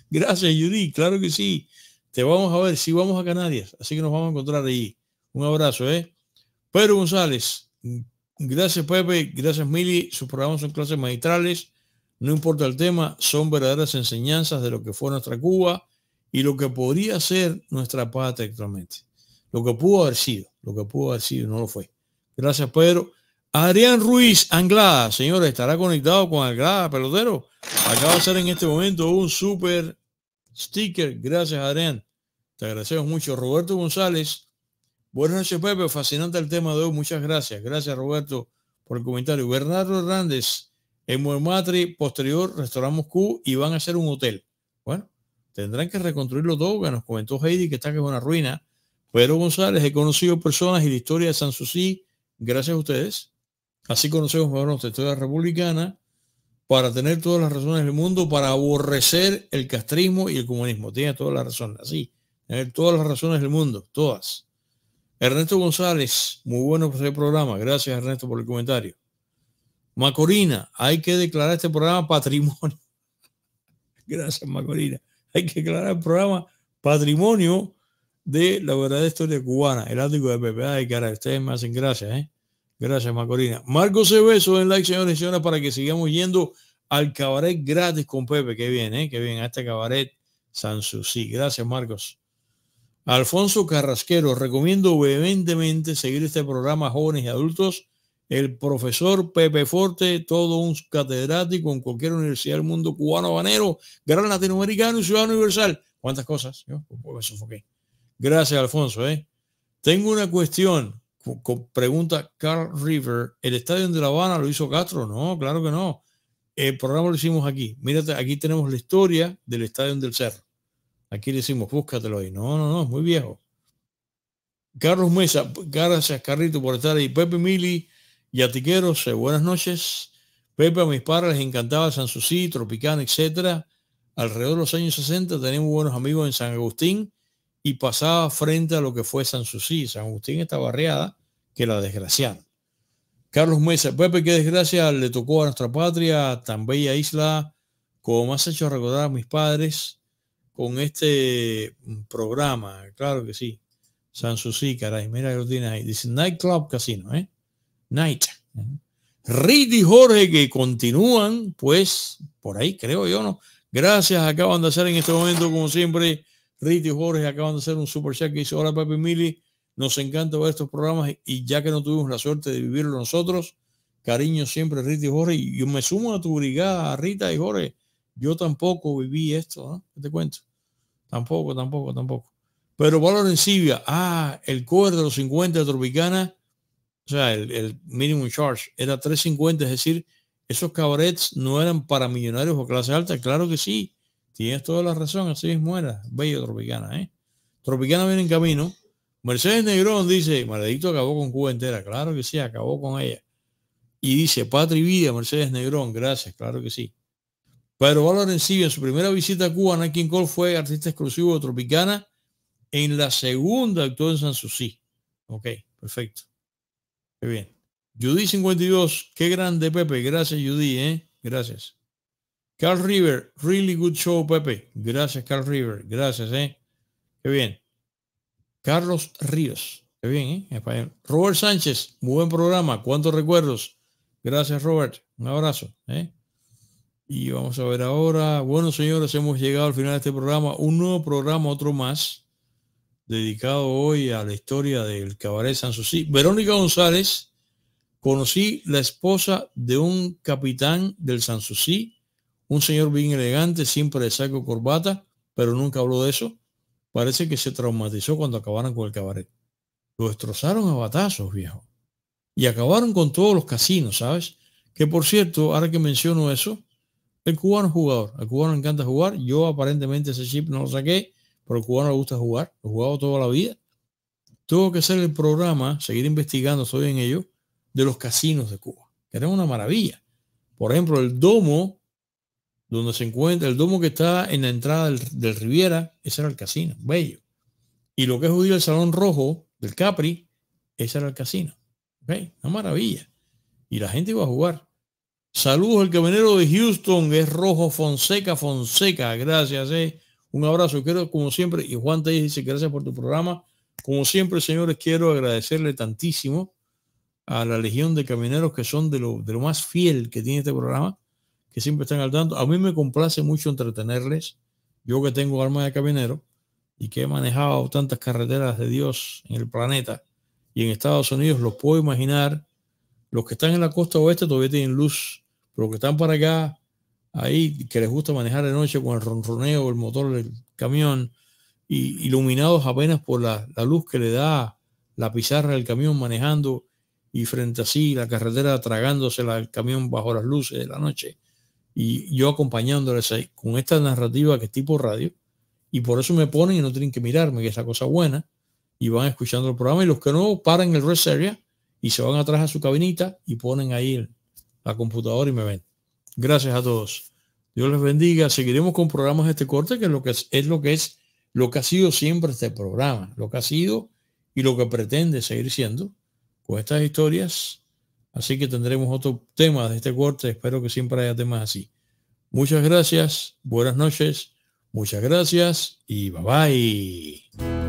Gracias, Yuri, claro que sí. Te vamos a ver, si sí, vamos a Canarias, así que nos vamos a encontrar ahí. Un abrazo, ¿eh? Pedro González, gracias Pepe, gracias Mili, sus programas son clases magistrales, no importa el tema, son verdaderas enseñanzas de lo que fue nuestra Cuba y lo que podría ser nuestra patria actualmente. Lo que pudo haber sido, lo que pudo haber sido, no lo fue. Gracias Pedro. Adrián Ruiz Anglada, señores, estará conectado con Anglada, pelotero. Acaba de hacer en este momento un super sticker. Gracias, Adrián. Te agradecemos mucho. Roberto González. Buenas noches, Pepe. Fascinante el tema de hoy. Muchas gracias. Gracias, Roberto, por el comentario. Bernardo Hernández, en Muematri, posterior, restauramos Q y van a hacer un hotel. Bueno, tendrán que reconstruirlo todo, que nos comentó Heidi, que está que es una ruina. Pedro González, he conocido personas y la historia de Sanssouci. Gracias a ustedes. Así conocemos mejor nuestra historia republicana para tener todas las razones del mundo para aborrecer el castrismo y el comunismo. Tiene todas las razones, así, tener todas las razones del mundo, todas. Ernesto González, muy bueno por ese programa. Gracias, Ernesto, por el comentario. Macorina, hay que declarar este programa patrimonio. Gracias, Macorina. Hay que declarar el programa patrimonio de la verdadera historia cubana, el ático de PPA de cara. Ustedes me hacen gracias, ¿eh? Gracias, Macorina. Marcos Cebeso en like, señores y señoras, para que sigamos yendo al cabaret gratis con Pepe. Qué bien, ¿eh? Qué bien. A este cabaret sí. Gracias, Marcos. Alfonso Carrasquero, recomiendo vehementemente seguir este programa Jóvenes y Adultos. El profesor Pepe Forte, todo un catedrático en cualquier universidad del mundo, cubano, habanero, gran latinoamericano y ciudadano universal. ¿Cuántas cosas? Pues, Gracias, Alfonso. ¿eh? Tengo una cuestión pregunta Carl River, ¿el estadio de La Habana lo hizo Castro? No, claro que no. El programa lo hicimos aquí. Mírate, aquí tenemos la historia del estadio del Cerro. Aquí le decimos, búscatelo ahí. No, no, no, es muy viejo. Carlos Mesa, gracias Carrito por estar ahí. Pepe Mili, y Yatiqueros, eh, buenas noches. Pepe, a mis padres les encantaba San Susí, Tropicana, etcétera. Alrededor de los años 60 tenemos buenos amigos en San Agustín y pasaba frente a lo que fue San Susí. San Agustín está barriada que la desgraciaron. Carlos Mesa, Pepe, qué desgracia le tocó a nuestra patria, tan bella isla, como has hecho recordar a mis padres con este mm, programa. Claro que sí. Susi, caray, mira lo tiene ahí. Dice Nightclub Casino, ¿eh? Night. Uh Jorge que continúan, pues, por ahí, creo yo, ¿no? Gracias, acaban de hacer en este momento, como siempre, Riti y Jorge acaban de hacer un super chat que dice, hola Pepe Mili, nos encanta ver estos programas y ya que no tuvimos la suerte de vivirlo nosotros, cariño siempre Rita y Jorge. Y yo me sumo a tu brigada, Rita y Jorge. Yo tampoco viví esto, ¿no? te cuento? Tampoco, tampoco, tampoco. Pero Valor en Sibia, ah, el cover de los 50 de Tropicana, o sea, el, minimum charge era 3.50, es decir, esos cabarets no eran para millonarios o clase alta, claro que sí. Tienes toda la razón, así es, muera. Bello Tropicana, ¿eh? Tropicana viene en camino. Mercedes Negrón dice, Maledicto acabó con Cuba entera. Claro que sí, acabó con ella. Y dice, Patria y Vida, Mercedes Negrón, gracias, claro que sí. Pedro Valor en su primera visita a Cuba, Nakin Cole fue artista exclusivo de Tropicana. En la segunda actuó en Susi. Ok, perfecto. Qué bien. Judy 52, qué grande Pepe. Gracias, Judy, ¿eh? Gracias. Carl River, really good show, Pepe. Gracias, Carl River. Gracias, ¿eh? Qué bien. Carlos Ríos. Qué bien, ¿eh? español. Robert Sánchez, muy buen programa. ¿Cuántos recuerdos? Gracias, Robert. Un abrazo. ¿eh? Y vamos a ver ahora. Bueno, señores, hemos llegado al final de este programa. Un nuevo programa, otro más, dedicado hoy a la historia del cabaret y Verónica González, conocí la esposa de un capitán del Susí. un señor bien elegante, siempre de saco corbata, pero nunca habló de eso. Parece que se traumatizó cuando acabaron con el cabaret. Lo destrozaron a batazos, viejo. Y acabaron con todos los casinos, ¿sabes? Que por cierto, ahora que menciono eso, el cubano es jugador. Al cubano le encanta jugar. Yo aparentemente ese chip no lo saqué, pero al cubano le gusta jugar. Lo he jugado toda la vida. Tuvo que hacer el programa, seguir investigando, estoy en ello, de los casinos de Cuba, que era una maravilla. Por ejemplo, el domo donde se encuentra el domo que está en la entrada del, Riviera, ese era el casino, bello. Y lo que es hoy el Salón Rojo del Capri, ese era el casino. una maravilla. Y la gente iba a jugar. Saludos al camionero de Houston, es Rojo Fonseca Fonseca. Gracias, eh. Un abrazo, quiero como siempre, y Juan te dice gracias por tu programa. Como siempre, señores, quiero agradecerle tantísimo a la Legión de Camioneros que son de lo más fiel que tiene este programa que siempre están al tanto. A mí me complace mucho entretenerles, yo que tengo alma de camionero y que he manejado tantas carreteras de Dios en el planeta y en Estados Unidos, los puedo imaginar. Los que están en la costa oeste todavía tienen luz, pero los que están para acá, ahí, que les gusta manejar de noche con el ronroneo, el motor del camión, y iluminados apenas por la, la luz que le da la pizarra del camión manejando y frente a sí la carretera tragándose el camión bajo las luces de la noche y yo acompañándoles ahí con esta narrativa que es tipo radio. Y por eso me ponen y no tienen que mirarme, que es la cosa buena. Y van escuchando el programa. Y los que no paran el Red area y se van atrás a su cabinita y ponen ahí la computadora y me ven. Gracias a todos. Dios les bendiga. Seguiremos con programas de este corte, que lo que es, es lo que es lo que ha sido siempre este programa, lo que ha sido y lo que pretende seguir siendo con estas historias Así que tendremos otro tema de este corte. Espero que siempre haya temas así. Muchas gracias, buenas noches, muchas gracias y bye bye.